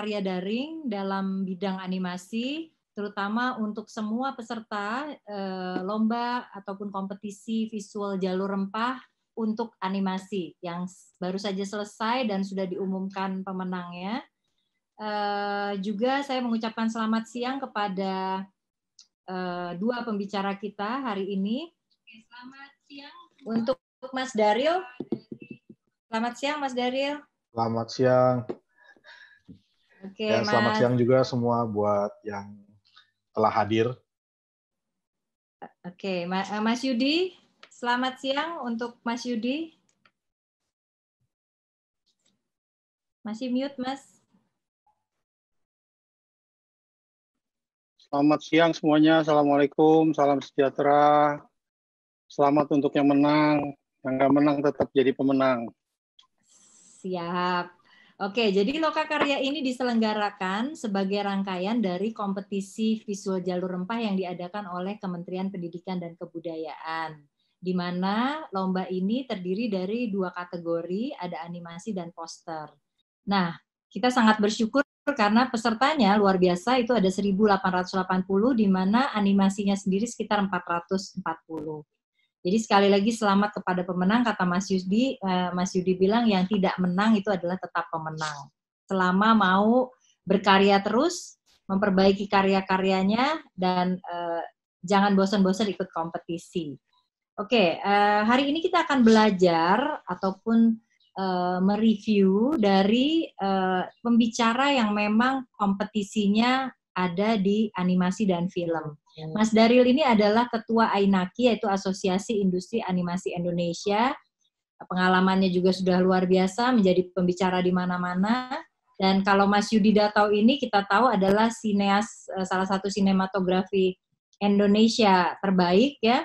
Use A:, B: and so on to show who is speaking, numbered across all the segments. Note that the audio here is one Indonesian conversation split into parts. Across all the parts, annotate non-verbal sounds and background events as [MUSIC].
A: karya daring dalam bidang animasi, terutama untuk semua peserta eh, lomba ataupun kompetisi visual jalur rempah untuk animasi yang baru saja selesai dan sudah diumumkan pemenangnya. Eh, juga saya mengucapkan selamat siang kepada eh, dua pembicara kita hari ini. selamat siang. Untuk Mas Daryl. Selamat siang Mas Daryl.
B: Selamat siang.
A: Okay, ya, selamat Mas. siang
B: juga semua buat yang telah hadir.
A: Oke, okay, eh, Mas Yudi, selamat siang untuk Mas Yudi. Masih mute, Mas.
C: Selamat siang semuanya.
D: Assalamualaikum, salam sejahtera. Selamat untuk yang menang. Yang nggak menang tetap jadi pemenang.
A: Siap. Oke, jadi Loka Karya ini diselenggarakan sebagai rangkaian dari kompetisi visual jalur rempah yang diadakan oleh Kementerian Pendidikan dan Kebudayaan. Di mana lomba ini terdiri dari dua kategori, ada animasi dan poster. Nah, kita sangat bersyukur karena pesertanya luar biasa itu ada 1880 di mana animasinya sendiri sekitar 440. Jadi sekali lagi selamat kepada pemenang kata Mas Yudi. Eh, Mas Yudi bilang yang tidak menang itu adalah tetap pemenang. Selama mau berkarya terus, memperbaiki karya-karyanya dan eh, jangan bosan-bosan ikut kompetisi. Oke, eh, hari ini kita akan belajar ataupun mereview dari pembicara yang memang kompetisinya ada di animasi dan film. Iya. Mas Daril ini adalah ketua Ainaki yaitu Asosiasi Industri Animasi Indonesia. Pengalamannya juga sudah luar biasa menjadi pembicara di mana-mana. Dan kalau Mas Yudi Datau ini kita tahu adalah sineas eh, salah satu sinematografi Indonesia terbaik ya.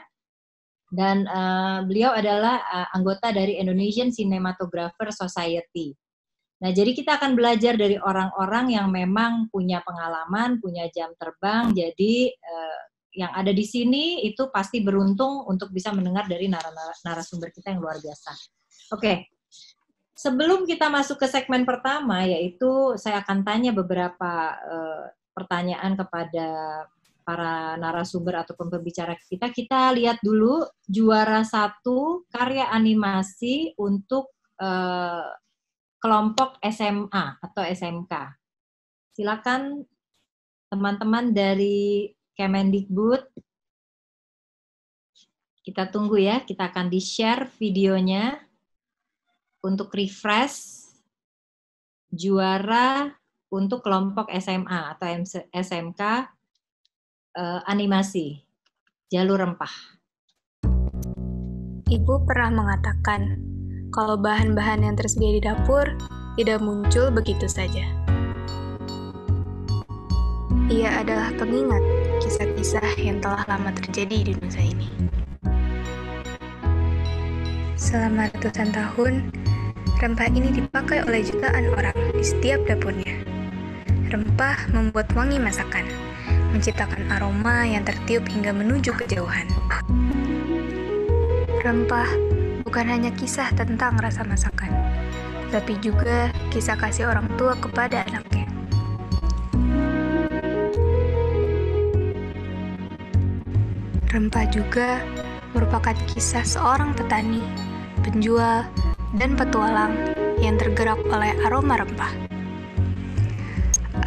A: Dan uh, beliau adalah uh, anggota dari Indonesian Cinematographer Society. Nah, jadi kita akan belajar dari orang-orang yang memang punya pengalaman, punya jam terbang. Jadi eh, yang ada di sini itu pasti beruntung untuk bisa mendengar dari nar nar narasumber kita yang luar biasa. Oke. Okay. Sebelum kita masuk ke segmen pertama yaitu saya akan tanya beberapa eh, pertanyaan kepada para narasumber ataupun pembicara kita. Kita lihat dulu juara satu karya animasi untuk eh, kelompok SMA atau SMK. Silakan teman-teman dari Kemendikbud kita tunggu ya, kita akan di-share videonya untuk refresh juara untuk kelompok SMA atau SMK eh, animasi jalur rempah. Ibu pernah mengatakan
E: kalau bahan-bahan yang tersedia di dapur tidak muncul begitu saja. Ia adalah pengingat kisah-kisah yang telah lama terjadi di dunia ini. Selama ratusan tahun, rempah ini dipakai oleh jutaan orang di setiap dapurnya. Rempah membuat wangi masakan, menciptakan aroma yang tertiup hingga menuju kejauhan. Rempah bukan hanya kisah tentang rasa masakan, tapi juga kisah kasih orang tua kepada anaknya. Rempah juga merupakan kisah seorang petani, penjual, dan petualang yang tergerak oleh aroma rempah.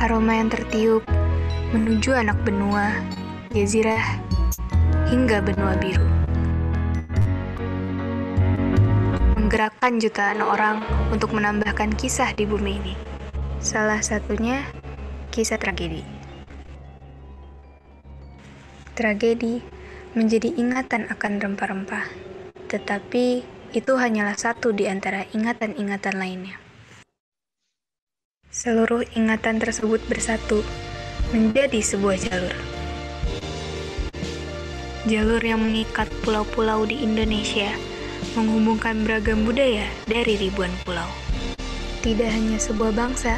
E: Aroma yang tertiup menuju anak benua, jazirah, hingga benua biru. menggerakkan jutaan orang untuk menambahkan kisah di bumi ini. Salah satunya kisah tragedi. Tragedi menjadi ingatan akan rempah-rempah, tetapi itu hanyalah satu di antara ingatan-ingatan lainnya. Seluruh ingatan tersebut bersatu menjadi sebuah jalur. Jalur yang mengikat pulau-pulau di Indonesia menghubungkan beragam budaya dari ribuan pulau. Tidak hanya sebuah bangsa,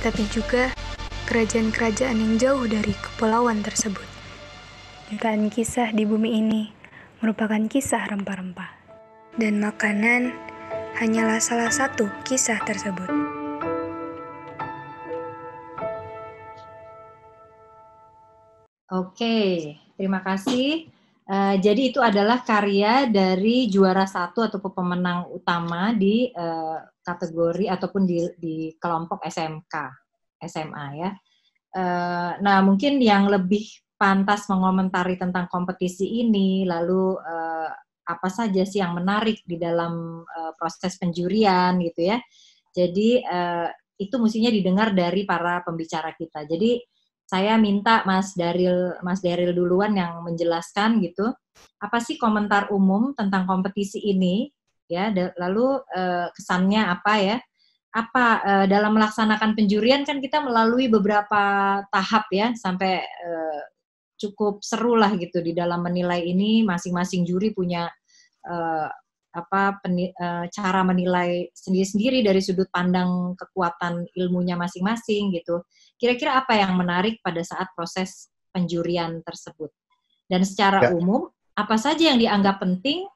E: tetapi juga kerajaan-kerajaan yang jauh dari kepulauan tersebut. Jutaan kisah di bumi ini merupakan kisah rempah-rempah. Dan makanan hanyalah salah satu kisah tersebut.
A: Oke, terima kasih Eh, jadi itu adalah karya dari juara satu atau pemenang utama di uh, kategori ataupun di, di kelompok SMK, SMA ya. Uh, nah mungkin yang lebih pantas mengomentari tentang kompetisi ini, lalu uh, apa saja sih yang menarik di dalam uh, proses penjurian gitu ya. Jadi uh, itu mestinya didengar dari para pembicara kita. Jadi saya minta Mas Daril Mas Daril duluan yang menjelaskan gitu apa sih komentar umum tentang kompetisi ini ya lalu eh, kesannya apa ya apa eh, dalam melaksanakan penjurian kan kita melalui beberapa tahap ya sampai eh, cukup seru lah gitu di dalam menilai ini masing-masing juri punya apa cara menilai sendiri-sendiri dari sudut pandang kekuatan ilmunya masing-masing gitu. Kira-kira apa yang menarik pada saat proses penjurian tersebut? Dan secara ya. umum, apa saja yang dianggap penting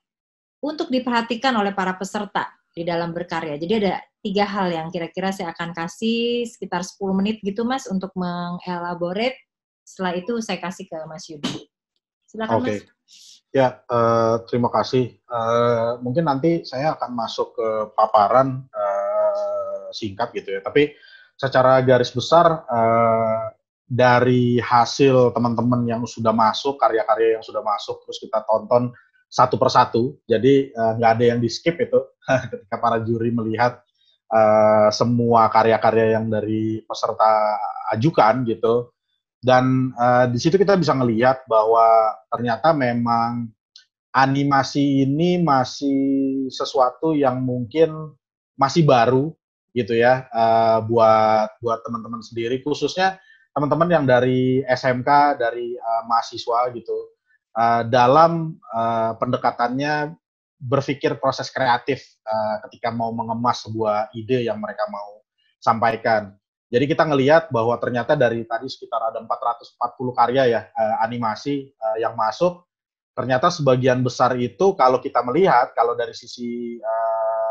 A: untuk diperhatikan oleh para peserta di dalam berkarya. Jadi ada tiga hal yang kira-kira saya akan kasih sekitar 10 menit gitu Mas untuk mengelaborate. Setelah itu saya kasih ke Mas Yudi. Silakan okay.
B: Mas. Ya, uh, terima kasih. Uh, mungkin nanti saya akan masuk ke paparan uh, singkat gitu ya. Tapi secara garis besar uh, dari hasil teman-teman yang sudah masuk karya-karya yang sudah masuk terus kita tonton satu persatu jadi eh, nggak uh, ada yang di skip itu [LAUGHS] ketika para juri melihat uh, semua karya-karya yang dari peserta ajukan gitu dan uh, di situ kita bisa melihat bahwa ternyata memang animasi ini masih sesuatu yang mungkin masih baru gitu ya uh, buat buat teman-teman sendiri khususnya teman-teman yang dari SMK dari uh, mahasiswa gitu uh, dalam uh, pendekatannya berpikir proses kreatif uh, ketika mau mengemas sebuah ide yang mereka mau sampaikan. Jadi kita ngelihat bahwa ternyata dari tadi sekitar ada 440 karya ya uh, animasi uh, yang masuk, ternyata sebagian besar itu kalau kita melihat kalau dari sisi uh,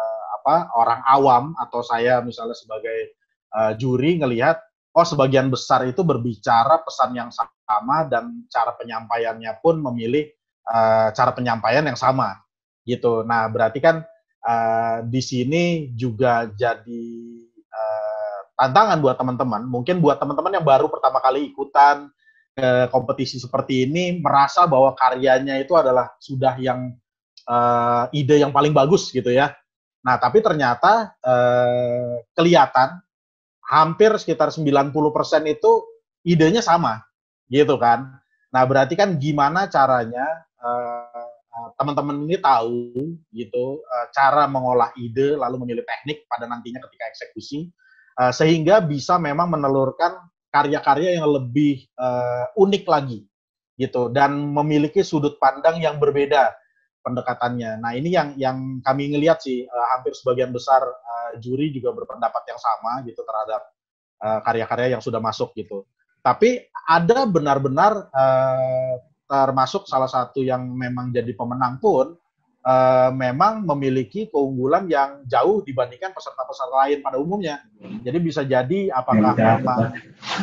B: apa orang awam atau saya misalnya sebagai uh, juri ngelihat oh sebagian besar itu berbicara pesan yang sama dan cara penyampaiannya pun memilih uh, cara penyampaian yang sama gitu. Nah berarti kan uh, di sini juga jadi uh, tantangan buat teman-teman. Mungkin buat teman-teman yang baru pertama kali ikutan ke kompetisi seperti ini merasa bahwa karyanya itu adalah sudah yang uh, ide yang paling bagus gitu ya. Nah, tapi ternyata eh, kelihatan hampir sekitar 90% itu idenya sama, gitu kan. Nah, berarti kan gimana caranya teman eh, teman-teman ini tahu gitu eh, cara mengolah ide lalu memilih teknik pada nantinya ketika eksekusi eh, sehingga bisa memang menelurkan karya-karya yang lebih eh, unik lagi gitu dan memiliki sudut pandang yang berbeda pendekatannya. Nah ini yang yang kami ngelihat sih uh, hampir sebagian besar uh, juri juga berpendapat yang sama gitu terhadap eh, karya-karya uh, yang sudah masuk gitu. Tapi ada benar-benar uh, termasuk salah satu yang memang jadi pemenang pun uh, memang memiliki keunggulan yang jauh dibandingkan peserta-peserta lain pada umumnya. Jadi bisa jadi apakah memang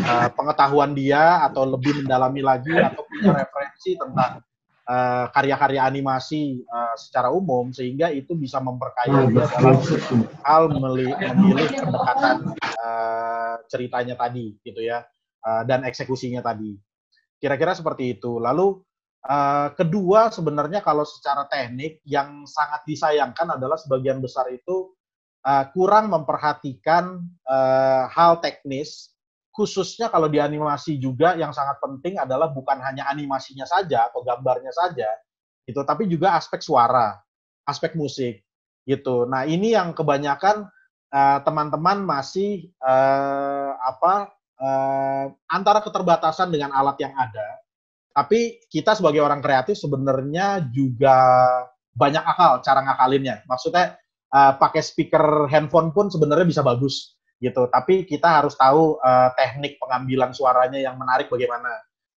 B: uh, pengetahuan dia atau lebih mendalami lagi atau punya referensi tentang Eh, karya-karya uh, animasi uh, secara umum sehingga itu bisa memperkaya nah, dia dalam hal memilih pendekatan uh, ceritanya tadi gitu ya uh, dan eksekusinya tadi kira-kira seperti itu lalu uh, kedua sebenarnya kalau secara teknik yang sangat disayangkan adalah sebagian besar itu uh, kurang memperhatikan uh, hal teknis khususnya kalau di animasi juga yang sangat penting adalah bukan hanya animasinya saja atau gambarnya saja gitu tapi juga aspek suara aspek musik gitu nah ini yang kebanyakan eh, teman-teman uh, masih uh, apa uh, antara keterbatasan dengan alat yang ada tapi kita sebagai orang kreatif sebenarnya juga banyak akal cara ngakalinnya maksudnya uh, pakai speaker handphone pun sebenarnya bisa bagus gitu. Tapi kita harus tahu uh, teknik pengambilan suaranya yang menarik bagaimana.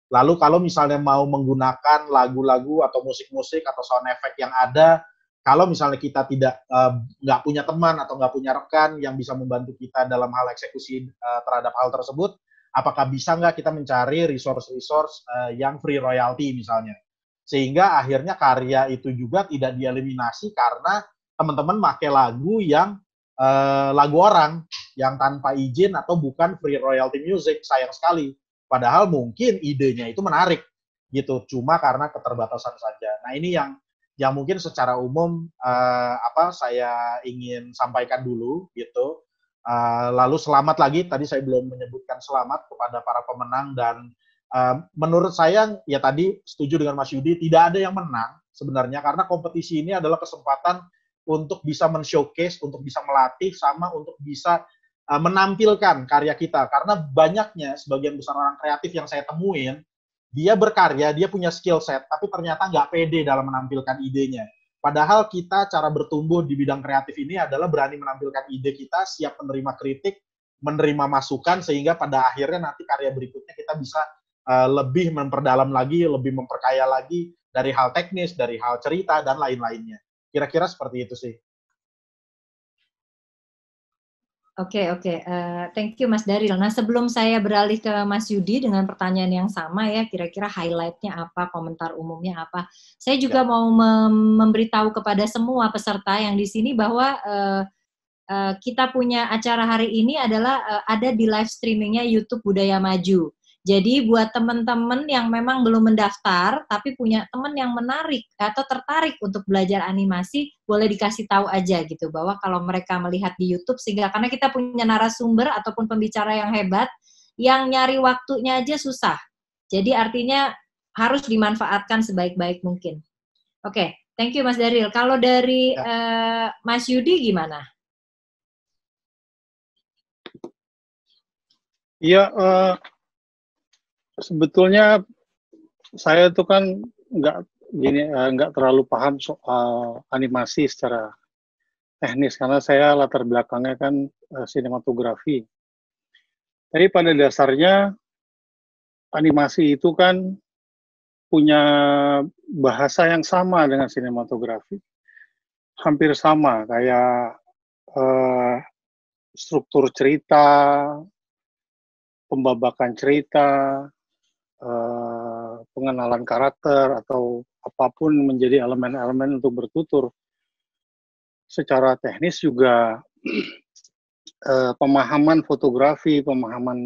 B: Lalu kalau misalnya mau menggunakan lagu-lagu atau musik-musik atau sound effect yang ada, kalau misalnya kita tidak eh, nggak uh, punya teman atau nggak punya rekan yang bisa membantu kita dalam hal eksekusi uh, terhadap hal tersebut, apakah bisa nggak kita mencari resource-resource uh, yang free royalty misalnya, sehingga akhirnya karya itu juga tidak dieliminasi karena teman-teman pakai lagu yang uh, lagu orang yang tanpa izin atau bukan free royalty music. Sayang sekali. Padahal mungkin idenya itu menarik gitu, cuma karena keterbatasan saja. Nah ini yang yang mungkin secara umum uh, apa saya ingin sampaikan dulu gitu. Uh, lalu selamat lagi tadi saya belum menyebutkan selamat kepada para pemenang dan uh, menurut saya ya tadi setuju dengan Mas Yudi tidak ada yang menang sebenarnya karena kompetisi ini adalah kesempatan untuk bisa men-showcase, untuk bisa melatih sama untuk bisa Eh, menampilkan karya kita karena banyaknya sebagian besar orang kreatif yang saya temuin dia berkarya dia punya skill set tapi ternyata nggak pede dalam menampilkan idenya padahal kita cara bertumbuh di bidang kreatif ini adalah berani menampilkan ide kita siap menerima kritik menerima masukan sehingga pada akhirnya nanti karya berikutnya kita bisa eh, lebih memperdalam lagi lebih memperkaya lagi dari hal teknis dari hal cerita dan lain-lainnya kira-kira seperti itu sih
A: Oke, okay, oke. Okay. Uh, eh, thank you Mas Daril. Nah, sebelum saya beralih ke Mas Yudi dengan pertanyaan yang sama ya, kira-kira highlightnya apa, komentar umumnya apa. Saya juga ya. mau mem memberitahu kepada semua peserta yang di sini bahwa uh, uh, kita punya acara hari ini adalah uh, ada di live streamingnya YouTube Budaya Maju. Jadi buat teman-teman yang memang belum mendaftar tapi punya teman yang menarik atau tertarik untuk belajar animasi, boleh dikasih tahu aja gitu bahwa kalau mereka melihat di YouTube sehingga karena kita punya narasumber ataupun pembicara yang hebat yang nyari waktunya aja susah. Jadi artinya harus dimanfaatkan sebaik-baik mungkin. Oke, okay, thank you Mas Daril. Kalau dari ya. uh, Mas Yudi gimana?
D: Iya, uh, sebetulnya saya itu kan nggak gini eh, nggak terlalu paham soal animasi secara teknis karena saya latar belakangnya kan eh, sinematografi. Tapi pada dasarnya animasi itu kan punya bahasa yang sama dengan sinematografi, hampir sama kayak eh, struktur cerita, pembabakan cerita, uh, pengenalan karakter atau apapun menjadi elemen-elemen untuk bertutur. Secara teknis juga uh, [CLEARS THROAT] pemahaman fotografi, pemahaman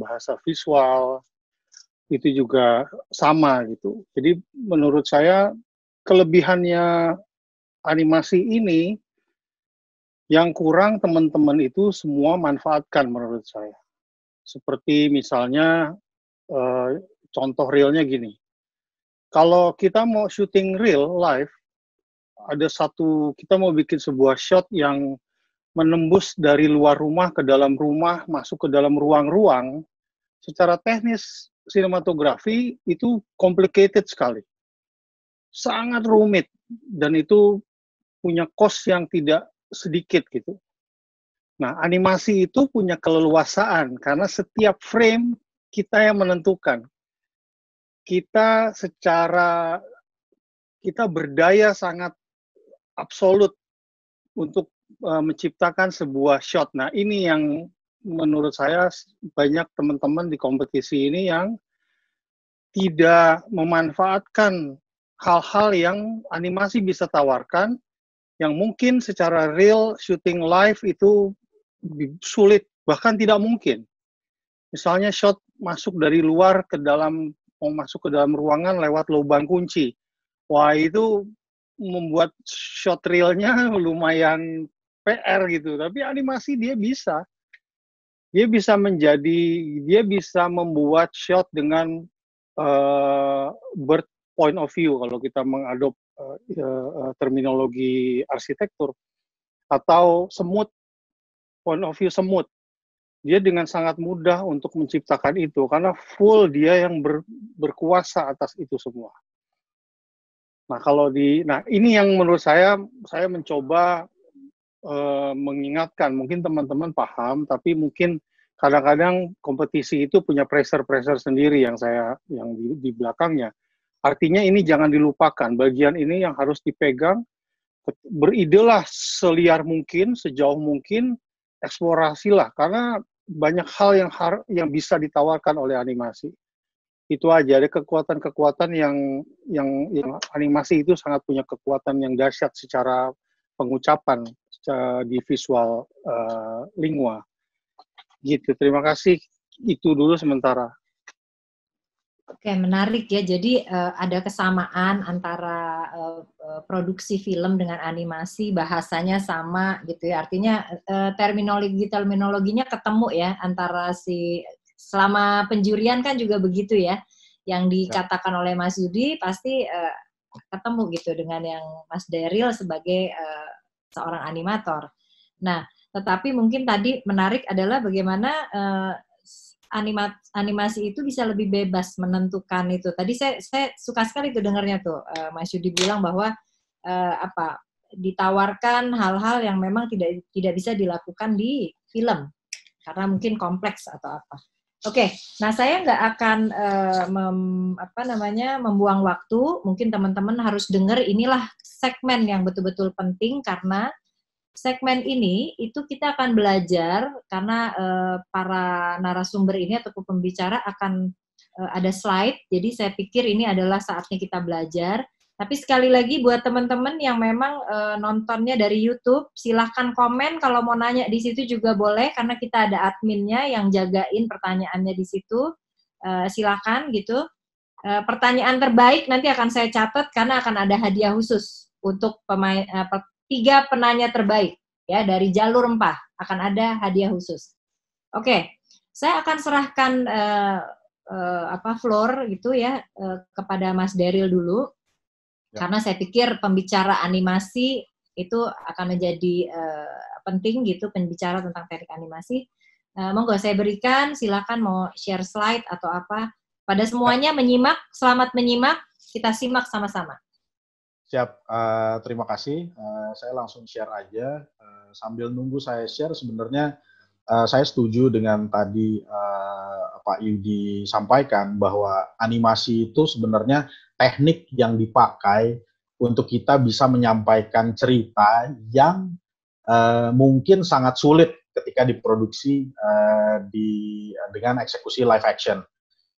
D: bahasa visual itu juga sama gitu. Jadi menurut saya kelebihannya animasi ini yang kurang teman-teman itu semua manfaatkan menurut saya. Seperti misalnya eh, contoh realnya gini. Kalau kita mau syuting real live, ada satu kita mau bikin sebuah shot yang menembus dari luar rumah ke dalam rumah, masuk ke dalam ruang-ruang. Secara teknis sinematografi itu complicated sekali. Sangat rumit dan itu punya cost yang tidak sedikit gitu. Nah, animasi itu punya keleluasaan karena setiap frame kita yang menentukan kita secara kita berdaya sangat absolut untuk uh, menciptakan sebuah shot. Nah, ini yang menurut saya banyak teman-teman di kompetisi ini yang tidak memanfaatkan hal-hal yang animasi bisa tawarkan yang mungkin secara real shooting live itu sulit bahkan tidak mungkin. Misalnya shot masuk dari luar ke dalam mau masuk ke dalam ruangan lewat lubang kunci. Wah itu membuat shot realnya [LAUGHS] lumayan PR gitu. Tapi animasi dia bisa. Dia bisa menjadi, dia bisa membuat shot dengan uh, bird point of view kalau kita mengadop uh, terminologi arsitektur atau semut point of view semut dia dengan sangat mudah untuk menciptakan itu karena full dia yang ber, berkuasa atas itu semua. Nah, kalau di nah ini yang menurut saya saya mencoba e, mengingatkan mungkin teman-teman paham tapi mungkin kadang-kadang kompetisi itu punya pressure-pressure sendiri yang saya yang di, di belakangnya. Artinya ini jangan dilupakan, bagian ini yang harus dipegang beridelah seliar mungkin, sejauh mungkin, eksplorasilah karena banyak hal yang har yang bisa ditawarkan oleh animasi. Itu aja ada kekuatan-kekuatan yang yang yang animasi itu sangat punya kekuatan yang dahsyat secara pengucapan secara di visual uh, lingua. Gitu. Terima kasih. Itu dulu sementara.
A: Oke, menarik ya. Jadi uh, ada kesamaan antara uh, produksi film dengan animasi, bahasanya sama gitu ya. Artinya uh, terminologi terminologinya ketemu ya antara si selama penjurian kan juga begitu ya. Yang dikatakan oleh Mas Yudi pasti uh, ketemu gitu dengan yang Mas Daryl sebagai uh, seorang animator. Nah, tetapi mungkin tadi menarik adalah bagaimana uh, anima, animasi itu bisa lebih bebas menentukan itu. Tadi saya saya suka sekali itu dengarnya tuh eh, Mas Yudi bilang bahwa uh, apa ditawarkan hal-hal yang memang tidak tidak bisa dilakukan di film karena mungkin kompleks atau apa. Oke, okay. nah saya nggak akan uh, mem, apa namanya membuang waktu. Mungkin teman-teman harus dengar inilah segmen yang betul-betul penting karena segmen ini itu kita akan belajar karena uh, para narasumber ini atau pembicara akan uh, ada slide. Jadi saya pikir ini adalah saatnya kita belajar. Tapi sekali lagi buat teman-teman yang memang uh, nontonnya dari YouTube, silahkan komen kalau mau nanya di situ juga boleh karena kita ada adminnya yang jagain pertanyaannya di situ. Uh, silahkan gitu. pertanyaan terbaik nanti akan saya catat karena akan ada hadiah khusus untuk pemain tiga penanya terbaik ya dari jalur rempah akan ada hadiah khusus. Oke, okay. saya akan serahkan uh, uh, apa floor gitu ya uh, kepada Mas Deril dulu ya. karena saya pikir pembicara animasi itu akan menjadi uh, penting gitu pembicara tentang teknik animasi. Uh, monggo saya berikan, silakan mau share slide atau apa. Pada semuanya ya. menyimak, selamat menyimak, kita simak sama-sama.
B: Siap, uh, terima kasih. Uh, saya langsung share aja. Uh, sambil nunggu saya share, sebenarnya uh, saya setuju dengan tadi uh, Pak Yudi sampaikan bahwa animasi itu sebenarnya teknik yang dipakai untuk kita bisa menyampaikan cerita yang uh, mungkin sangat sulit ketika diproduksi uh, di dengan eksekusi live action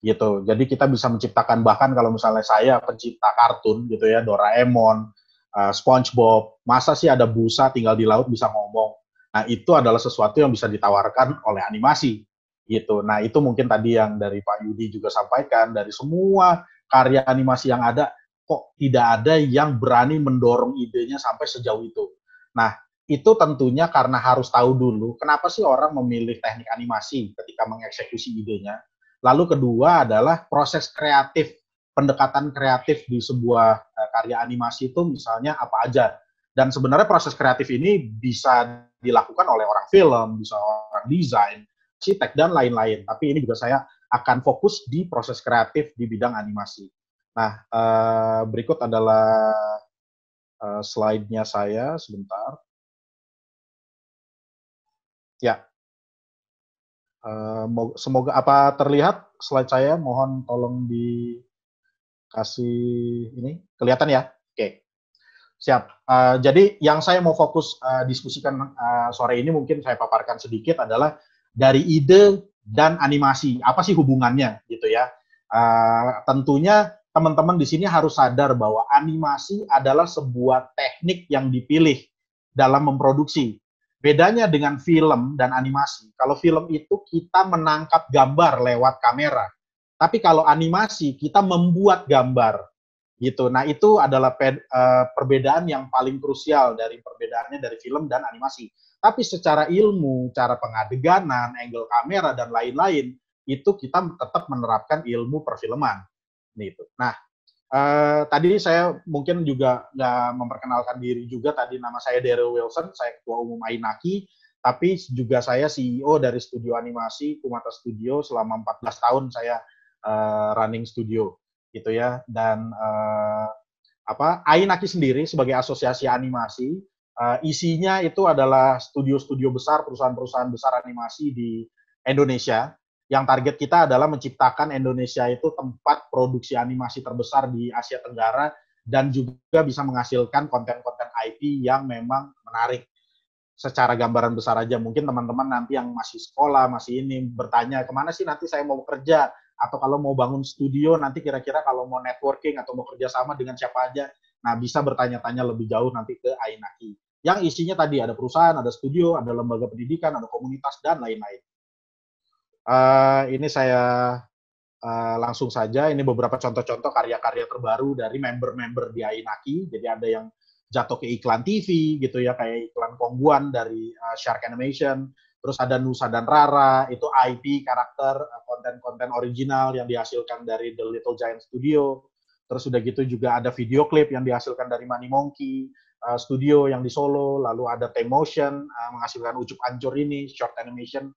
B: gitu. Jadi kita bisa menciptakan bahkan kalau misalnya saya pencipta kartun gitu ya, Doraemon, uh, SpongeBob, masa sih ada busa tinggal di laut bisa ngomong? Nah itu adalah sesuatu yang bisa ditawarkan oleh animasi gitu. Nah itu mungkin tadi yang dari Pak Yudi juga sampaikan dari semua karya animasi yang ada kok tidak ada yang berani mendorong idenya sampai sejauh itu. Nah itu tentunya karena harus tahu dulu kenapa sih orang memilih teknik animasi ketika mengeksekusi idenya Lalu kedua adalah proses kreatif, pendekatan kreatif di sebuah eh, karya animasi itu misalnya apa aja. Dan sebenarnya proses kreatif ini bisa dilakukan oleh orang film, bisa orang desain, arsitek, dan lain-lain. Tapi ini juga saya akan fokus di proses kreatif di bidang animasi. Nah, eh, berikut adalah eh, slide-nya saya sebentar.
C: Ya, Eh, semoga
B: apa terlihat slide saya? Mohon tolong dikasih ini kelihatan ya. Oke, siap. Eh, jadi yang saya mau fokus eh, diskusikan sore ini mungkin saya paparkan sedikit adalah dari ide dan animasi apa sih hubungannya gitu ya? tentunya teman-teman di sini harus sadar bahwa animasi adalah sebuah teknik yang dipilih dalam memproduksi Bedanya dengan film dan animasi, kalau film itu kita menangkap gambar lewat kamera, tapi kalau animasi kita membuat gambar gitu. Nah itu adalah eh, perbedaan yang paling krusial dari perbedaannya dari film dan animasi. Tapi secara ilmu, cara pengadeganan, angle kamera dan lain-lain itu kita tetap menerapkan ilmu perfilman. Gitu. Nah Eh, tadi saya mungkin juga nggak memperkenalkan diri juga tadi nama saya Daryl Wilson, saya ketua umum Ainaki, tapi juga saya CEO dari studio animasi Kumata Studio selama 14 tahun saya uh, running studio gitu ya dan uh, apa Ainaki sendiri sebagai asosiasi animasi uh, isinya itu adalah studio-studio besar perusahaan-perusahaan besar animasi di Indonesia yang target kita adalah menciptakan Indonesia itu tempat produksi animasi terbesar di Asia Tenggara dan juga bisa menghasilkan konten-konten IP yang memang menarik. Secara gambaran besar aja, mungkin teman-teman nanti yang masih sekolah, masih ini, bertanya, kemana sih nanti saya mau kerja? Atau kalau mau bangun studio, nanti kira-kira kalau mau networking atau mau kerja sama dengan siapa aja, nah bisa bertanya-tanya lebih jauh nanti ke Ainaki. Yang isinya tadi ada perusahaan, ada studio, ada lembaga pendidikan, ada komunitas, dan lain-lain. Uh, ini saya uh, langsung saja. Ini beberapa contoh-contoh karya-karya terbaru dari member-member di Ainaki. Jadi ada yang jatuh ke iklan TV gitu ya, kayak iklan Kongguan dari uh, Shark Animation. Terus ada Nusa dan Rara, itu IP karakter konten-konten uh, original yang dihasilkan dari The Little Giant Studio. Terus sudah gitu juga ada video klip yang dihasilkan dari Money Monkey Studio yang di Solo. Lalu ada T-Motion menghasilkan Ucup Ancur ini, short animation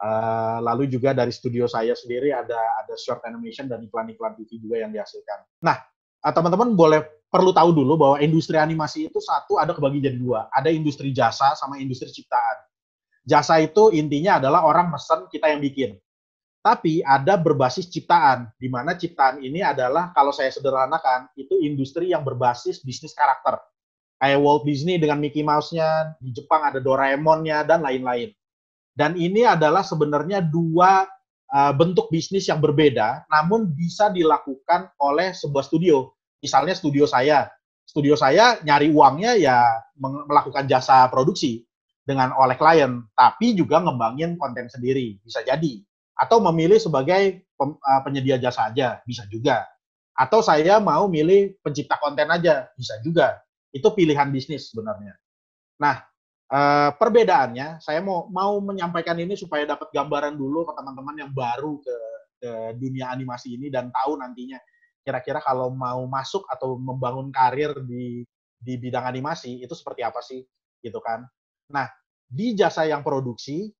B: Uh, lalu juga dari studio saya sendiri ada ada short animation dan iklan-iklan TV juga yang dihasilkan. Nah, eh, teman-teman uh, boleh perlu tahu dulu bahwa industri animasi itu satu ada kebagi jadi dua, ada industri jasa sama industri ciptaan. Jasa itu intinya adalah orang mesen kita yang bikin. Tapi ada berbasis ciptaan, di mana ciptaan ini adalah kalau saya sederhanakan itu industri yang berbasis bisnis karakter. Kayak Walt Disney dengan Mickey Mouse-nya, di Jepang ada Doraemon-nya dan lain-lain. Dan ini adalah sebenarnya dua uh, bentuk bisnis yang berbeda, namun bisa dilakukan oleh sebuah studio. Misalnya studio saya, studio saya nyari uangnya ya melakukan jasa produksi dengan oleh klien, tapi juga ngembangin konten sendiri, bisa jadi. Atau memilih sebagai pem, uh, penyedia jasa aja, bisa juga. Atau saya mau milih pencipta konten aja, bisa juga. Itu pilihan bisnis sebenarnya. Nah, Eh, perbedaannya, saya mau mau menyampaikan ini supaya dapat gambaran dulu ke teman-teman yang baru ke, ke dunia animasi ini dan tahu nantinya kira-kira kalau mau masuk atau membangun karir di di bidang animasi itu seperti apa sih gitu kan. Nah, di jasa yang produksi,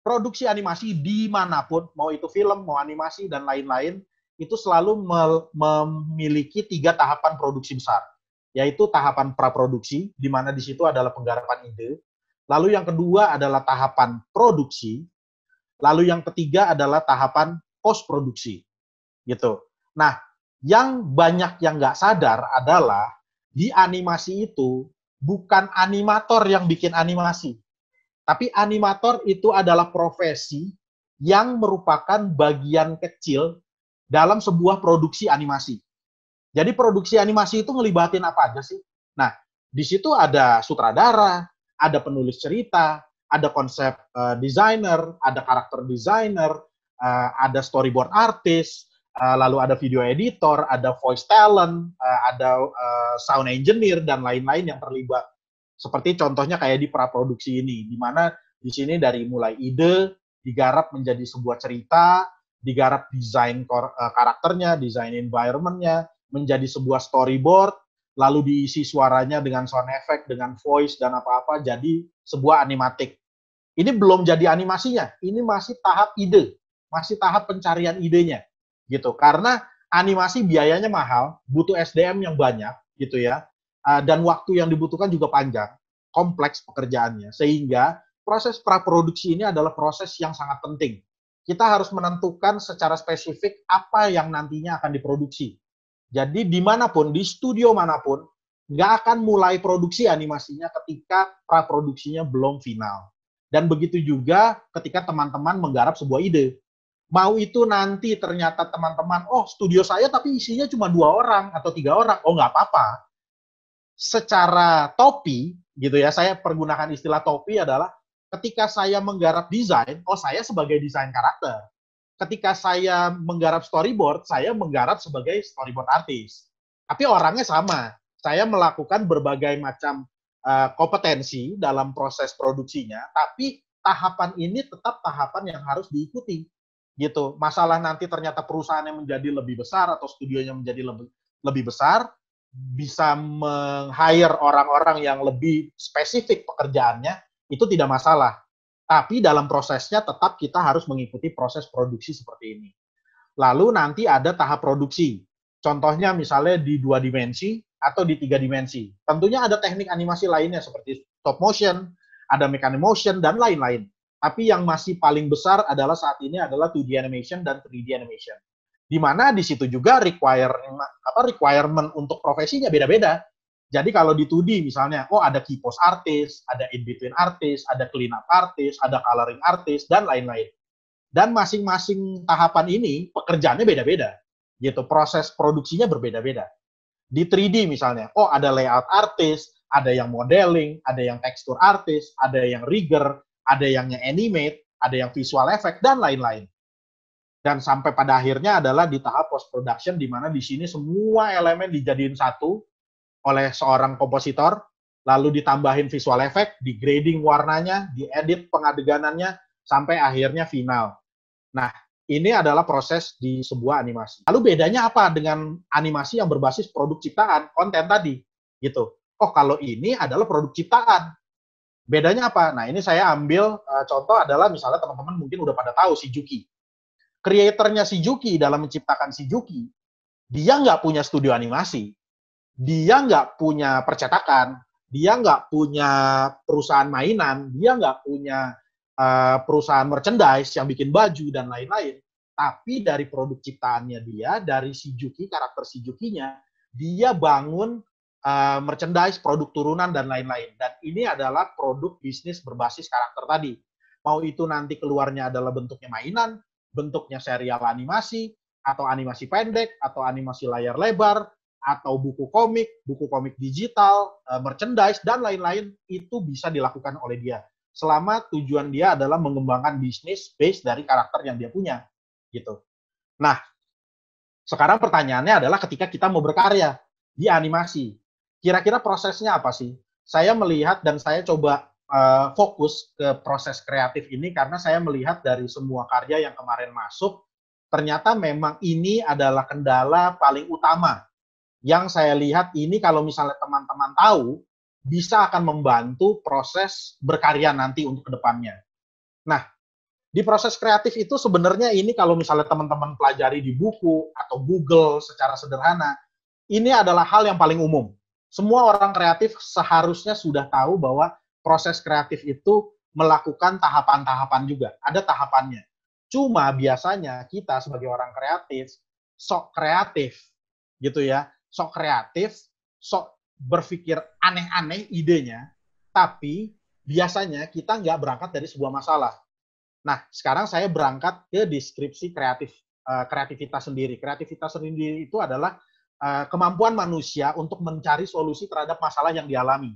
B: produksi animasi dimanapun, mau itu film, mau animasi dan lain-lain, itu selalu memiliki tiga tahapan produksi besar yaitu tahapan praproduksi, di mana di situ adalah penggarapan ide, Lalu yang kedua adalah tahapan produksi. Lalu yang ketiga adalah tahapan post produksi. Gitu. Nah, yang banyak yang nggak sadar adalah di animasi itu bukan animator yang bikin animasi. Tapi animator itu adalah profesi yang merupakan bagian kecil dalam sebuah produksi animasi. Jadi produksi animasi itu ngelibatin apa aja sih? Nah, di situ ada sutradara, ada penulis cerita, ada konsep uh, eh, desainer, ada karakter desainer, uh, eh, ada storyboard artis, uh, lalu ada video editor, ada voice talent, uh, ada uh, sound engineer dan lain-lain yang terlibat. Seperti contohnya kayak di praproduksi ini, di mana di sini dari mulai ide digarap menjadi sebuah cerita, digarap desain karakternya, desain environmentnya, menjadi sebuah storyboard, lalu diisi suaranya dengan sound effect, dengan voice dan apa-apa jadi sebuah animatik. Ini belum jadi animasinya, ini masih tahap ide, masih tahap pencarian idenya gitu. Karena animasi biayanya mahal, butuh SDM yang banyak gitu ya. Ah, dan waktu yang dibutuhkan juga panjang, kompleks pekerjaannya. Sehingga proses praproduksi ini adalah proses yang sangat penting. Kita harus menentukan secara spesifik apa yang nantinya akan diproduksi jadi dimanapun, di studio manapun, nggak akan mulai produksi animasinya ketika praproduksinya belum final. Dan begitu juga ketika teman-teman menggarap sebuah ide. Mau itu nanti ternyata teman-teman, oh studio saya tapi isinya cuma dua orang atau tiga orang, oh nggak apa-apa. Secara topi, gitu ya, saya pergunakan istilah topi adalah ketika saya menggarap desain, oh saya sebagai desain karakter ketika saya menggarap storyboard, saya menggarap sebagai storyboard artis. Tapi orangnya sama. Saya melakukan berbagai macam uh, kompetensi dalam proses produksinya, tapi tahapan ini tetap tahapan yang harus diikuti. Gitu. Masalah nanti ternyata perusahaannya menjadi lebih besar atau studionya menjadi lebih lebih besar bisa meng-hire orang-orang yang lebih spesifik pekerjaannya, itu tidak masalah tapi dalam prosesnya tetap kita harus mengikuti proses produksi seperti ini. Lalu nanti ada tahap produksi. Contohnya misalnya di dua dimensi atau di tiga dimensi. Tentunya ada teknik animasi lainnya seperti stop motion, ada mechanic motion, dan lain-lain. Tapi yang masih paling besar adalah saat ini adalah 2D animation dan 3D animation. Di mana di situ juga require, apa, requirement untuk profesinya beda-beda jadi kalau di 2D misalnya, oh ada key post artis, ada in between artis, ada clean up artis, ada coloring artis dan lain-lain. Dan masing-masing tahapan ini pekerjaannya beda-beda. Gitu, proses produksinya berbeda-beda. Di 3D misalnya, oh ada layout artis, ada yang modeling, ada yang tekstur artis, ada yang rigger, ada yang animate, ada yang visual effect dan lain-lain. Dan sampai pada akhirnya adalah di tahap post production di mana di sini semua elemen dijadiin satu oleh seorang kompositor, lalu ditambahin visual effect, degrading warnanya, diedit pengadeganannya, sampai akhirnya final. Nah, ini adalah proses di sebuah animasi. Lalu bedanya apa dengan animasi yang berbasis produk ciptaan, konten tadi? Gitu. Oh, kalau ini adalah produk ciptaan. Bedanya apa? Nah, ini saya ambil uh, contoh adalah misalnya teman-teman mungkin udah pada tahu si Juki. Kreatornya si Juki dalam menciptakan si Juki, dia nggak punya studio animasi dia nggak punya percetakan, dia nggak punya perusahaan mainan, dia nggak punya uh, perusahaan merchandise yang bikin baju dan lain-lain. Tapi dari produk ciptaannya dia, dari si Juki, karakter si Jukinya, dia bangun uh, merchandise, produk turunan, dan lain-lain. Dan ini adalah produk bisnis berbasis karakter tadi. Mau itu nanti keluarnya adalah bentuknya mainan, bentuknya serial animasi, atau animasi pendek, atau animasi layar lebar, atau buku komik, buku komik digital, eh, merchandise, dan lain-lain itu bisa dilakukan oleh dia. Selama tujuan dia adalah mengembangkan bisnis base dari karakter yang dia punya. gitu. Nah, sekarang pertanyaannya adalah ketika kita mau berkarya di animasi, kira-kira prosesnya apa sih? Saya melihat dan saya coba uh, fokus ke proses kreatif ini karena saya melihat dari semua karya yang kemarin masuk, ternyata memang ini adalah kendala paling utama yang saya lihat ini kalau misalnya teman-teman tahu bisa akan membantu proses berkarya nanti untuk kedepannya. Nah, di proses kreatif itu sebenarnya ini kalau misalnya teman-teman pelajari di buku atau Google secara sederhana, ini adalah hal yang paling umum. Semua orang kreatif seharusnya sudah tahu bahwa proses kreatif itu melakukan tahapan-tahapan juga. Ada tahapannya. Cuma biasanya kita sebagai orang kreatif, sok kreatif gitu ya sok kreatif, sok berpikir aneh-aneh idenya, tapi biasanya kita nggak berangkat dari sebuah masalah. Nah, sekarang saya berangkat ke deskripsi kreatif, eh, kreativitas sendiri. Kreativitas sendiri itu adalah eh, kemampuan manusia untuk mencari solusi terhadap masalah yang dialami.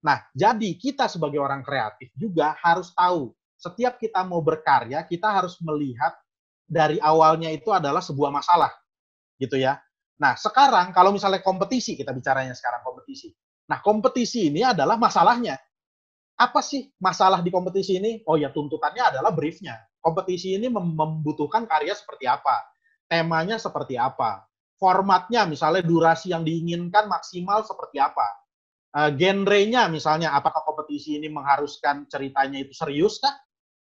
B: Nah, jadi kita sebagai orang kreatif juga harus tahu, setiap kita mau berkarya, kita harus melihat dari awalnya itu adalah sebuah masalah. Gitu ya. Nah, sekarang kalau misalnya kompetisi, kita bicaranya sekarang kompetisi. Nah, kompetisi ini adalah masalahnya. Apa sih masalah di kompetisi ini? Oh ya, tuntutannya adalah briefnya. Kompetisi ini membutuhkan karya seperti apa? Temanya seperti apa? Formatnya misalnya durasi yang diinginkan maksimal seperti apa? Eh, genrenya misalnya apakah kompetisi ini mengharuskan ceritanya itu serius kah?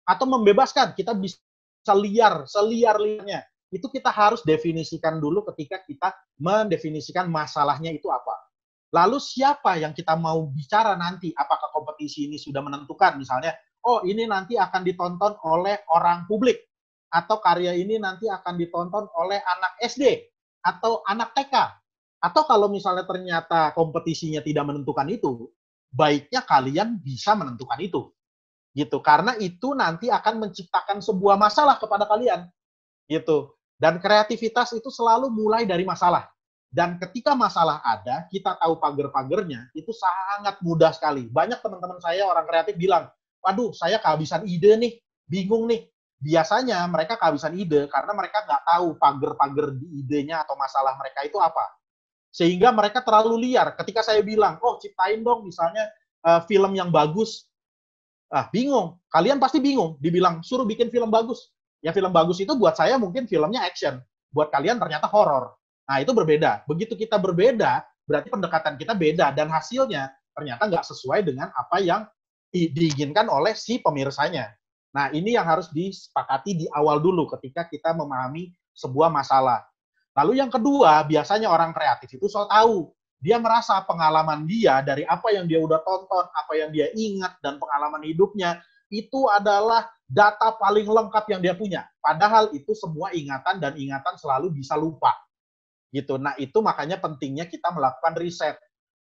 B: Atau membebaskan? Kita bisa liar, seliar-liarnya itu kita harus definisikan dulu ketika kita mendefinisikan masalahnya itu apa. Lalu siapa yang kita mau bicara nanti? Apakah kompetisi ini sudah menentukan misalnya, oh ini nanti akan ditonton oleh orang publik atau karya ini nanti akan ditonton oleh anak SD atau anak TK. Atau kalau misalnya ternyata kompetisinya tidak menentukan itu, baiknya kalian bisa menentukan itu. Gitu. Karena itu nanti akan menciptakan sebuah masalah kepada kalian. Gitu. Dan kreativitas itu selalu mulai dari masalah. Dan ketika masalah ada, kita tahu pagar-pagarnya, itu sangat mudah sekali. Banyak teman-teman saya orang kreatif bilang, waduh saya kehabisan ide nih, bingung nih. Biasanya mereka kehabisan ide karena mereka nggak tahu pagar-pagar di idenya atau masalah mereka itu apa. Sehingga mereka terlalu liar. Ketika saya bilang, oh ciptain dong misalnya uh, film yang bagus, ah bingung. Kalian pasti bingung, dibilang suruh bikin film bagus. Ya film bagus itu buat saya mungkin filmnya action, buat kalian ternyata horor. Nah itu berbeda. Begitu kita berbeda, berarti pendekatan kita beda dan hasilnya ternyata nggak sesuai dengan apa yang diinginkan oleh si pemirsanya. Nah ini yang harus disepakati di awal dulu ketika kita memahami sebuah masalah. Lalu yang kedua, biasanya orang kreatif itu so tahu. Dia merasa pengalaman dia dari apa yang dia udah tonton, apa yang dia ingat, dan pengalaman hidupnya, itu adalah data paling lengkap yang dia punya. Padahal itu semua ingatan dan ingatan selalu bisa lupa. Gitu. Nah, itu makanya pentingnya kita melakukan riset.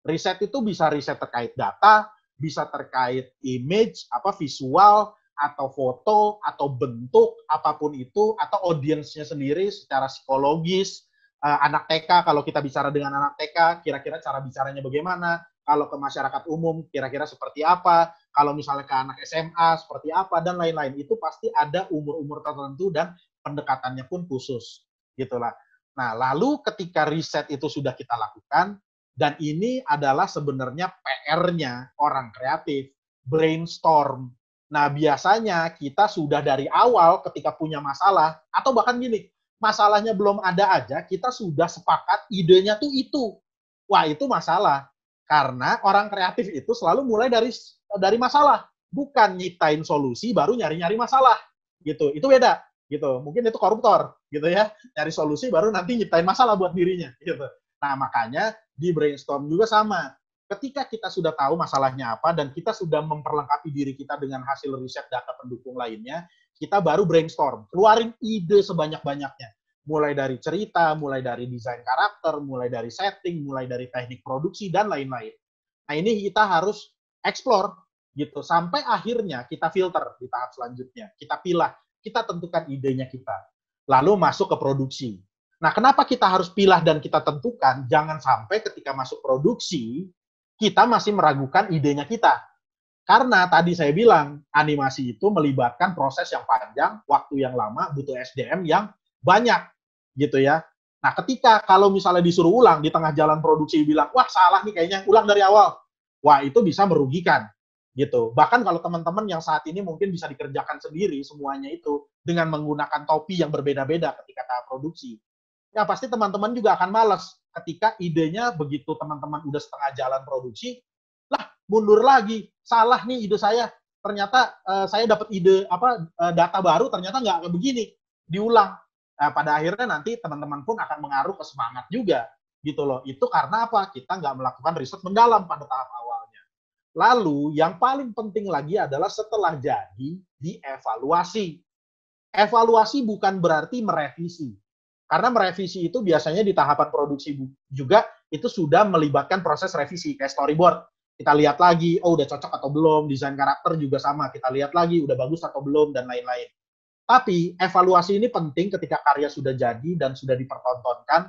B: Riset itu bisa riset terkait data, bisa terkait image, apa visual, atau foto, atau bentuk, apapun itu, atau audiensnya sendiri secara psikologis, eh, anak TK, kalau kita bicara dengan anak TK, kira-kira cara bicaranya bagaimana, kalau ke masyarakat umum, kira-kira seperti apa, kalau misalnya ke anak SMA seperti apa dan lain-lain itu pasti ada umur-umur tertentu dan pendekatannya pun khusus gitulah. Nah, lalu ketika riset itu sudah kita lakukan dan ini adalah sebenarnya PR-nya orang kreatif, brainstorm. Nah, biasanya kita sudah dari awal ketika punya masalah atau bahkan gini, masalahnya belum ada aja, kita sudah sepakat idenya tuh itu. Wah, itu masalah. Karena orang kreatif itu selalu mulai dari dari masalah, bukan nyitain solusi baru nyari-nyari masalah gitu. Itu beda gitu. Mungkin itu koruptor gitu ya. Nyari solusi baru nanti nyiptain masalah buat dirinya gitu. Nah, makanya di brainstorm juga sama. Ketika kita sudah tahu masalahnya apa dan kita sudah memperlengkapi diri kita dengan hasil riset data pendukung lainnya, kita baru brainstorm, keluarin ide sebanyak-banyaknya. Mulai dari cerita, mulai dari desain karakter, mulai dari setting, mulai dari teknik produksi dan lain-lain. Nah, ini kita harus explore gitu sampai akhirnya kita filter di tahap selanjutnya kita pilah kita tentukan idenya kita lalu masuk ke produksi nah kenapa kita harus pilah dan kita tentukan jangan sampai ketika masuk produksi kita masih meragukan idenya kita karena tadi saya bilang animasi itu melibatkan proses yang panjang waktu yang lama butuh SDM yang banyak gitu ya Nah, ketika kalau misalnya disuruh ulang di tengah jalan produksi bilang, "Wah, salah nih kayaknya, ulang dari awal." Wah, itu bisa merugikan gitu. Bahkan kalau teman-teman yang saat ini mungkin bisa dikerjakan sendiri semuanya itu dengan menggunakan topi yang berbeda-beda ketika tahap produksi. Ya pasti teman-teman juga akan males ketika idenya begitu teman-teman udah setengah jalan produksi, lah mundur lagi, salah nih ide saya. Ternyata eh, saya dapat ide apa eh, data baru ternyata nggak begini, diulang. Nah, pada akhirnya nanti teman-teman pun akan mengaruh ke semangat juga gitu loh. Itu karena apa? Kita nggak melakukan riset mendalam pada tahap awal Lalu yang paling penting lagi adalah setelah jadi dievaluasi. Evaluasi bukan berarti merevisi. Karena merevisi itu biasanya di tahapan produksi juga itu sudah melibatkan proses revisi kayak storyboard. Kita lihat lagi, oh udah cocok atau belum, desain karakter juga sama. Kita lihat lagi udah bagus atau belum dan lain-lain. Tapi evaluasi ini penting ketika karya sudah jadi dan sudah dipertontonkan.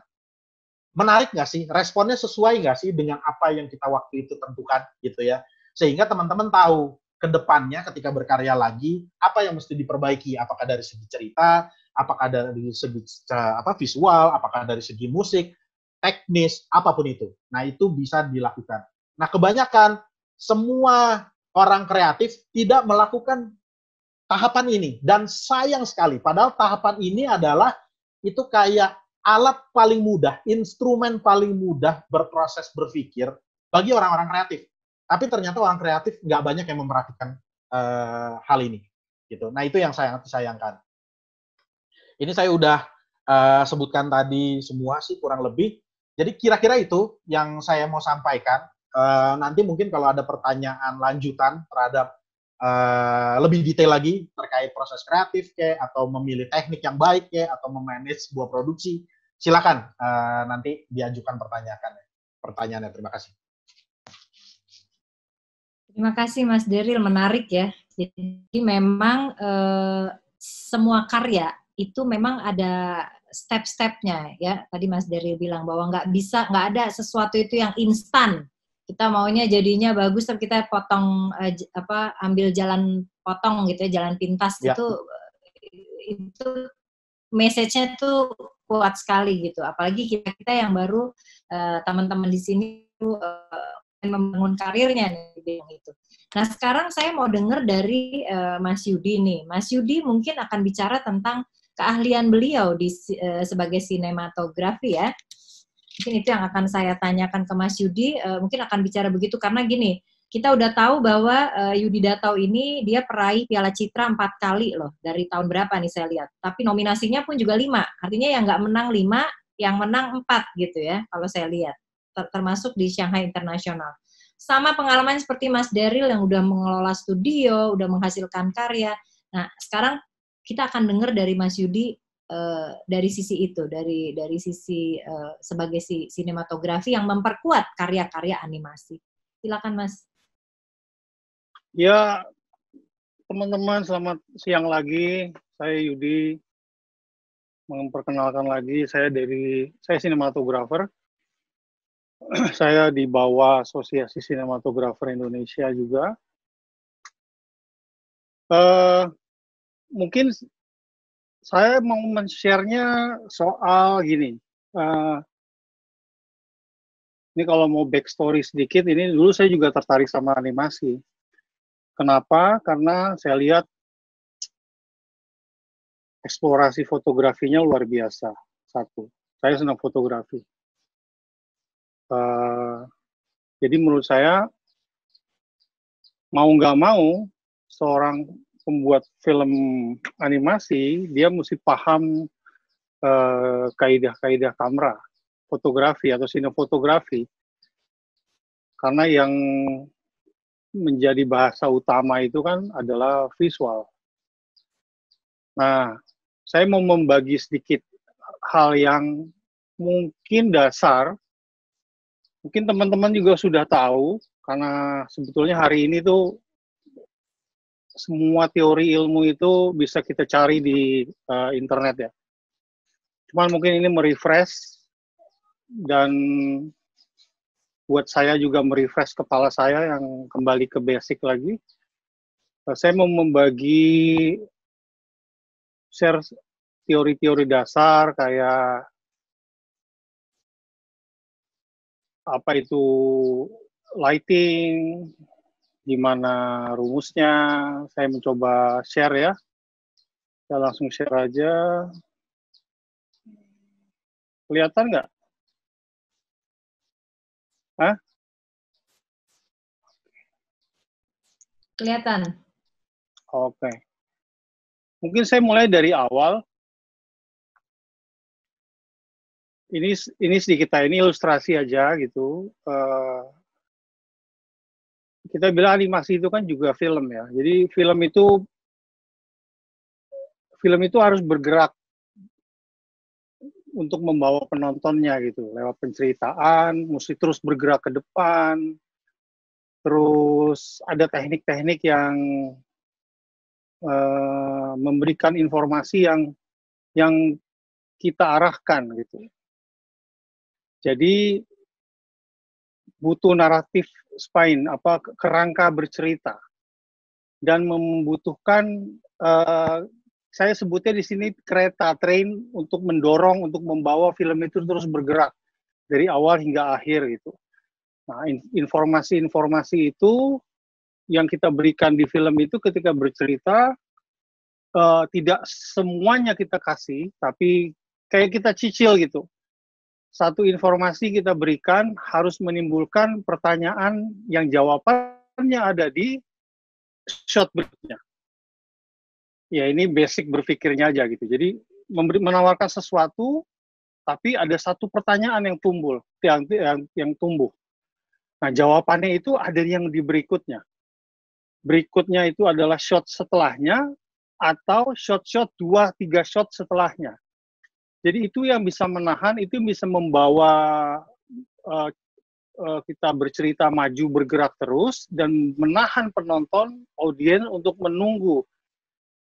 B: Menarik nggak sih? Responnya sesuai nggak sih dengan apa yang kita waktu itu tentukan gitu ya? sehingga teman-teman tahu ke depannya ketika berkarya lagi apa yang mesti diperbaiki apakah dari segi cerita apakah dari segi eh, apa visual apakah dari segi musik teknis apapun itu nah itu bisa dilakukan nah kebanyakan semua orang kreatif tidak melakukan tahapan ini dan sayang sekali padahal tahapan ini adalah itu kayak alat paling mudah instrumen paling mudah berproses berpikir bagi orang-orang kreatif tapi ternyata orang kreatif nggak banyak yang memperhatikan uh, hal ini gitu nah itu yang saya sayangkan ini saya udah uh, sebutkan tadi semua sih kurang lebih jadi kira-kira itu yang saya mau sampaikan uh, nanti mungkin kalau ada pertanyaan lanjutan terhadap uh, lebih detail lagi terkait proses kreatif kayak atau memilih teknik yang baik kayak atau memanage sebuah produksi silakan uh, nanti diajukan pertanyaannya pertanyaannya terima kasih
A: Terima kasih Mas Deril, menarik ya. Jadi memang e, semua karya itu memang ada step-stepnya ya. Tadi Mas Deril bilang bahwa nggak bisa, nggak ada sesuatu itu yang instan. Kita maunya jadinya bagus, tapi kita potong eh, apa ambil jalan potong gitu ya, jalan pintas ya. itu eh, itu message-nya tuh kuat sekali gitu. Apalagi kita kita yang baru teman-teman di sini membangun karirnya nih di itu. Nah sekarang saya mau dengar dari uh, Mas Yudi nih. Mas Yudi mungkin akan bicara tentang keahlian beliau di uh, sebagai sinematografi ya. Mungkin itu yang akan saya tanyakan ke Mas Yudi. Uh, mungkin akan bicara begitu karena gini, kita udah tahu bahwa uh, Yudi Datau ini dia peraih Piala Citra empat kali loh dari tahun berapa nih saya lihat. Tapi nominasinya pun juga lima, artinya yang nggak menang lima, yang menang empat gitu ya kalau saya lihat ter termasuk di Shanghai International. Sama pengalaman seperti Mas Deril yang udah mengelola studio, udah menghasilkan karya. Nah, sekarang kita akan dengar dari Mas Yudi uh, dari sisi itu, dari dari sisi uh, sebagai si sinematografi yang memperkuat karya-karya animasi. Silakan Mas.
C: Ya,
D: teman-teman selamat siang lagi. Saya Yudi memperkenalkan lagi saya dari saya sinematografer [CLEARS THROAT] saya di bawah Asosiasi Sinematografer Indonesia juga.
C: Uh, mungkin saya mau men-share-nya
D: soal gini. Uh, ini kalau mau backstory sedikit, ini dulu saya juga tertarik sama animasi. Kenapa? Karena saya lihat eksplorasi fotografinya
C: luar biasa. Satu, saya senang fotografi. Uh,
D: jadi menurut saya mau nggak mau seorang pembuat film animasi dia mesti paham uh, eh, kaidah-kaidah kamera, fotografi atau sinematografi Karena yang menjadi bahasa utama itu kan adalah visual. Nah, saya mau membagi sedikit hal yang mungkin dasar mungkin teman-teman juga sudah tahu karena sebetulnya hari ini tuh semua teori ilmu itu bisa kita cari di uh, internet ya. Cuman mungkin ini merefresh dan buat saya juga merefresh kepala saya yang kembali ke basic lagi. Eh, saya mau membagi share teori-teori dasar kayak apa itu lighting, gimana rumusnya. Saya mencoba share ya. Saya langsung share aja.
C: Kelihatan nggak? Hah? Kelihatan. Oke. Okay. Mungkin saya mulai dari awal. ini ini sedikit ah, ini ilustrasi aja gitu. Uh, kita bilang animasi itu kan juga film ya. Jadi
D: film itu film itu harus bergerak untuk membawa penontonnya gitu lewat penceritaan, mesti terus bergerak ke depan. Terus ada teknik-teknik yang uh, memberikan informasi yang yang
C: kita arahkan gitu. Jadi
D: butuh naratif spine apa kerangka bercerita dan membutuhkan uh, saya sebutnya di sini kereta train untuk mendorong untuk membawa film itu terus bergerak dari awal hingga akhir gitu. Nah, informasi-informasi itu yang kita berikan di film itu ketika bercerita uh, tidak semuanya kita kasih, tapi kayak kita cicil gitu satu informasi kita berikan harus menimbulkan pertanyaan yang jawabannya ada di shot berikutnya. Ya ini basic berpikirnya aja gitu. Jadi memberi, menawarkan sesuatu, tapi ada satu pertanyaan yang tumbuh, yang, yang, yang tumbuh. Nah jawabannya itu ada yang di berikutnya. Berikutnya itu adalah shot setelahnya atau shot-shot dua tiga shot setelahnya jadi itu yang bisa menahan, itu yang bisa membawa uh, uh, kita bercerita maju bergerak terus dan menahan penonton, audiens untuk menunggu,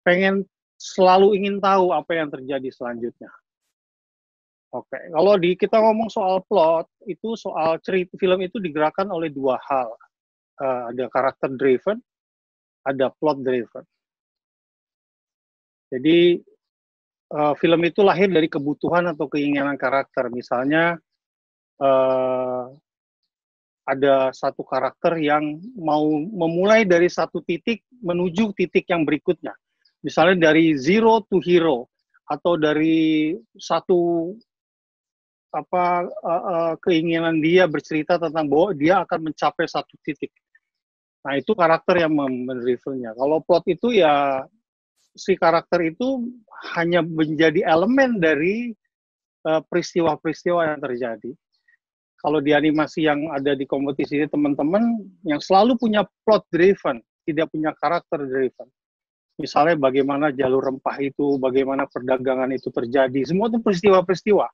D: pengen selalu ingin tahu apa yang terjadi selanjutnya. Oke, okay. kalau di kita ngomong soal plot itu soal cerita film itu digerakkan oleh dua hal, uh, ada karakter driven, ada plot driven. Jadi uh, film itu lahir dari kebutuhan atau keinginan karakter. Misalnya uh, ada satu karakter yang mau memulai dari satu titik menuju titik yang berikutnya. Misalnya dari zero to hero atau dari satu apa uh, uh, keinginan dia bercerita tentang bahwa dia akan mencapai satu titik. Nah, itu karakter yang mendrivelnya. Kalau plot itu ya si karakter itu hanya menjadi elemen dari eh, peristiwa-peristiwa uh, yang terjadi. Kalau di animasi yang ada di kompetisi ini teman-teman yang selalu punya plot driven, tidak punya karakter driven. Misalnya bagaimana jalur rempah itu, bagaimana perdagangan itu terjadi, semua itu peristiwa-peristiwa.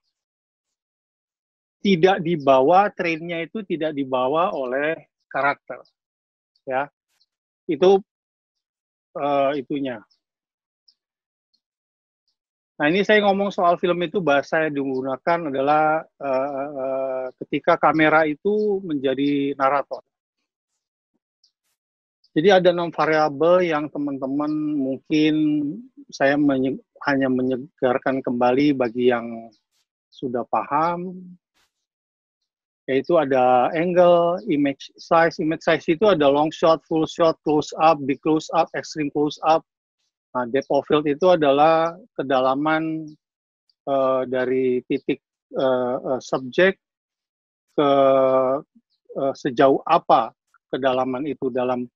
D: Tidak dibawa trennya itu tidak dibawa oleh karakter. Ya. Itu uh, itunya Nah ini saya ngomong soal film itu bahasa yang digunakan adalah uh, uh, ketika kamera itu menjadi narator. Jadi ada enam variabel yang teman-teman mungkin saya menye hanya menyegarkan kembali bagi yang sudah paham, yaitu ada angle, image size, image size itu ada long shot, full shot, close up, big close up, extreme close up, Nah, depth of field itu adalah kedalaman uh, dari titik uh, subjek ke uh, sejauh apa kedalaman itu dalam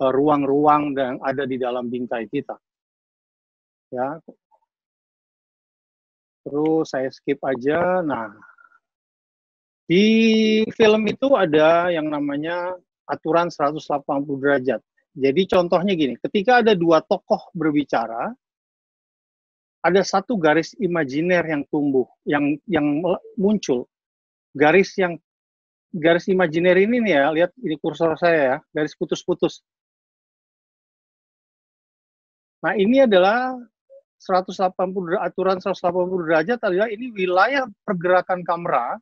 D: ruang-ruang uh, yang ada di dalam bingkai kita. Ya. Terus saya skip aja. Nah, di film itu ada yang namanya aturan 180 derajat. Jadi contohnya gini, ketika ada dua tokoh berbicara, ada satu garis imajiner yang tumbuh, yang yang muncul. Garis yang garis imajiner ini nih ya, lihat ini kursor saya ya, garis putus-putus.
C: Nah, ini adalah 180 aturan 180 derajat
D: adalah ini wilayah pergerakan kamera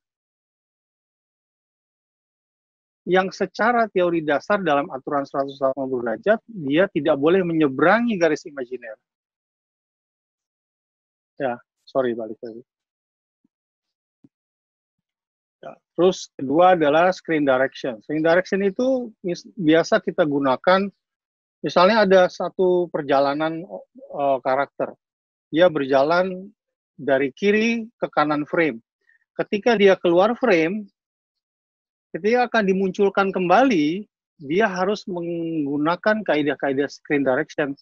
D: yang secara teori dasar dalam aturan 180 derajat dia tidak boleh menyeberangi garis imajiner. Ya, sorry balik lagi. Ya, terus kedua adalah screen direction. Screen direction itu biasa kita gunakan misalnya ada satu perjalanan uh, karakter. Dia berjalan dari kiri ke kanan frame. Ketika dia keluar frame, ketika akan dimunculkan kembali, dia harus menggunakan kaidah-kaidah screen direction.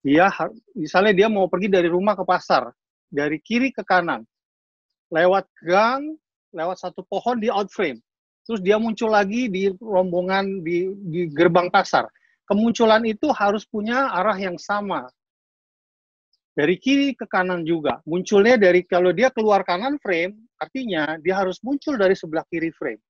D: Dia misalnya dia mau pergi dari rumah ke pasar, dari kiri ke kanan, lewat gang, lewat satu pohon di outframe. Terus dia muncul lagi di rombongan di, di gerbang pasar. Kemunculan itu harus punya arah yang sama. Dari kiri ke kanan juga. Munculnya dari kalau dia keluar kanan frame, artinya dia harus muncul dari sebelah kiri frame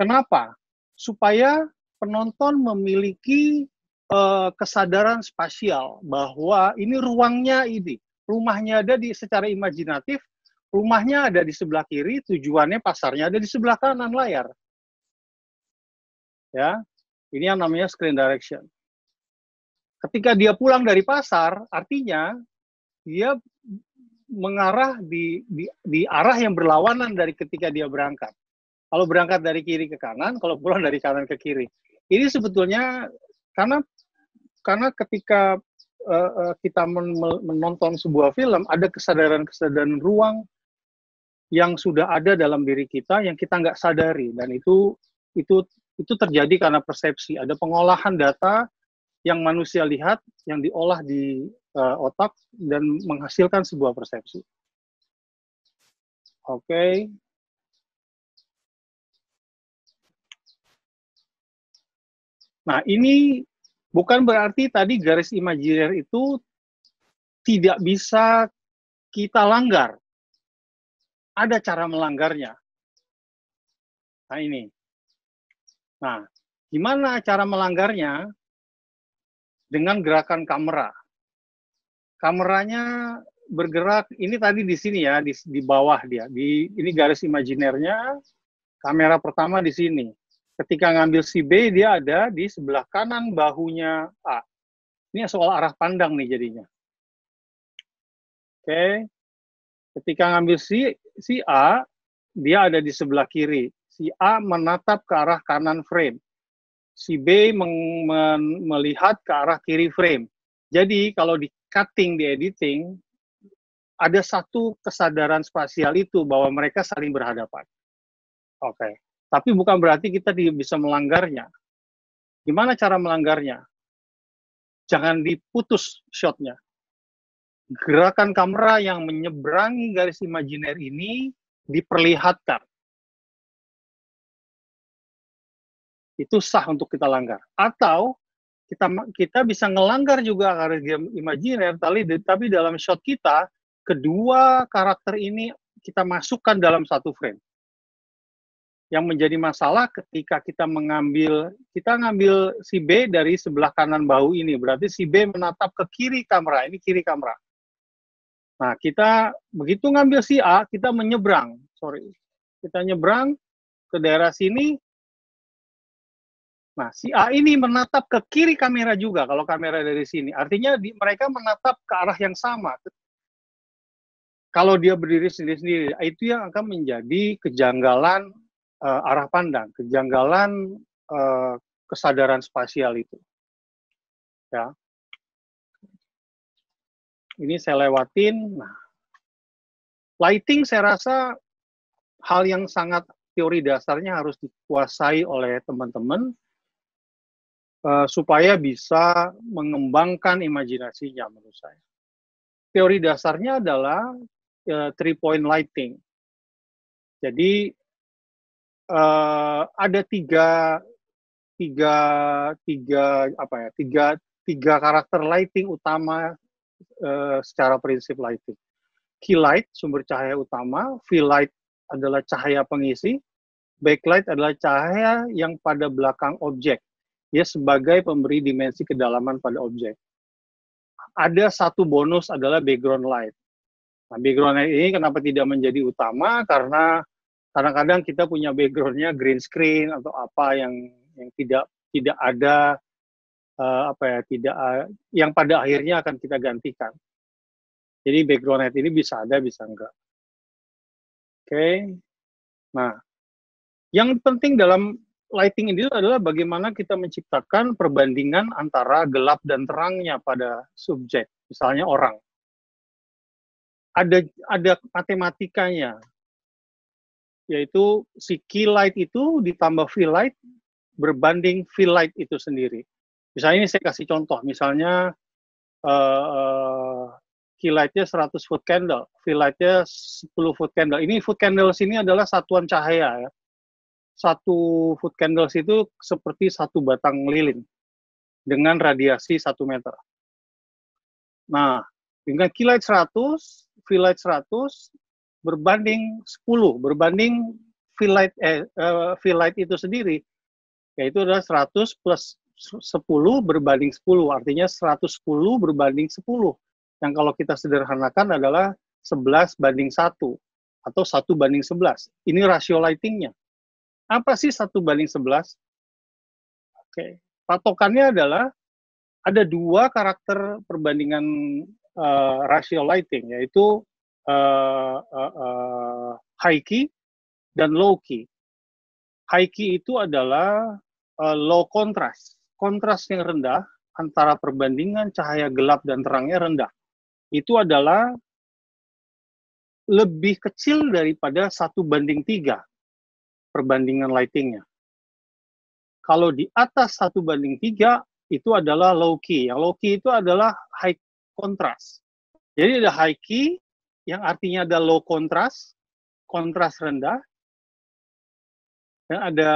D: Kenapa? Supaya penonton memiliki uh, kesadaran spasial bahwa ini ruangnya ini, rumahnya ada di secara imajinatif, rumahnya ada di sebelah kiri, tujuannya pasarnya ada di sebelah kanan layar. Ya, ini yang namanya screen direction. Ketika dia pulang dari pasar, artinya dia mengarah di, di, di arah yang berlawanan dari ketika dia berangkat. Kalau berangkat dari kiri ke kanan, kalau pulang dari kanan ke kiri. Ini sebetulnya karena karena ketika uh, kita men menonton sebuah film ada kesadaran-kesadaran ruang yang sudah ada dalam diri kita yang kita nggak sadari dan itu itu itu terjadi karena persepsi ada pengolahan data yang manusia lihat yang diolah di uh, otak dan menghasilkan sebuah persepsi. Oke, okay. Nah, ini bukan berarti tadi garis imajiner itu tidak bisa kita langgar. Ada cara melanggarnya. Nah, ini. Nah, gimana cara melanggarnya? Dengan gerakan kamera. Kameranya bergerak, ini tadi di sini ya, di, di bawah dia. Di, ini garis imajinernya, kamera pertama di sini. Ketika ngambil si B, dia ada di sebelah kanan bahunya A. Ini soal arah pandang nih jadinya. Oke. Okay. Ketika ngambil si, si A, dia ada di sebelah kiri. Si A menatap ke arah kanan frame. Si B meng, men, melihat ke arah kiri frame. Jadi kalau di cutting, di editing, ada satu kesadaran spasial itu bahwa mereka saling berhadapan. Oke. Okay. Tapi bukan berarti kita bisa melanggarnya. Gimana cara melanggarnya? Jangan diputus shotnya. Gerakan kamera yang menyeberangi
C: garis imajiner ini diperlihatkan.
D: Itu sah untuk kita langgar. Atau kita kita bisa ngelanggar juga garis imajiner tapi tapi dalam shot kita kedua karakter ini kita masukkan dalam satu frame yang menjadi masalah ketika kita mengambil kita ngambil si B dari sebelah kanan bahu ini berarti si B menatap ke kiri kamera ini kiri kamera nah kita begitu ngambil si A kita menyeberang sorry kita nyebrang ke daerah sini nah si A ini menatap ke kiri kamera juga kalau kamera dari sini artinya di, mereka menatap ke arah yang sama kalau dia berdiri sendiri-sendiri, itu yang akan menjadi kejanggalan uh, arah pandang, kejanggalan uh, kesadaran spasial itu. Ya.
C: Ini saya lewatin. Nah,
D: lighting saya rasa hal yang sangat teori dasarnya harus dikuasai oleh teman-teman uh, supaya bisa mengembangkan imajinasinya menurut saya. Teori dasarnya adalah uh, three point lighting. Jadi uh, ada tiga tiga tiga apa ya tiga tiga karakter lighting utama uh, secara prinsip lighting. Key light sumber cahaya utama, fill light adalah cahaya pengisi, backlight adalah cahaya yang pada belakang objek. ya sebagai pemberi dimensi kedalaman pada objek. Ada satu bonus adalah background light. Nah, background light ini kenapa tidak menjadi utama? Karena kadang-kadang kita punya backgroundnya green screen atau apa yang yang tidak tidak ada uh, apa ya tidak uh, yang pada akhirnya akan kita gantikan jadi background net ini bisa ada bisa enggak oke okay. nah yang penting dalam lighting ini adalah bagaimana kita menciptakan perbandingan antara gelap dan terangnya pada subjek misalnya orang ada ada matematikanya yaitu si key light itu ditambah fill light berbanding fill light itu sendiri. Misalnya ini saya kasih contoh, misalnya uh, key light-nya 100 foot candle, fill nya 10 foot candle. Ini foot candles ini adalah satuan cahaya ya. Satu foot candles itu seperti satu batang lilin dengan radiasi 1 meter. Nah, dengan key light 100, fill light 100, berbanding 10, berbanding fill light, eh, eh, fill light itu sendiri, yaitu adalah 100 plus 10 berbanding 10, artinya 110 berbanding 10. Yang kalau kita sederhanakan adalah 11 banding 1 atau 1 banding 11. Ini rasio lightingnya. Apa sih 1 banding 11? Oke, patokannya adalah ada dua karakter perbandingan uh, rasio lighting, yaitu uh, uh, high key dan low key. High key itu adalah uh, eh, low contrast, kontras yang rendah antara perbandingan cahaya gelap dan terangnya rendah. Itu adalah lebih kecil daripada satu banding tiga perbandingan lightingnya. Kalau di atas satu banding tiga itu adalah low key. Yang low key itu adalah high contrast. Jadi ada high key, yang artinya ada low contrast, kontras rendah, dan ada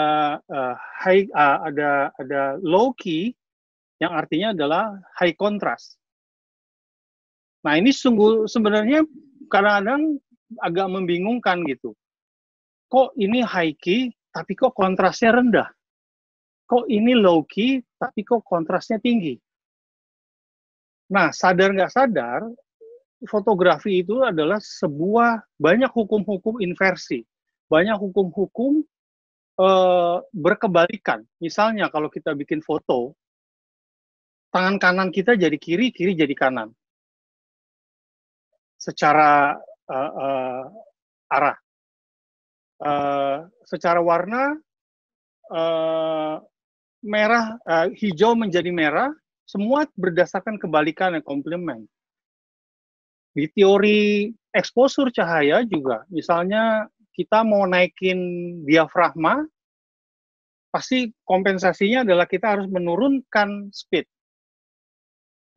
D: uh, high uh, ada ada low key yang artinya adalah high contrast. Nah ini sungguh sebenarnya kadang-kadang agak membingungkan gitu. Kok ini high key tapi kok kontrasnya rendah? Kok ini low key tapi kok kontrasnya tinggi? Nah sadar nggak sadar fotografi itu adalah sebuah banyak hukum-hukum inversi, banyak hukum-hukum e, berkebalikan. Misalnya kalau kita bikin foto, tangan kanan kita jadi kiri, kiri jadi kanan. Secara e, e, arah, e, secara warna e, merah e, hijau menjadi merah, semua berdasarkan kebalikan yang komplement di teori eksposur cahaya juga, misalnya kita mau naikin diafragma, pasti kompensasinya adalah kita harus menurunkan speed.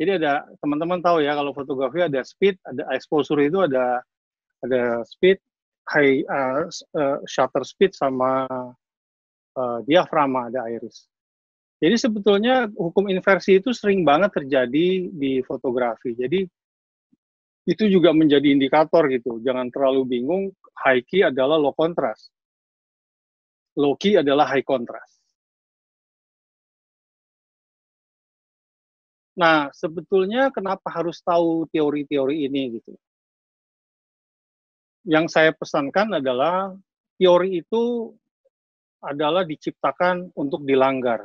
D: Jadi ada teman-teman tahu ya kalau fotografi ada speed, ada exposure itu ada ada speed, high uh, uh, shutter speed sama uh, diafragma ada iris. Jadi sebetulnya hukum inversi itu sering banget terjadi di fotografi. Jadi itu juga menjadi indikator gitu. Jangan terlalu bingung, high key adalah low contrast. Low key adalah
C: high contrast. Nah,
D: sebetulnya kenapa harus tahu teori-teori ini gitu? Yang saya pesankan adalah teori itu adalah diciptakan untuk dilanggar.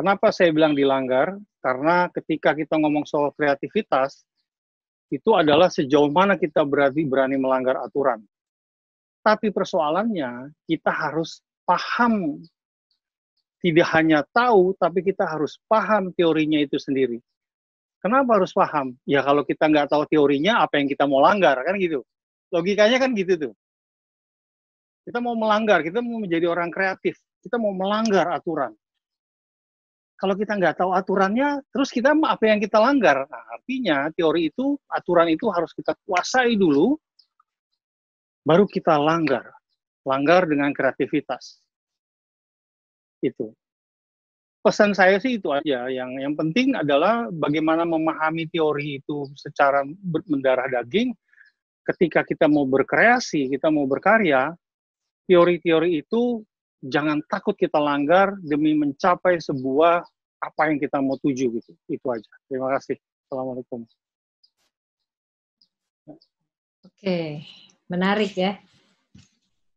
D: Kenapa saya bilang dilanggar? Karena ketika kita ngomong soal kreativitas, itu adalah sejauh mana kita berarti berani melanggar aturan. Tapi persoalannya kita harus paham tidak hanya tahu, tapi kita harus paham teorinya itu sendiri. Kenapa harus paham? Ya kalau kita nggak tahu teorinya, apa yang kita mau langgar, kan gitu. Logikanya kan gitu tuh. Kita mau melanggar, kita mau menjadi orang kreatif, kita mau melanggar aturan kalau kita nggak tahu aturannya, terus kita apa yang kita langgar? Nah, artinya teori itu, aturan itu harus kita kuasai dulu, baru kita langgar. Langgar dengan kreativitas. Itu. Pesan saya sih itu aja. Yang yang penting adalah bagaimana memahami teori itu secara mendarah daging. Ketika kita mau berkreasi, kita mau berkarya, teori-teori itu jangan takut kita langgar demi mencapai sebuah apa yang kita mau tuju gitu. Itu aja. Terima kasih. Assalamualaikum.
A: Oke, menarik ya.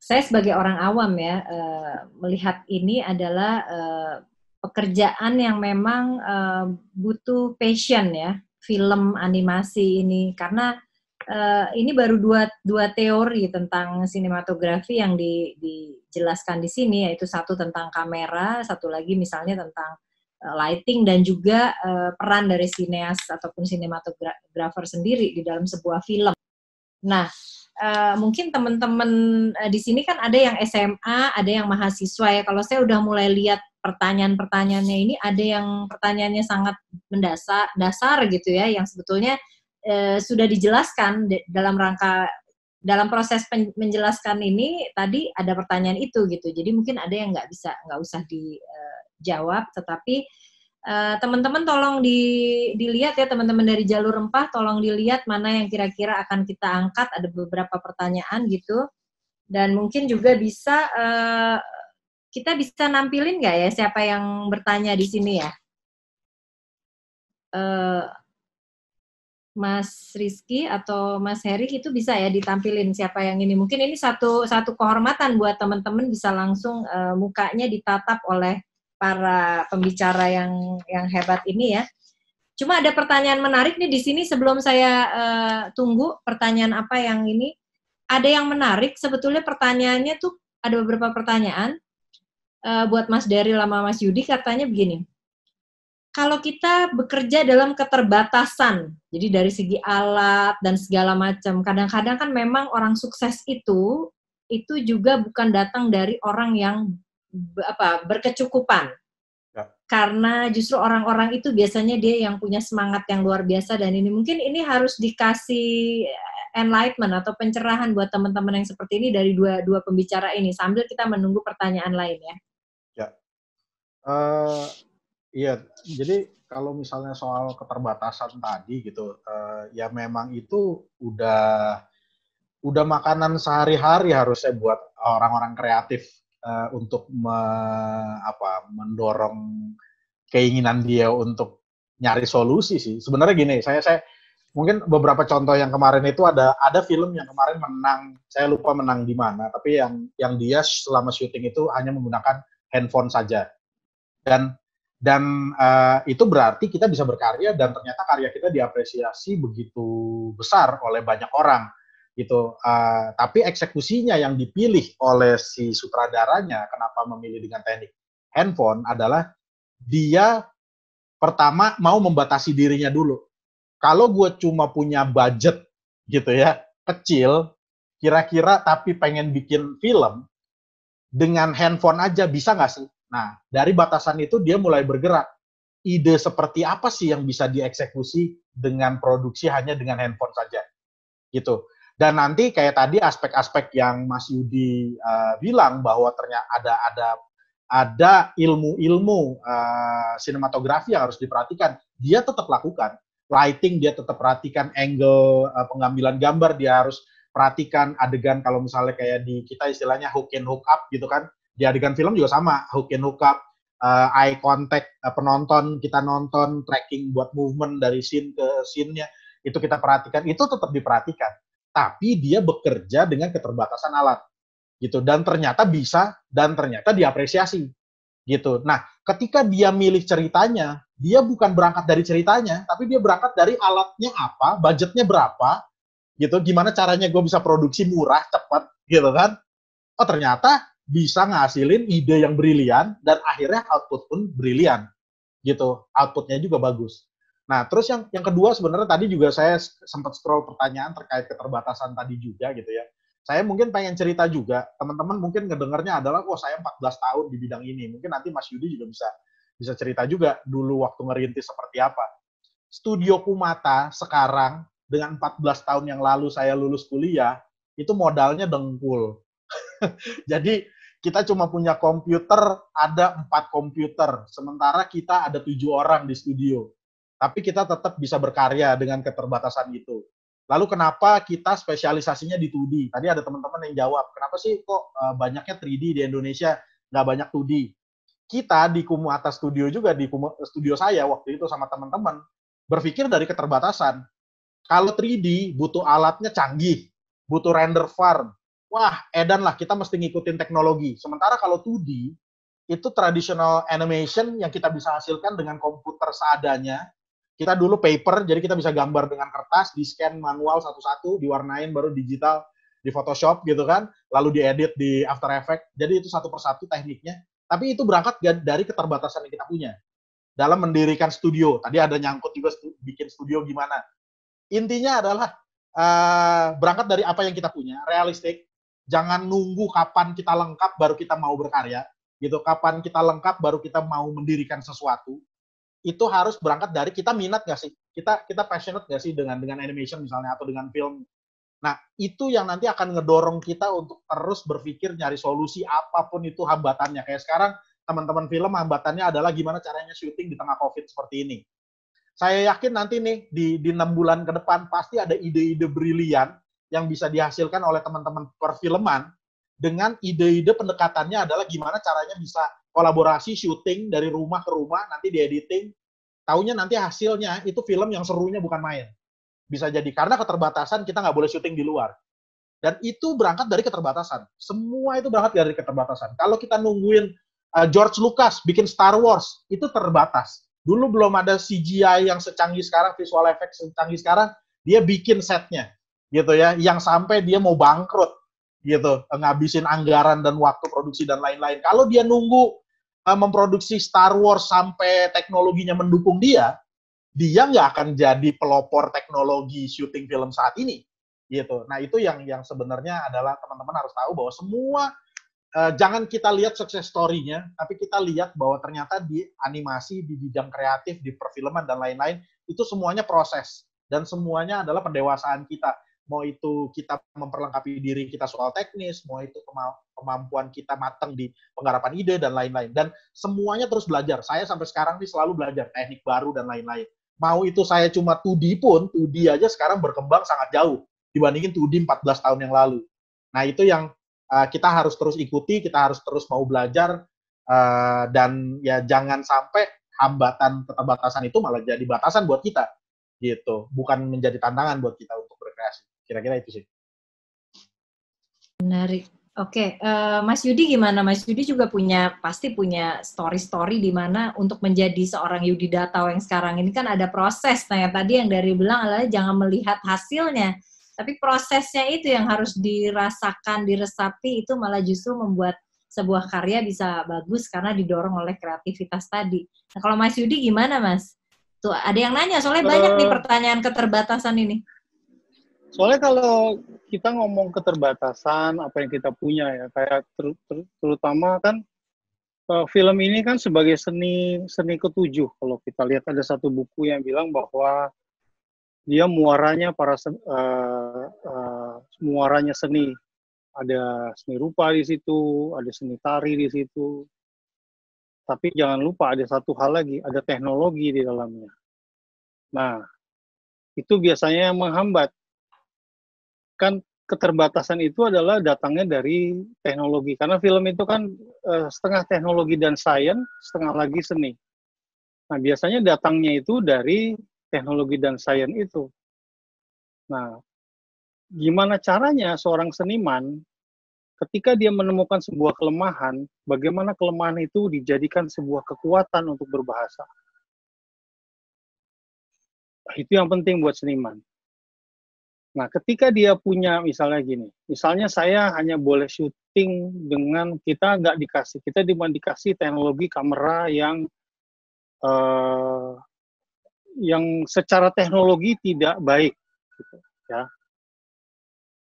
A: Saya sebagai orang awam ya eh, melihat ini adalah eh, pekerjaan yang memang eh, butuh passion ya film animasi ini karena uh, ini baru dua, dua teori tentang sinematografi yang di, dijelaskan di sini, yaitu satu tentang kamera, satu lagi misalnya tentang eh, lighting dan juga uh, peran dari sineas ataupun sinematografer sendiri di dalam sebuah film. Nah, uh, mungkin teman-teman uh, di sini kan ada yang SMA, ada yang mahasiswa ya. Kalau saya udah mulai lihat pertanyaan-pertanyaannya ini, ada yang pertanyaannya sangat mendasar, dasar gitu ya, yang sebetulnya eh, sudah dijelaskan dalam rangka dalam proses menjelaskan ini tadi ada pertanyaan itu gitu. Jadi mungkin ada yang nggak bisa nggak usah dijawab, eh, tetapi eh, teman-teman tolong di, dilihat ya teman-teman dari jalur rempah tolong dilihat mana yang kira-kira akan kita angkat ada beberapa pertanyaan gitu dan mungkin juga bisa eh, kita bisa nampilin nggak ya siapa yang bertanya di sini ya eh, Mas Rizky atau Mas Heri itu bisa ya ditampilin siapa yang ini. Mungkin ini satu satu kehormatan buat teman-teman bisa langsung uh, mukanya ditatap oleh para pembicara yang yang hebat ini ya. Cuma ada pertanyaan menarik nih di sini sebelum saya uh, tunggu pertanyaan apa yang ini. Ada yang menarik sebetulnya pertanyaannya tuh ada beberapa pertanyaan uh, buat Mas Dari lama Mas Yudi katanya begini kalau kita bekerja dalam keterbatasan, jadi dari segi alat dan segala macam, kadang-kadang kan memang orang sukses itu itu juga bukan datang dari orang yang apa berkecukupan, ya. karena justru orang-orang itu biasanya dia yang punya semangat yang luar biasa dan ini mungkin ini harus dikasih enlightenment atau pencerahan buat teman-teman yang seperti ini dari dua dua pembicara ini sambil kita menunggu pertanyaan lain ya.
B: Ya. Uh Iya, jadi kalau misalnya soal keterbatasan tadi gitu, uh, ya memang itu udah udah makanan sehari-hari harusnya buat orang-orang kreatif uh, untuk me, apa mendorong keinginan dia untuk nyari solusi sih. Sebenarnya gini, saya saya mungkin beberapa contoh yang kemarin itu ada ada film yang kemarin menang, saya lupa menang di mana, tapi yang yang dia selama syuting itu hanya menggunakan handphone saja. Dan dan uh, itu berarti kita bisa berkarya dan ternyata karya kita diapresiasi begitu besar oleh banyak orang gitu uh, tapi eksekusinya yang dipilih oleh si sutradaranya kenapa memilih dengan teknik handphone adalah dia pertama mau membatasi dirinya dulu kalau gue cuma punya budget gitu ya kecil kira-kira tapi pengen bikin film dengan handphone aja bisa nggak sih Nah, dari batasan itu dia mulai bergerak. Ide seperti apa sih yang bisa dieksekusi dengan produksi hanya dengan handphone saja? Gitu. Dan nanti kayak tadi aspek-aspek yang Mas Yudi uh, bilang bahwa ternyata ada ada ada ilmu-ilmu uh, sinematografi yang harus diperhatikan, dia tetap lakukan. Lighting dia tetap perhatikan, angle uh, pengambilan gambar dia harus perhatikan adegan kalau misalnya kayak di kita istilahnya hook in hook up gitu kan di adegan film juga sama hook and hook up uh, eye contact uh, penonton kita nonton tracking buat movement dari scene ke scene-nya itu kita perhatikan itu tetap diperhatikan tapi dia bekerja dengan keterbatasan alat gitu dan ternyata bisa dan ternyata diapresiasi gitu nah ketika dia milih ceritanya dia bukan berangkat dari ceritanya tapi dia berangkat dari alatnya apa budgetnya berapa gitu gimana caranya gue bisa produksi murah cepat gitu kan oh ternyata bisa ngasilin ide yang brilian dan akhirnya output pun brilian gitu outputnya juga bagus nah terus yang yang kedua sebenarnya tadi juga saya sempat scroll pertanyaan terkait keterbatasan tadi juga gitu ya saya mungkin pengen cerita juga teman-teman mungkin ngedengarnya adalah wah oh, saya 14 tahun di bidang ini mungkin nanti Mas Yudi juga bisa bisa cerita juga dulu waktu ngerintis seperti apa studio Kumata sekarang dengan 14 tahun yang lalu saya lulus kuliah itu modalnya dengkul [LAUGHS] jadi kita cuma punya komputer, ada empat komputer, sementara kita ada tujuh orang di studio. Tapi kita tetap bisa berkarya dengan keterbatasan itu. Lalu kenapa kita spesialisasinya di 2D? Tadi ada teman-teman yang jawab, kenapa sih kok eh, banyaknya 3D di Indonesia, nggak banyak 2D? Kita di Kumu Atas Studio juga, di Kumu, studio saya waktu itu sama teman-teman, berpikir dari keterbatasan. Kalau 3D butuh alatnya canggih, butuh render farm, wah edan lah kita mesti ngikutin teknologi. Sementara kalau 2D itu traditional animation yang kita bisa hasilkan dengan komputer seadanya. Kita dulu paper, jadi kita bisa gambar dengan kertas, di scan manual satu-satu, diwarnain baru digital di Photoshop gitu kan, lalu diedit di After Effects. Jadi itu satu persatu tekniknya. Tapi itu berangkat dari keterbatasan yang kita punya dalam mendirikan studio. Tadi ada nyangkut juga stu bikin studio gimana. Intinya adalah uh, berangkat dari apa yang kita punya, realistik, jangan nunggu kapan kita lengkap baru kita mau berkarya gitu kapan kita lengkap baru kita mau mendirikan sesuatu itu harus berangkat dari kita minat gak sih kita kita passionate gak sih dengan dengan animation misalnya atau dengan film nah itu yang nanti akan ngedorong kita untuk terus berpikir nyari solusi apapun itu hambatannya kayak sekarang teman-teman film hambatannya adalah gimana caranya syuting di tengah covid seperti ini saya yakin nanti nih di di enam bulan ke depan pasti ada ide-ide brilian yang bisa dihasilkan oleh teman-teman perfilman dengan ide-ide pendekatannya adalah gimana caranya bisa kolaborasi syuting dari rumah ke rumah nanti di editing tahunya nanti hasilnya itu film yang serunya bukan main bisa jadi karena keterbatasan kita nggak boleh syuting di luar dan itu berangkat dari keterbatasan semua itu berangkat dari keterbatasan kalau kita nungguin uh, George Lucas bikin Star Wars itu terbatas dulu belum ada CGI yang secanggih sekarang visual effect secanggih sekarang dia bikin setnya gitu ya yang sampai dia mau bangkrut gitu ngabisin anggaran dan waktu produksi dan lain-lain kalau dia nunggu uh, memproduksi Star Wars sampai teknologinya mendukung dia dia nggak akan jadi pelopor teknologi syuting film saat ini gitu nah itu yang yang sebenarnya adalah teman-teman harus tahu bahwa semua uh, jangan kita lihat sukses story-nya tapi kita lihat bahwa ternyata di animasi di bidang kreatif di perfilman dan lain-lain itu semuanya proses dan semuanya adalah pendewasaan kita mau itu kita memperlengkapi diri kita soal teknis, mau itu kemampuan kita matang di penggarapan ide dan lain-lain. Dan semuanya terus belajar. Saya sampai sekarang ini selalu belajar teknik baru dan lain-lain. Mau itu saya cuma 2D pun, 2D aja sekarang berkembang sangat jauh dibandingin 2D 14 tahun yang lalu. Nah, itu yang eh, kita harus terus ikuti, kita harus terus mau belajar eh, dan ya jangan sampai hambatan keterbatasan itu malah jadi batasan buat kita gitu, bukan menjadi tantangan buat kita Kira-kira itu sih.
A: Menarik. Oke, okay. uh, eh, Mas Yudi gimana? Mas Yudi juga punya pasti punya story-story di mana untuk menjadi seorang Yudi Datau yang sekarang ini kan ada proses. Nah, yang tadi yang dari bilang adalah jangan melihat hasilnya, tapi prosesnya itu yang harus dirasakan, diresapi itu malah justru membuat sebuah karya bisa bagus karena didorong oleh kreativitas tadi. Nah, kalau Mas Yudi gimana, Mas? Tuh, ada yang nanya soalnya uh, banyak nih eh. pertanyaan keterbatasan ini
D: soalnya kalau kita ngomong keterbatasan apa yang kita punya ya kayak ter ter terutama kan uh, film ini kan sebagai seni seni ketujuh kalau kita lihat ada satu buku yang bilang bahwa dia muaranya para uh, uh, muaranya seni ada seni rupa di situ ada seni tari di situ tapi jangan lupa ada satu hal lagi ada teknologi di dalamnya nah itu biasanya yang menghambat kan keterbatasan itu adalah datangnya dari teknologi karena film itu kan uh, setengah teknologi dan sains setengah lagi seni nah biasanya datangnya itu dari teknologi dan sains itu nah gimana caranya seorang seniman ketika dia menemukan sebuah kelemahan bagaimana kelemahan itu dijadikan sebuah kekuatan untuk berbahasa itu yang penting buat seniman Nah, ketika dia punya misalnya gini, misalnya saya hanya boleh syuting dengan kita nggak dikasih, kita cuma dikasih teknologi kamera yang uh, yang secara teknologi tidak baik, gitu, ya.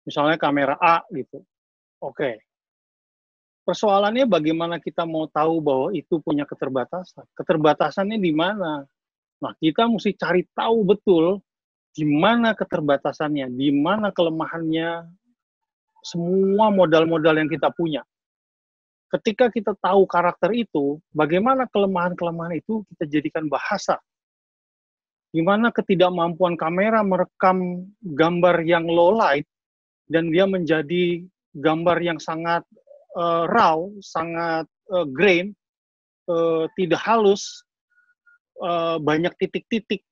D: Misalnya kamera A gitu, oke. Persoalannya bagaimana kita mau tahu bahwa itu punya keterbatasan? Keterbatasannya di mana? Nah, kita mesti cari tahu betul di mana keterbatasannya, di mana kelemahannya, semua modal-modal yang kita punya. Ketika kita tahu karakter itu, bagaimana kelemahan-kelemahan itu kita jadikan bahasa. Gimana ketidakmampuan kamera merekam gambar yang low light dan dia menjadi gambar yang sangat uh, raw, sangat uh, grain, uh, tidak halus, uh, banyak titik-titik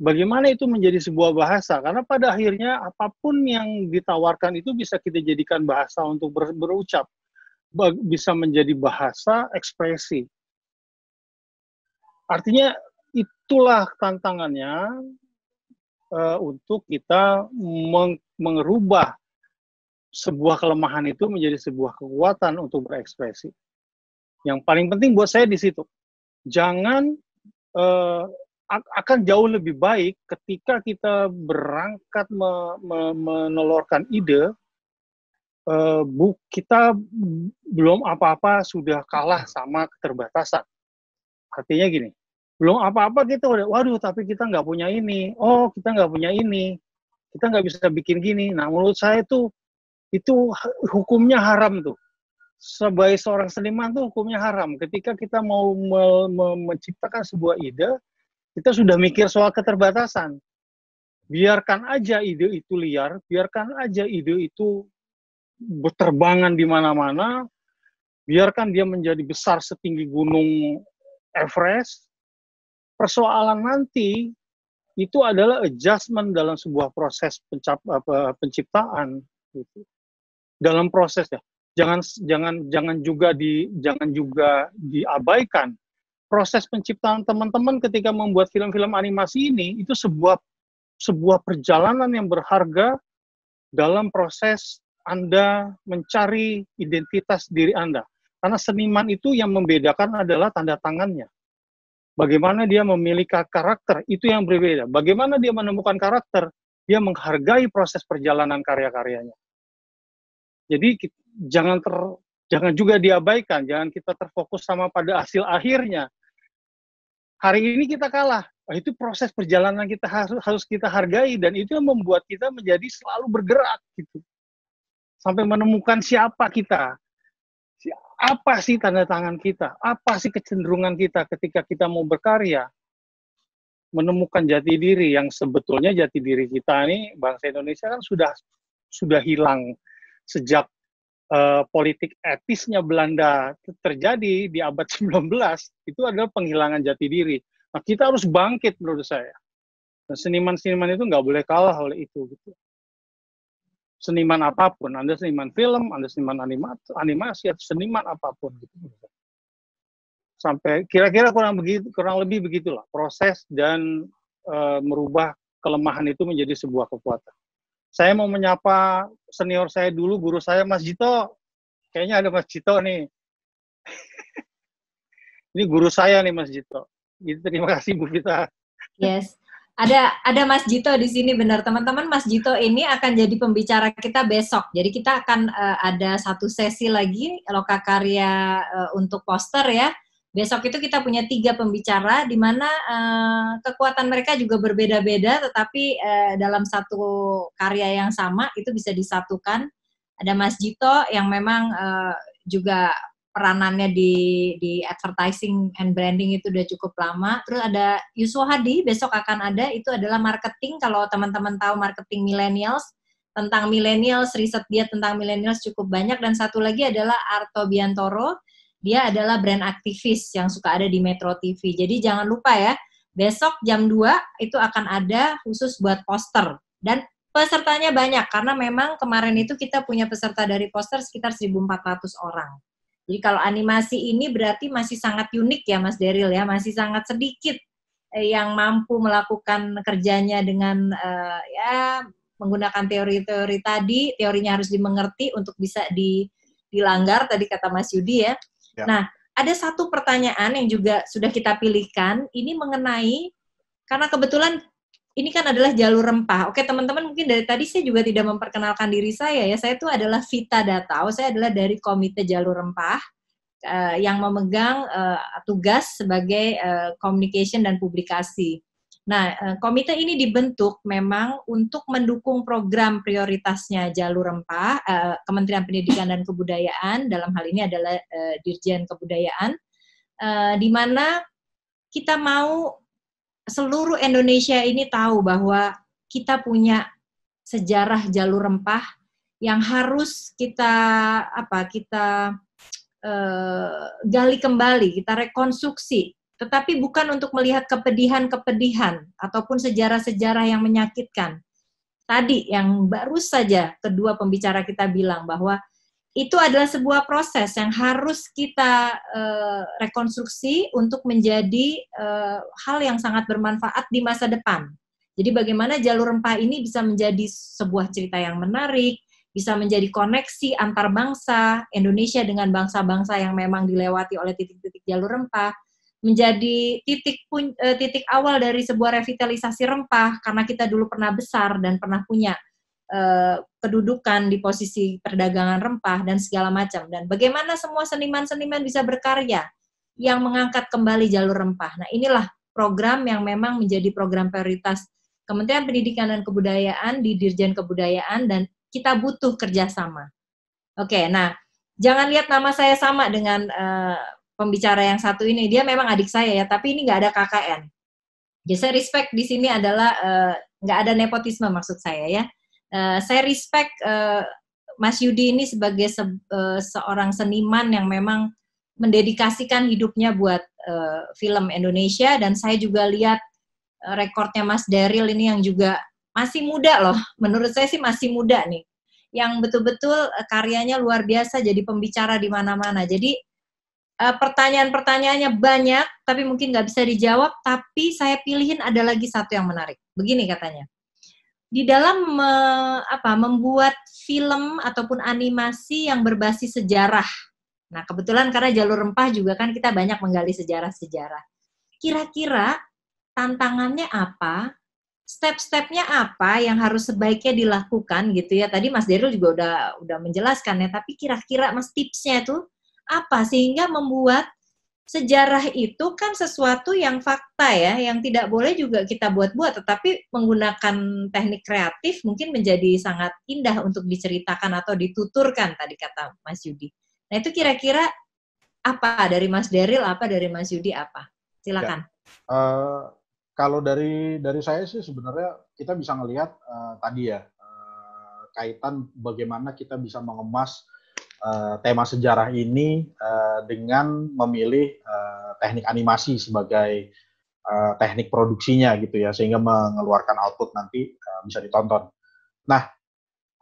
D: bagaimana itu menjadi sebuah bahasa karena pada akhirnya apapun yang ditawarkan itu bisa kita jadikan bahasa untuk ber, berucap bisa menjadi bahasa ekspresi artinya itulah tantangannya uh, untuk kita meng mengubah sebuah kelemahan itu menjadi sebuah kekuatan untuk berekspresi yang paling penting buat saya di situ jangan uh, akan jauh lebih baik ketika kita berangkat me, me, menelorkan ide uh, bu kita belum apa-apa sudah kalah sama keterbatasan artinya gini belum apa-apa kita udah waduh tapi kita nggak punya ini oh kita nggak punya ini kita nggak bisa bikin gini nah menurut saya tuh itu hukumnya haram tuh sebagai seorang seniman tuh hukumnya haram ketika kita mau me me menciptakan sebuah ide kita sudah mikir soal keterbatasan. Biarkan aja ide itu liar, biarkan aja ide itu berterbangan di mana-mana, biarkan dia menjadi besar setinggi gunung Everest. Persoalan nanti itu adalah adjustment dalam sebuah proses pencap, apa, penciptaan gitu. dalam prosesnya jangan jangan jangan juga di jangan juga diabaikan proses penciptaan teman-teman ketika membuat film-film animasi ini itu sebuah sebuah perjalanan yang berharga dalam proses Anda mencari identitas diri Anda. Karena seniman itu yang membedakan adalah tanda tangannya. Bagaimana dia memiliki karakter, itu yang berbeda. Bagaimana dia menemukan karakter, dia menghargai proses perjalanan karya-karyanya. Jadi jangan ter, jangan juga diabaikan, jangan kita terfokus sama pada hasil akhirnya, hari ini kita kalah Oh, itu proses perjalanan kita harus, harus kita hargai dan itu yang membuat kita menjadi selalu bergerak gitu. Sampai menemukan siapa kita. Apa sih tanda tangan kita? Apa sih kecenderungan kita ketika kita mau berkarya? Menemukan jati diri yang sebetulnya jati diri kita ini bangsa Indonesia kan sudah sudah hilang sejak eh, politik etisnya Belanda terjadi di abad 19 [LAUGHS] itu adalah penghilangan jati diri. Nah, kita harus bangkit menurut saya. Nah, seniman-seniman itu nggak boleh kalah oleh itu gitu. Seniman apapun, Anda seniman film, Anda seniman animasi, atau seniman apapun gitu. Sampai kira-kira kurang begitu kurang lebih begitulah proses dan e, merubah kelemahan itu menjadi sebuah kekuatan. Saya mau menyapa senior saya dulu guru saya Mas Jito kayaknya ada Mas Jito nih [LAUGHS] ini guru saya nih Mas Jito gitu terima kasih Bu Vita
A: yes ada ada Mas Jito di sini benar teman-teman Mas Jito ini akan jadi pembicara kita besok jadi kita akan uh, ada satu sesi lagi lokakarya uh, eh, untuk poster ya Besok itu kita punya tiga pembicara di mana uh, kekuatan mereka juga berbeda-beda, tetapi uh, dalam satu karya yang sama itu bisa disatukan. Ada Mas Jito yang memang uh, juga peranannya di di advertising and branding itu udah cukup lama. Terus ada Yuswo Hadi besok akan ada itu adalah marketing kalau teman-teman tahu marketing millennials tentang millennials riset dia tentang millennials cukup banyak dan satu lagi adalah Arto Biantoro dia adalah brand aktivis yang suka ada di Metro TV. Jadi jangan lupa ya, besok jam 2 itu akan ada khusus buat poster. Dan pesertanya banyak karena memang kemarin itu kita punya peserta dari poster sekitar 1.400 orang. Jadi kalau animasi ini berarti masih sangat unik ya Mas Deril ya, masih sangat sedikit eh, yang mampu melakukan kerjanya dengan uh, ya menggunakan teori-teori tadi, teorinya harus dimengerti untuk bisa di, dilanggar tadi kata Mas Yudi ya. Ya. Nah, ada satu pertanyaan yang juga sudah kita pilihkan, ini mengenai karena kebetulan ini kan adalah jalur rempah. Oke, teman-teman mungkin dari tadi saya juga tidak memperkenalkan diri saya ya. Saya itu adalah Vita Datau, saya adalah dari Komite Jalur Rempah uh, yang memegang uh, tugas sebagai uh, communication dan publikasi. Nah, eh, komite ini dibentuk memang untuk mendukung program prioritasnya jalur rempah eh, Kementerian Pendidikan dan Kebudayaan dalam hal ini adalah eh, Dirjen Kebudayaan di mana kita mau seluruh Indonesia ini tahu bahwa kita punya sejarah jalur rempah yang harus kita apa kita uh, gali kembali, kita rekonstruksi tetapi bukan untuk melihat kepedihan-kepedihan ataupun sejarah-sejarah yang menyakitkan. Tadi yang baru saja kedua pembicara kita bilang bahwa itu adalah sebuah proses yang harus kita uh, rekonstruksi untuk menjadi uh, hal yang sangat bermanfaat di masa depan. Jadi bagaimana jalur rempah ini bisa menjadi sebuah cerita yang menarik, bisa menjadi koneksi antar bangsa Indonesia dengan bangsa-bangsa yang memang dilewati oleh titik-titik jalur rempah, menjadi titik pun, uh, titik awal dari sebuah revitalisasi rempah karena kita dulu pernah besar dan pernah punya uh, kedudukan di posisi perdagangan rempah dan segala macam dan bagaimana semua seniman-seniman bisa berkarya yang mengangkat kembali jalur rempah. Nah, inilah program yang memang menjadi program prioritas Kementerian Pendidikan dan Kebudayaan di Dirjen Kebudayaan dan kita butuh kerjasama. Oke, okay, nah jangan lihat nama saya sama dengan uh, pembicara yang satu ini dia memang adik saya ya tapi ini nggak ada KKN jadi saya respect di sini adalah eh, nggak uh, ada nepotisme maksud saya ya uh, saya respect uh, Mas Yudi ini sebagai se uh, seorang seniman yang memang mendedikasikan hidupnya buat uh, film Indonesia dan saya juga lihat rekornya Mas Daryl ini yang juga masih muda loh. [LAUGHS] Menurut saya sih masih muda nih. Yang betul-betul karyanya luar biasa jadi pembicara di mana-mana. Jadi uh, pertanyaan-pertanyaannya banyak, tapi mungkin nggak bisa dijawab. Tapi saya pilihin ada lagi satu yang menarik. Begini katanya, di dalam me, apa membuat film ataupun animasi yang berbasis sejarah. Nah kebetulan karena jalur rempah juga kan kita banyak menggali sejarah-sejarah. Kira-kira tantangannya apa? Step-stepnya apa yang harus sebaiknya dilakukan gitu ya? Tadi Mas Deru juga udah udah menjelaskan ya, Tapi kira-kira Mas tipsnya itu apa sehingga membuat sejarah itu kan sesuatu yang fakta ya, yang tidak boleh juga kita buat-buat, tetapi menggunakan teknik kreatif mungkin menjadi sangat indah untuk diceritakan atau dituturkan tadi kata Mas Yudi. Nah itu kira-kira apa dari Mas Deril, apa dari Mas Yudi, apa? Silakan. Ya.
B: Uh, kalau dari dari saya sih sebenarnya kita bisa ngelihat uh, tadi ya uh, kaitan bagaimana kita bisa mengemas Eh, tema sejarah ini uh, dengan memilih uh, teknik animasi sebagai uh, teknik produksinya gitu ya sehingga mengeluarkan output nanti uh, bisa ditonton. Nah,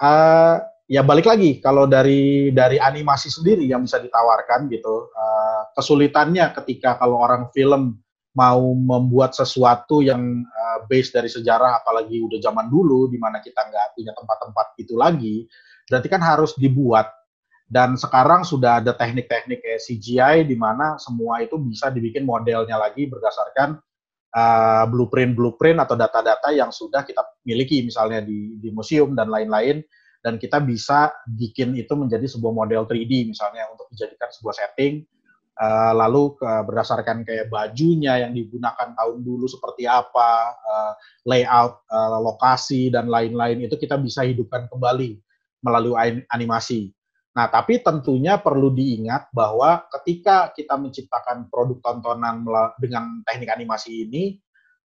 B: uh, ya balik lagi kalau dari dari animasi sendiri yang bisa ditawarkan gitu uh, kesulitannya ketika kalau orang film mau membuat sesuatu yang uh, base dari sejarah apalagi udah zaman dulu di mana kita nggak punya tempat-tempat itu lagi berarti kan harus dibuat dan sekarang sudah ada teknik-teknik kayak CGI di mana semua itu bisa dibikin modelnya lagi berdasarkan eh, blueprint-blueprint uh, atau data-data yang sudah kita miliki misalnya di, di museum dan lain-lain dan kita bisa bikin itu menjadi sebuah model 3D misalnya untuk dijadikan sebuah setting uh, lalu ke, eh, berdasarkan kayak bajunya yang digunakan tahun dulu seperti apa uh, layout uh, lokasi dan lain-lain itu kita bisa hidupkan kembali melalui animasi Nah, tapi tentunya perlu diingat bahwa ketika kita menciptakan produk tontonan dengan teknik animasi ini,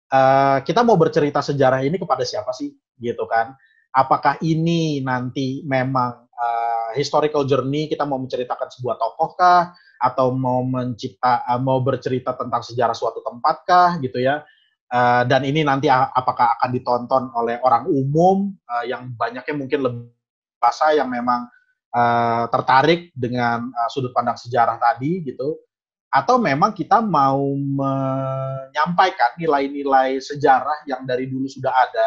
B: eh, kita mau bercerita sejarah ini kepada siapa sih, gitu kan? Apakah ini nanti memang eh, historical journey kita mau menceritakan sebuah tokoh kah, atau mau mencipta, eh, mau bercerita tentang sejarah suatu tempat kah, gitu ya? dan ini nanti apakah akan ditonton oleh orang umum yang banyaknya mungkin lebih bahasa yang memang Eh, tertarik dengan uh, sudut pandang sejarah tadi gitu atau memang kita mau menyampaikan nilai-nilai sejarah yang dari dulu sudah ada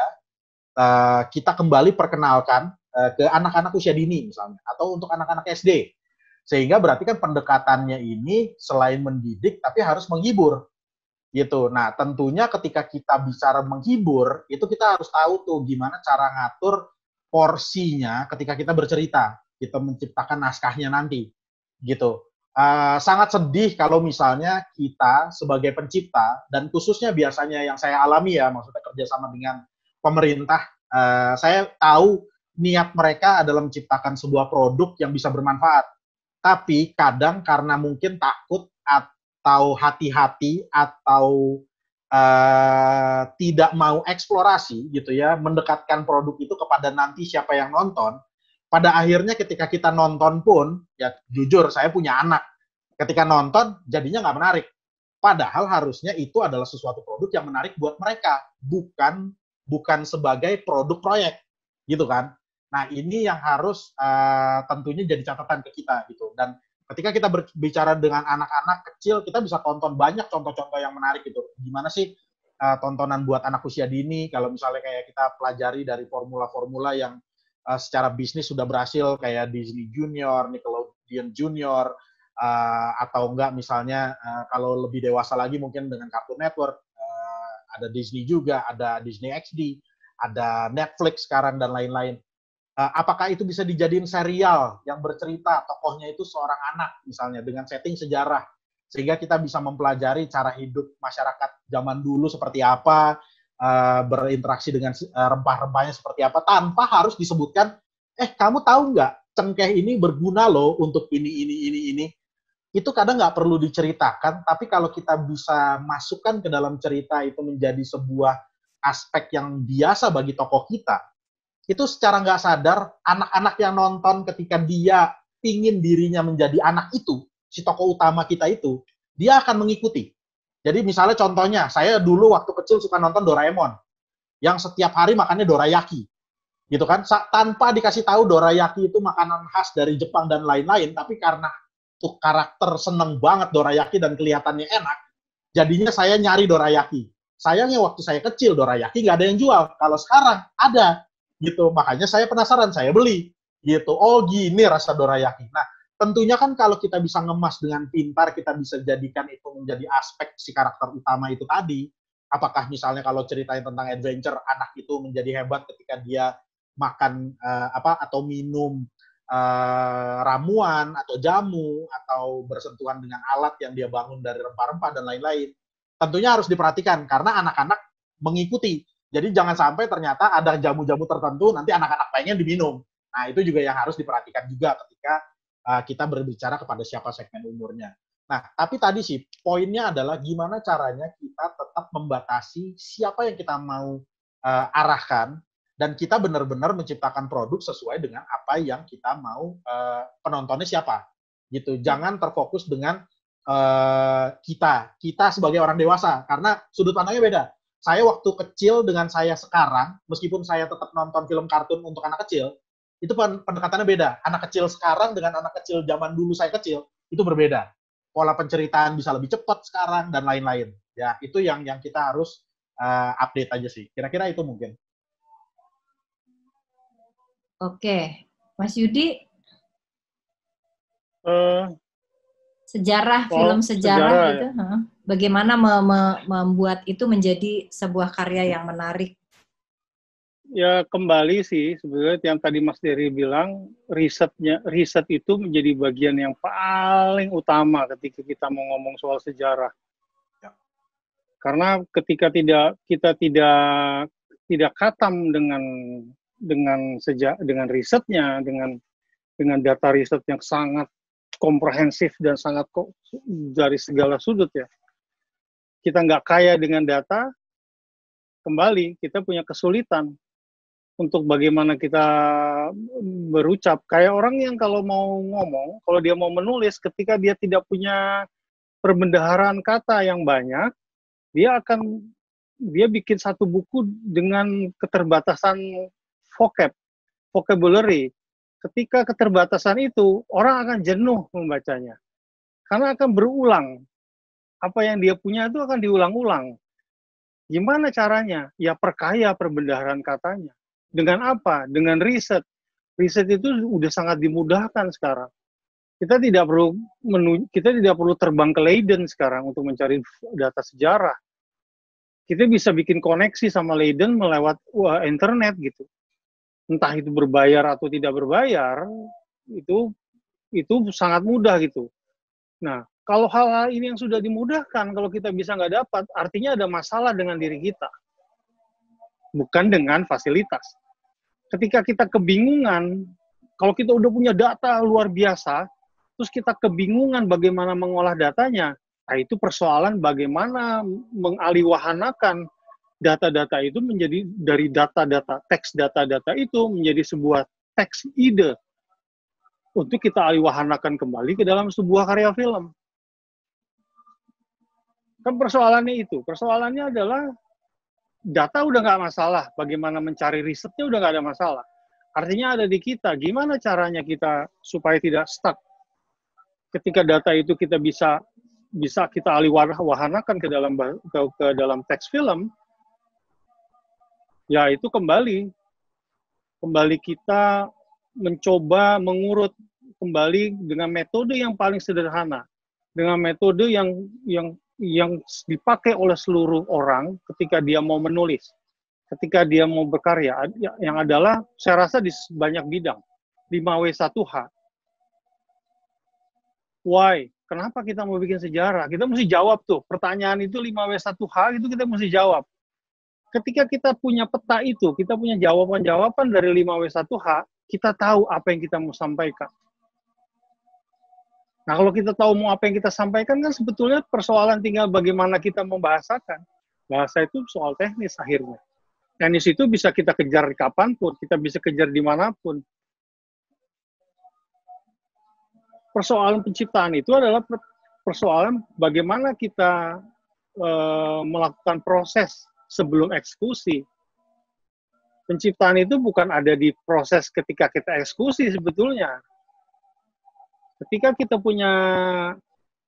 B: uh, kita kembali perkenalkan uh, ke anak-anak usia dini misalnya atau untuk anak-anak SD sehingga berarti kan pendekatannya ini selain mendidik tapi harus menghibur gitu. Nah, tentunya ketika kita bicara menghibur, itu kita harus tahu tuh gimana cara ngatur porsinya ketika kita bercerita kita menciptakan naskahnya nanti gitu uh, sangat sedih kalau misalnya kita sebagai pencipta dan khususnya biasanya yang saya alami ya maksudnya kerjasama dengan pemerintah uh, saya tahu niat mereka adalah menciptakan sebuah produk yang bisa bermanfaat tapi kadang karena mungkin takut atau hati-hati atau uh, tidak mau eksplorasi gitu ya mendekatkan produk itu kepada nanti siapa yang nonton pada akhirnya ketika kita nonton pun ya jujur saya punya anak ketika nonton jadinya nggak menarik padahal harusnya itu adalah sesuatu produk yang menarik buat mereka bukan bukan sebagai produk proyek gitu kan nah ini yang harus uh, tentunya jadi catatan ke kita gitu dan ketika kita berbicara dengan anak-anak kecil kita bisa tonton banyak contoh-contoh yang menarik gitu gimana sih uh, tontonan buat anak usia dini kalau misalnya kayak kita pelajari dari formula-formula yang uh, secara bisnis sudah berhasil kayak Disney Junior, Nickelodeon Junior, uh, atau enggak misalnya uh, kalau lebih dewasa lagi mungkin dengan Cartoon Network, uh, ada Disney juga, ada Disney XD, ada Netflix sekarang dan lain-lain. Uh, apakah itu bisa dijadiin serial yang bercerita tokohnya itu seorang anak misalnya dengan setting sejarah sehingga kita bisa mempelajari cara hidup masyarakat zaman dulu seperti apa, uh, berinteraksi dengan uh, rempah-rempahnya seperti apa tanpa harus disebutkan eh kamu tahu nggak cengkeh ini berguna loh untuk ini ini ini ini itu kadang nggak perlu diceritakan tapi kalau kita bisa masukkan ke dalam cerita itu menjadi sebuah aspek yang biasa bagi tokoh kita itu secara nggak sadar anak-anak yang nonton ketika dia ingin dirinya menjadi anak itu si tokoh utama kita itu dia akan mengikuti jadi misalnya contohnya, saya dulu waktu kecil suka nonton Doraemon, yang setiap hari makannya dorayaki, gitu kan? Tanpa dikasih tahu dorayaki itu makanan khas dari Jepang dan lain-lain, tapi karena tuh karakter seneng banget dorayaki dan kelihatannya enak, jadinya saya nyari dorayaki. Sayangnya waktu saya kecil dorayaki nggak ada yang jual. Kalau sekarang ada, gitu. Makanya saya penasaran, saya beli, gitu. Oh gini rasa dorayaki. Nah, tentunya kan kalau kita bisa ngemas dengan pintar, kita bisa jadikan itu menjadi aspek si karakter utama itu tadi. Apakah misalnya kalau ceritanya tentang adventure, anak itu menjadi hebat ketika dia makan uh, apa atau minum uh, ramuan atau jamu atau bersentuhan dengan alat yang dia bangun dari rempah-rempah dan lain-lain. Tentunya harus diperhatikan karena anak-anak mengikuti. Jadi jangan sampai ternyata ada jamu-jamu tertentu nanti anak-anak pengen diminum. Nah, itu juga yang harus diperhatikan juga ketika Eh, kita berbicara kepada siapa segmen umurnya. Nah, tapi tadi sih poinnya adalah gimana caranya kita tetap membatasi siapa yang kita mau uh, arahkan dan kita benar-benar menciptakan produk sesuai dengan apa yang kita mau uh, penontonnya siapa. Gitu. Jangan terfokus dengan uh, kita, kita sebagai orang dewasa karena sudut pandangnya beda. Saya waktu kecil dengan saya sekarang, meskipun saya tetap nonton film kartun untuk anak kecil, itu pendekatannya beda. Anak kecil sekarang dengan anak kecil zaman dulu saya kecil itu berbeda. Pola penceritaan bisa lebih cepat sekarang dan lain-lain. Ya, itu yang yang kita harus uh, update aja sih. Kira-kira itu mungkin.
A: Oke, Mas Yudi.
B: Uh,
C: sejarah oh, film sejarah, sejarah itu, ya.
A: bagaimana me me membuat itu menjadi sebuah karya yang menarik
D: ya kembali sih sebenarnya yang tadi Mas Dery bilang risetnya riset itu menjadi bagian yang paling utama ketika kita mau ngomong soal sejarah. Ya. Karena ketika tidak kita tidak tidak katam dengan dengan sejak dengan risetnya dengan dengan data riset yang sangat komprehensif dan sangat kok dari segala sudut ya. Kita nggak kaya dengan data, kembali kita punya kesulitan untuk bagaimana kita berucap. Kayak orang yang kalau mau ngomong, kalau dia mau menulis, ketika dia tidak punya perbendaharaan kata yang banyak, dia akan dia bikin satu buku dengan keterbatasan vocab, vocabulary. Ketika keterbatasan itu, orang akan jenuh membacanya. Karena akan berulang. Apa yang dia punya itu akan diulang-ulang. Gimana caranya? Ya perkaya perbendaharaan katanya dengan apa? Dengan riset. Riset itu sudah sangat dimudahkan sekarang. Kita tidak perlu menu, kita tidak perlu terbang ke Leiden sekarang untuk mencari data sejarah. Kita bisa bikin koneksi sama Leiden melewat uh, internet gitu. Entah itu berbayar atau tidak berbayar, itu itu sangat mudah gitu. Nah, kalau hal-hal ini yang sudah dimudahkan, kalau kita bisa nggak dapat, artinya ada masalah dengan diri kita bukan dengan fasilitas. Ketika kita kebingungan, kalau kita udah punya data luar biasa, terus kita kebingungan bagaimana mengolah datanya, nah itu persoalan bagaimana mengalihwahanakan data-data itu menjadi dari data-data teks data-data itu menjadi sebuah teks ide untuk kita alihwahanakan kembali ke dalam sebuah karya film. Kan persoalannya itu, persoalannya adalah data udah nggak masalah, bagaimana mencari risetnya udah nggak ada masalah. Artinya ada di kita, gimana caranya kita supaya tidak stuck. Ketika data itu kita bisa bisa kita alih wahanakan ke dalam ke, ke dalam teks film, ya itu kembali kembali kita mencoba mengurut kembali dengan metode yang paling sederhana, dengan metode yang yang yang dipakai oleh seluruh orang ketika dia mau menulis, ketika dia mau berkarya, ya, yang adalah saya rasa di banyak bidang. 5W1H. Why? Kenapa kita mau bikin sejarah? Kita mesti jawab tuh. Pertanyaan itu 5W1H itu kita mesti jawab. Ketika kita punya peta itu, kita punya jawaban-jawaban dari 5W1H, kita tahu apa yang kita mau sampaikan Nah, kalau kita tahu mau apa yang kita sampaikan kan sebetulnya persoalan tinggal bagaimana kita membahasakan. Bahasa itu soal teknis akhirnya. Teknis itu bisa kita kejar kapanpun, kita bisa kejar dimanapun. Persoalan penciptaan itu adalah persoalan bagaimana kita e, melakukan proses sebelum eksekusi. Penciptaan itu bukan ada di proses ketika kita eksekusi sebetulnya, Ketika kita punya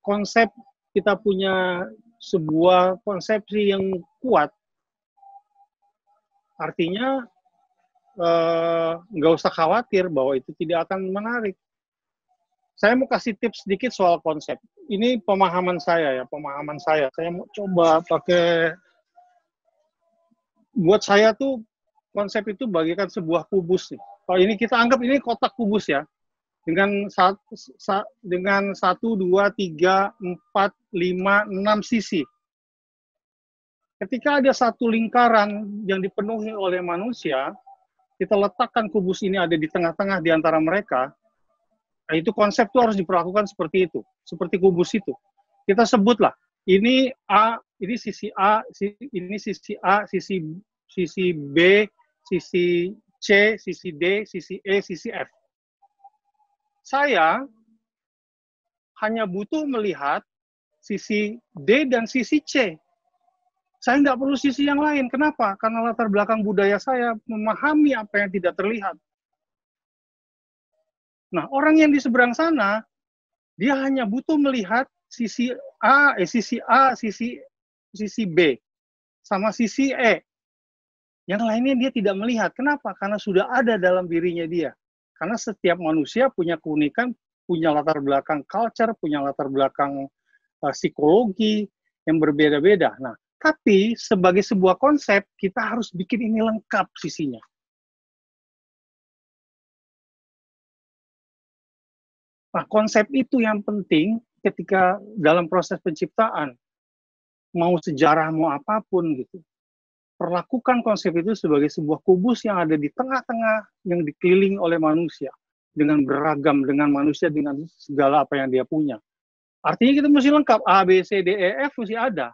D: konsep, kita punya sebuah konsepsi yang kuat, artinya eh, nggak uh, usah khawatir bahwa itu tidak akan menarik. Saya mau kasih tips sedikit soal konsep. Ini pemahaman saya ya, pemahaman saya. Saya mau coba pakai buat saya tuh konsep itu bagikan sebuah kubus nih. Kalau ini kita anggap ini kotak kubus ya dengan satu sa, dengan satu dua tiga empat lima enam sisi. Ketika ada satu lingkaran yang dipenuhi oleh manusia, kita letakkan kubus ini ada di tengah-tengah di antara mereka, nah itu konsep itu harus diperlakukan seperti itu, seperti kubus itu. Kita sebutlah, ini A, ini sisi A, ini sisi A, sisi sisi B, sisi C, sisi D, sisi E, sisi F saya hanya butuh melihat sisi D dan sisi C. Saya nggak perlu sisi yang lain. Kenapa? Karena latar belakang budaya saya memahami apa yang tidak terlihat. Nah, orang yang di seberang sana, dia hanya butuh melihat sisi A, eh, sisi A, sisi sisi B, sama sisi E. Yang lainnya dia tidak melihat. Kenapa? Karena sudah ada dalam dirinya dia. Karena setiap manusia punya keunikan, punya latar belakang culture, punya latar belakang uh, psikologi yang berbeda-beda. Nah, tapi sebagai sebuah konsep kita harus
C: bikin ini lengkap sisinya.
D: Nah, konsep itu yang penting ketika dalam proses penciptaan mau sejarah mau apapun gitu perlakukan konsep itu sebagai sebuah kubus yang ada di tengah-tengah yang dikelilingi oleh manusia dengan beragam dengan manusia dengan segala apa yang dia punya. Artinya kita mesti lengkap A B C D E F mesti ada.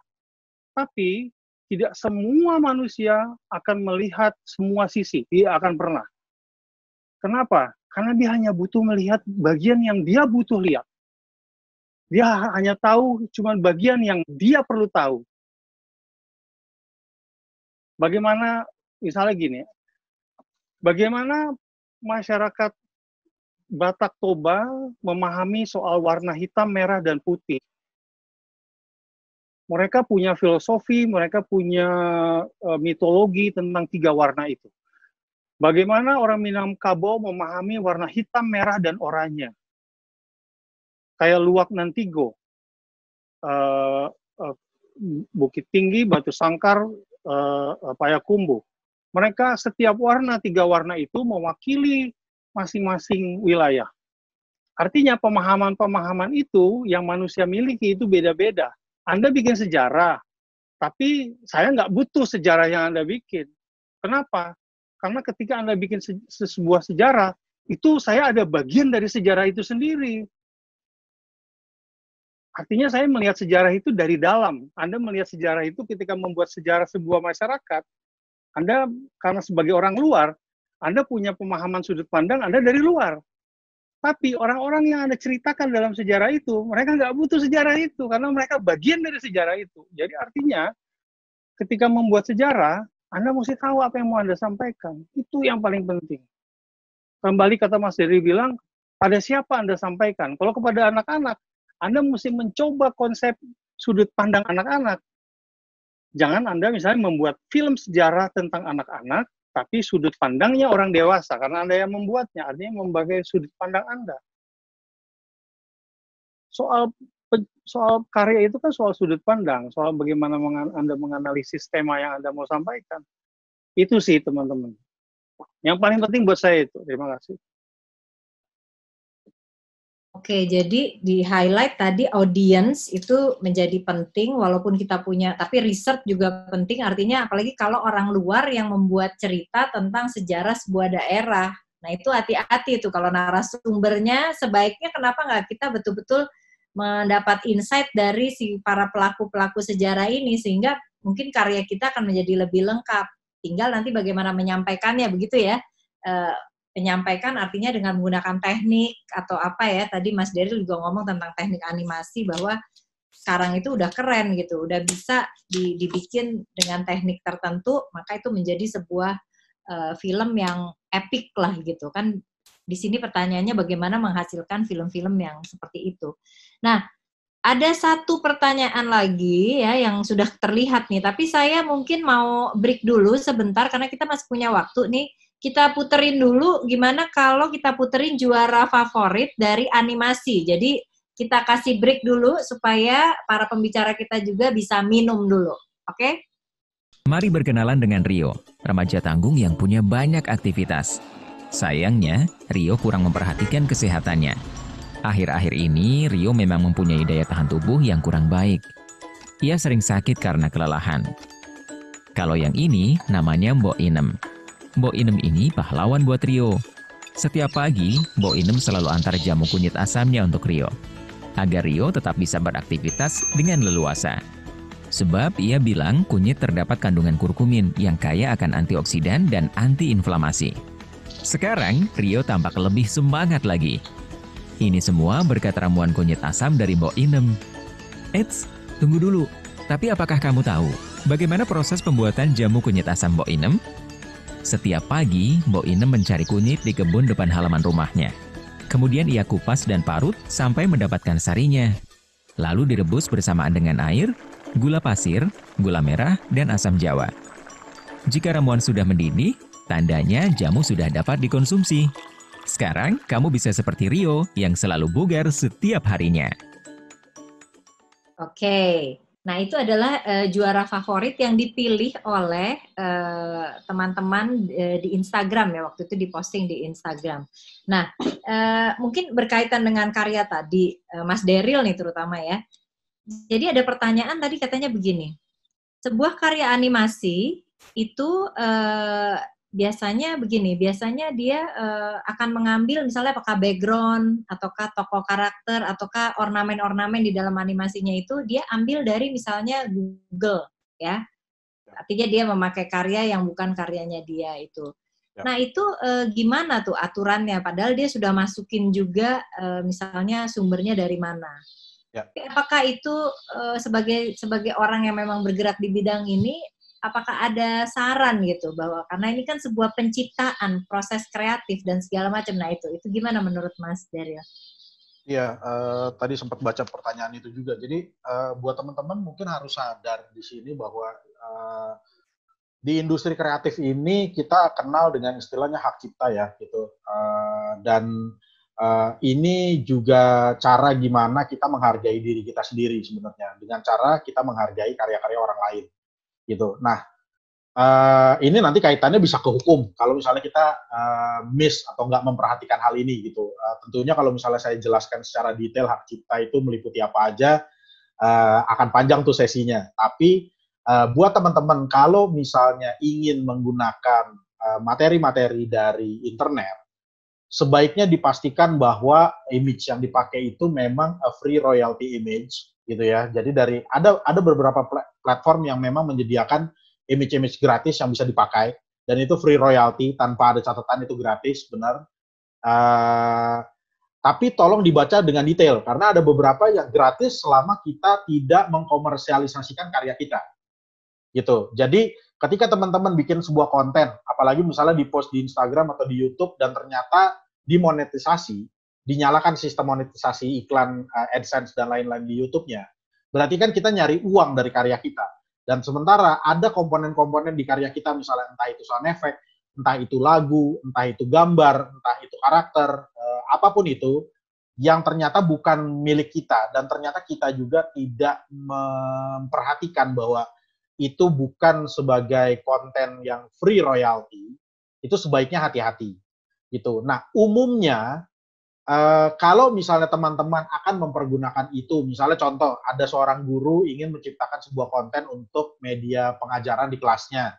D: Tapi tidak semua manusia akan melihat semua sisi, dia akan pernah. Kenapa? Karena dia hanya butuh melihat bagian yang dia butuh lihat. Dia hanya tahu cuma
C: bagian yang dia perlu tahu bagaimana
D: misalnya gini, bagaimana masyarakat Batak Toba memahami soal warna hitam, merah, dan putih. Mereka punya filosofi, mereka punya eh, mitologi tentang tiga warna itu. Bagaimana orang Minangkabau memahami warna hitam, merah, dan oranye? Kayak Luwak Nantigo, eh, eh, Bukit Tinggi, Batu Sangkar, uh, Payakumbu. Mereka setiap warna, tiga warna itu mewakili masing-masing wilayah. Artinya pemahaman-pemahaman itu yang manusia miliki itu beda-beda. Anda bikin sejarah, tapi saya nggak butuh sejarah yang Anda bikin. Kenapa? Karena ketika Anda bikin se sebuah sejarah, itu saya ada bagian dari sejarah itu sendiri. Artinya saya melihat sejarah itu dari dalam. Anda melihat sejarah itu ketika membuat sejarah sebuah masyarakat, Anda karena sebagai orang luar, Anda punya pemahaman sudut pandang Anda dari luar. Tapi orang-orang yang Anda ceritakan dalam sejarah itu, mereka nggak butuh sejarah itu karena mereka bagian dari sejarah itu. Jadi artinya ketika membuat sejarah, Anda mesti tahu apa yang mau Anda sampaikan. Itu yang paling penting. Kembali kata Mas Dery bilang, pada siapa Anda sampaikan? Kalau kepada anak-anak, anda mesti mencoba konsep sudut pandang anak-anak. Jangan Anda misalnya membuat film sejarah tentang anak-anak, tapi sudut pandangnya orang dewasa, karena Anda yang membuatnya, artinya membagai sudut pandang Anda. Soal soal karya itu kan soal sudut pandang, soal bagaimana Anda menganalisis tema yang Anda mau sampaikan. Itu sih teman-teman. Yang paling penting buat saya itu. Terima kasih.
A: Oke, jadi di highlight tadi audience itu menjadi penting walaupun kita punya, tapi riset juga penting. Artinya apalagi kalau orang luar yang membuat cerita tentang sejarah sebuah daerah. Nah itu hati-hati itu kalau narasumbernya sebaiknya kenapa nggak kita betul-betul mendapat insight dari si para pelaku-pelaku sejarah ini sehingga mungkin karya kita akan menjadi lebih lengkap. Tinggal nanti bagaimana menyampaikannya begitu ya. Eh, menyampaikan artinya dengan menggunakan teknik atau apa ya tadi Mas Dery juga ngomong tentang teknik animasi bahwa sekarang itu udah keren gitu udah bisa dibikin dengan teknik tertentu maka itu menjadi sebuah uh, film yang epic lah gitu kan di sini pertanyaannya bagaimana menghasilkan film-film yang seperti itu nah ada satu pertanyaan lagi ya yang sudah terlihat nih, tapi saya mungkin mau break dulu sebentar karena kita masih punya waktu nih kita puterin dulu gimana kalau kita puterin juara favorit dari animasi. Jadi kita kasih break dulu supaya para pembicara kita juga bisa minum dulu. Oke? Okay?
F: Mari berkenalan dengan Rio, remaja tanggung yang punya banyak aktivitas. Sayangnya, Rio kurang memperhatikan kesehatannya. Akhir-akhir ini, Rio memang mempunyai daya tahan tubuh yang kurang baik. Ia sering sakit karena kelelahan. Kalau yang ini, namanya Mbok Inem Mbok Inem ini pahlawan buat Rio. Setiap pagi, Mbok Inem selalu antar jamu kunyit asamnya untuk Rio, agar Rio tetap bisa beraktivitas dengan leluasa. Sebab ia bilang kunyit terdapat kandungan kurkumin yang kaya akan antioksidan dan antiinflamasi. Sekarang, Rio tampak lebih semangat lagi. Ini semua berkat ramuan kunyit asam dari Mbok Inem. Eits, tunggu dulu. Tapi apakah kamu tahu bagaimana proses pembuatan jamu kunyit asam Mbok Inem? Setiap pagi, Mbok Inem mencari kunyit di kebun depan halaman rumahnya. Kemudian ia kupas dan parut sampai mendapatkan sarinya. Lalu direbus bersamaan dengan air, gula pasir, gula merah, dan asam jawa. Jika ramuan sudah mendidih, tandanya jamu sudah dapat dikonsumsi. Sekarang, kamu bisa seperti Rio yang selalu bugar setiap harinya.
A: Oke, okay. Nah, itu adalah uh, juara favorit yang dipilih oleh teman eh, teman-teman uh, di Instagram ya waktu itu diposting di Instagram. Nah, uh, mungkin berkaitan dengan karya tadi uh, Mas Deril nih terutama ya. Jadi ada pertanyaan tadi katanya begini. Sebuah karya animasi itu uh, biasanya begini, biasanya dia uh, akan mengambil misalnya apakah background ataukah tokoh karakter ataukah ornamen-ornamen di dalam animasinya itu dia ambil dari misalnya Google ya. ya. Artinya dia memakai karya yang bukan karyanya dia itu. Ya. Nah, itu eh, gimana tuh aturannya padahal dia sudah masukin juga eh, misalnya sumbernya dari mana. Ya. Apakah itu sebagai sebagai orang yang memang bergerak di bidang ini apakah ada saran gitu bahwa karena ini kan sebuah penciptaan proses kreatif dan segala macam nah itu itu gimana menurut Mas Daryl?
B: Iya, uh, tadi sempat baca pertanyaan itu juga. Jadi uh, buat teman-teman mungkin harus sadar di sini bahwa uh, di industri kreatif ini kita kenal dengan istilahnya hak cipta ya, gitu. Uh, dan uh, ini juga cara gimana kita menghargai diri kita sendiri sebenarnya dengan cara kita menghargai karya-karya orang lain gitu. Nah, uh, ini nanti kaitannya bisa ke hukum kalau misalnya kita uh, miss atau nggak memperhatikan hal ini gitu. Uh, tentunya kalau misalnya saya jelaskan secara detail hak cipta itu meliputi apa aja uh, akan panjang tuh sesinya. Tapi uh, buat teman-teman kalau misalnya ingin menggunakan materi-materi uh, materi -materi dari internet sebaiknya dipastikan bahwa image yang dipakai itu memang a free royalty image gitu ya. Jadi dari ada ada beberapa platform yang memang menyediakan image-image gratis yang bisa dipakai dan itu free royalty tanpa ada catatan itu gratis benar. Uh, tapi tolong dibaca dengan detail karena ada beberapa yang gratis selama kita tidak mengkomersialisasikan karya kita. Gitu. Jadi ketika teman-teman bikin sebuah konten, apalagi misalnya di post di Instagram atau di YouTube dan ternyata dimonetisasi, dinyalakan sistem monetisasi iklan uh, AdSense dan lain-lain di YouTube-nya, berarti kan kita nyari uang dari karya kita. Dan sementara ada komponen-komponen di karya kita, misalnya entah itu sound effect, entah itu lagu, entah itu gambar, entah itu karakter, uh, apapun itu, yang ternyata bukan milik kita dan ternyata kita juga tidak memperhatikan bahwa itu bukan sebagai konten yang free royalty, itu sebaiknya hati-hati gitu. Nah, umumnya Eh, kalau misalnya teman-teman akan mempergunakan itu, misalnya contoh ada seorang guru ingin menciptakan sebuah konten untuk media pengajaran di kelasnya.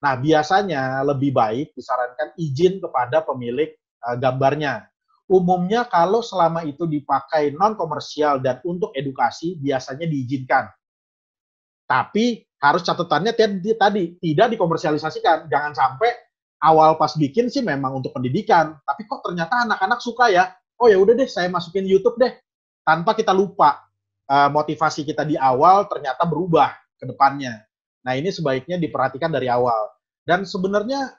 B: Nah, biasanya lebih baik disarankan izin kepada pemilik uh, gambarnya. Umumnya kalau selama itu dipakai non komersial dan untuk edukasi biasanya diizinkan. Tapi harus catatannya tadi tidak dikomersialisasikan. Jangan sampai awal pas bikin sih memang untuk pendidikan, tapi kok ternyata anak-anak suka ya oh ya udah deh saya masukin YouTube deh tanpa kita lupa uh, motivasi kita di awal ternyata berubah ke depannya. Nah ini sebaiknya diperhatikan dari awal. Dan sebenarnya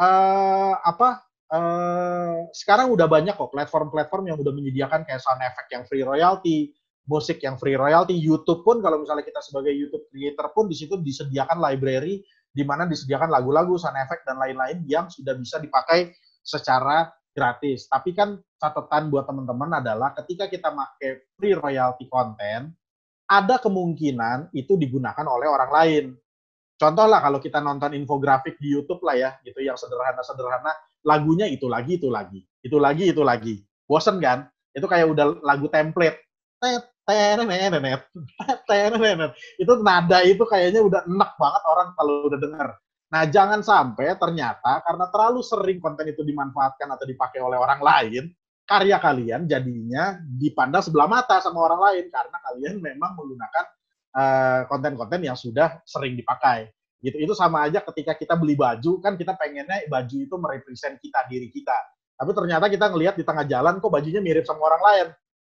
B: uh, apa uh, sekarang udah banyak kok platform-platform yang udah menyediakan kayak sound effect yang free royalty, musik yang free royalty, YouTube pun kalau misalnya kita sebagai YouTube creator pun di situ disediakan library di mana disediakan lagu-lagu, sound effect dan lain-lain yang sudah bisa dipakai secara gratis. Tapi kan catatan buat teman-teman adalah ketika kita pakai free royalty content, ada kemungkinan itu digunakan oleh orang lain. Contoh lah kalau kita nonton infografik di YouTube lah ya, gitu yang sederhana-sederhana, lagunya itu lagi, itu lagi, itu lagi, itu lagi. Bosen kan? Itu kayak udah lagu template. Itu nada itu kayaknya udah enak banget orang kalau udah denger. Nah, jangan sampai ternyata karena terlalu sering konten itu dimanfaatkan atau dipakai oleh orang lain, karya kalian jadinya dipandang sebelah mata sama orang lain karena kalian memang menggunakan eh, konten-konten uh, yang sudah sering dipakai. Gitu. Itu sama aja ketika kita beli baju, kan kita pengennya baju itu merepresent kita, diri kita. Tapi ternyata kita ngelihat di tengah jalan kok bajunya mirip sama orang lain.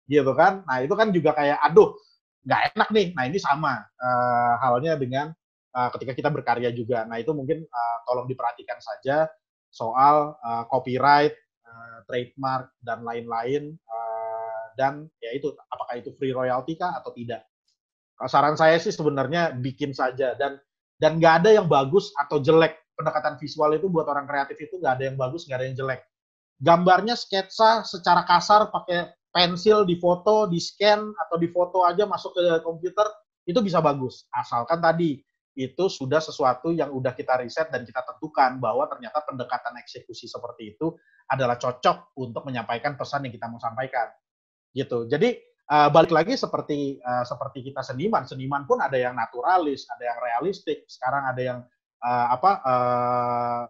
B: Gitu kan? Nah, itu kan juga kayak aduh, nggak enak nih. Nah, ini sama uh, halnya dengan Eh, ketika kita berkarya juga. Nah itu mungkin uh, tolong diperhatikan saja soal uh, copyright, uh, trademark dan lain-lain uh, dan ya itu apakah itu free royalty kah atau tidak. Saran saya sih sebenarnya bikin saja dan dan nggak ada yang bagus atau jelek pendekatan visual itu buat orang kreatif itu nggak ada yang bagus nggak ada yang jelek gambarnya sketsa secara kasar pakai pensil di foto di scan atau di foto aja masuk ke komputer itu bisa bagus asalkan tadi itu sudah sesuatu yang udah kita riset dan kita tentukan bahwa ternyata pendekatan eksekusi seperti itu adalah cocok untuk menyampaikan pesan yang kita mau sampaikan. Gitu. Jadi uh, balik lagi seperti uh, seperti kita seniman, seniman pun ada yang naturalis, ada yang realistik, sekarang ada yang uh, apa uh,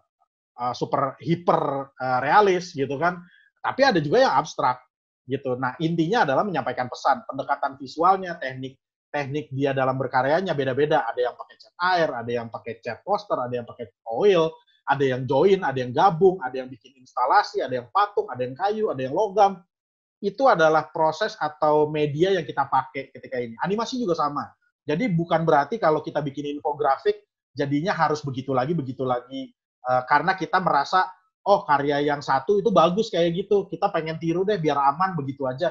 B: uh, super hiper uh, realis gitu kan. Tapi ada juga yang abstrak gitu. Nah, intinya adalah menyampaikan pesan, pendekatan visualnya, teknik teknik dia dalam berkaryanya beda-beda. Ada yang pakai cat air, ada yang pakai cat poster, ada yang pakai oil, ada yang join, ada yang gabung, ada yang bikin instalasi, ada yang patung, ada yang kayu, ada yang logam. Itu adalah proses atau media yang kita pakai ketika ini. Animasi juga sama. Jadi bukan berarti kalau kita bikin infografik jadinya harus begitu lagi begitu lagi e, karena kita merasa oh karya yang satu itu bagus kayak gitu kita pengen tiru deh biar aman begitu aja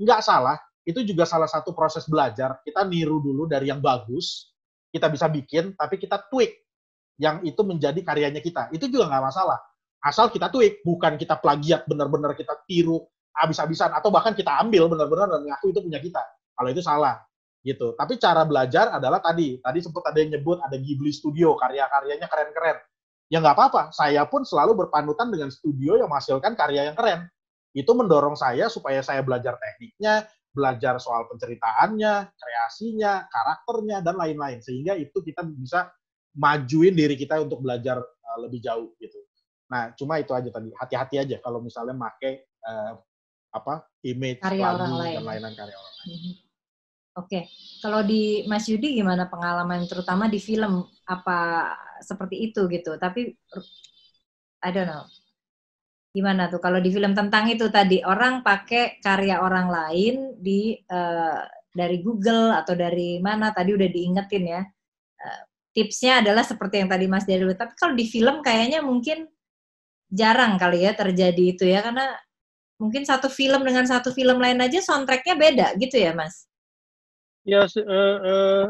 B: nggak salah itu juga salah satu proses belajar. Kita niru dulu dari yang bagus, kita bisa bikin, tapi kita tweak yang itu menjadi karyanya kita. Itu juga nggak masalah. Asal kita tweak, bukan kita plagiat, benar-benar kita tiru habis-habisan, atau bahkan kita ambil benar-benar dan ngaku itu punya kita. Kalau itu salah. gitu. Tapi cara belajar adalah tadi. Tadi sempat ada yang nyebut ada Ghibli Studio, karya-karyanya keren-keren. Ya nggak apa-apa, saya pun selalu berpanutan dengan studio yang menghasilkan karya yang keren. Itu mendorong saya supaya saya belajar tekniknya, belajar soal penceritaannya, kreasinya, karakternya, dan lain-lain. Sehingga itu kita bisa majuin diri kita untuk belajar eh, lebih jauh gitu. Nah, cuma itu aja tadi. Hati-hati aja kalau misalnya pakai uh, eh, apa image karya lagu, orang lain. dan lain-lain karya orang
A: lain. Mm-hmm. Oke, okay. kalau di Mas Yudi gimana pengalaman terutama di film apa seperti itu gitu? Tapi er, I don't know. Gimana tuh kalau di film tentang itu tadi orang pakai karya orang lain di uh, dari Google atau dari mana tadi udah diingetin ya. Uh, tipsnya adalah seperti yang tadi Mas Dari tapi kalau di film kayaknya mungkin jarang kali ya terjadi itu ya karena mungkin satu film dengan satu film lain aja soundtracknya beda gitu ya Mas.
D: Ya uh, uh,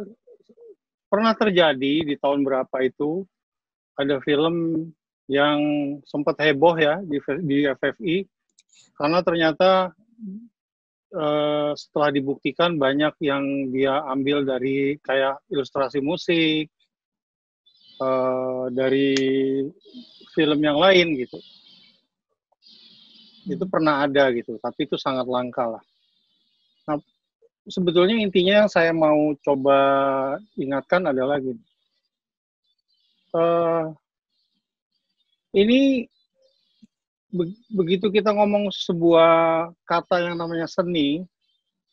D: pernah terjadi di tahun berapa itu ada film yang sempat heboh ya di, di FFI karena ternyata eh, setelah dibuktikan banyak yang dia ambil dari kayak ilustrasi musik eh, dari film yang lain gitu itu hmm. pernah ada gitu tapi itu sangat langka lah nah sebetulnya intinya yang saya mau coba ingatkan adalah gini uh, ini be begitu kita ngomong sebuah kata yang namanya seni,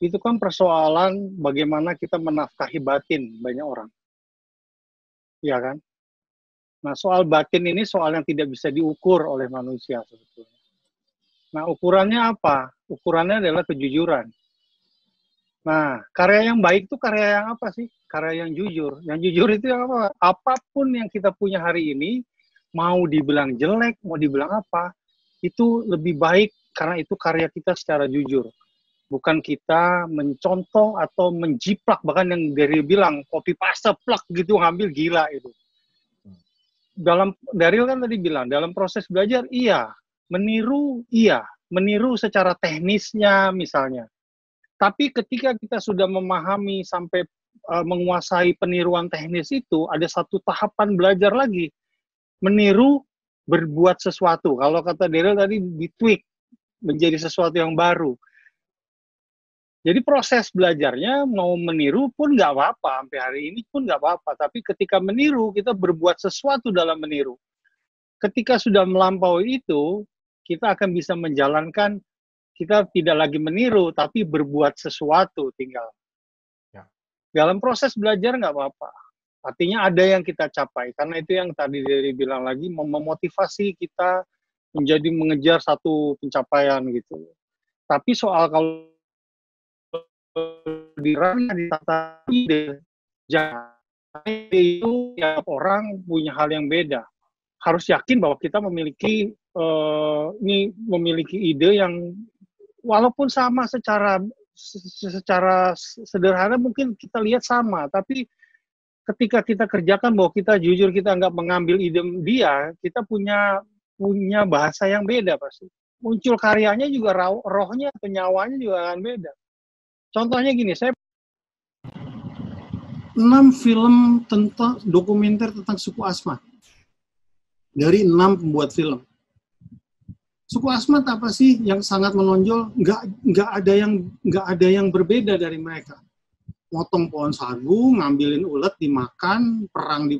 D: itu kan persoalan bagaimana kita menafkahi batin banyak orang. Iya kan? Nah, soal batin ini soal yang tidak bisa diukur oleh manusia sebetulnya. Nah, ukurannya apa? Ukurannya adalah kejujuran. Nah, karya yang baik itu karya yang apa sih? Karya yang jujur. Yang jujur itu apa? Apapun yang kita punya hari ini, mau dibilang jelek, mau dibilang apa, itu lebih baik karena itu karya kita secara jujur. Bukan kita mencontoh atau menjiplak, bahkan yang dari bilang copy paste plak gitu ngambil gila itu. Dalam Daryl kan tadi bilang dalam proses belajar iya, meniru iya, meniru secara teknisnya misalnya. Tapi ketika kita sudah memahami sampai eh, menguasai peniruan teknis itu, ada satu tahapan belajar lagi meniru berbuat sesuatu. Kalau kata Daryl tadi ditweak menjadi sesuatu yang baru. Jadi proses belajarnya mau meniru pun nggak apa-apa, sampai hari ini pun nggak apa-apa. Tapi ketika meniru, kita berbuat sesuatu dalam meniru. Ketika sudah melampaui itu, kita akan bisa menjalankan, kita tidak lagi meniru, tapi berbuat sesuatu tinggal. Ya. Dalam proses belajar nggak apa-apa Artinya ada yang kita capai karena itu yang tadi dari bilang lagi mem memotivasi kita menjadi mengejar satu pencapaian gitu. Tapi soal kalau di tata ide jangan itu ya orang punya hal yang beda. Harus yakin bahwa kita memiliki uh, ini memiliki ide yang walaupun sama secara secara sederhana mungkin kita lihat sama tapi ketika kita kerjakan bahwa kita jujur kita nggak mengambil ide dia, kita punya punya bahasa yang beda pasti. Muncul karyanya juga rohnya atau nyawanya juga akan beda. Contohnya gini, saya enam film tentang dokumenter tentang suku asma dari enam pembuat film. Suku asma apa sih yang sangat menonjol? Nggak nggak ada yang nggak ada yang berbeda dari mereka motong pohon sagu, ngambilin ulet dimakan, perang di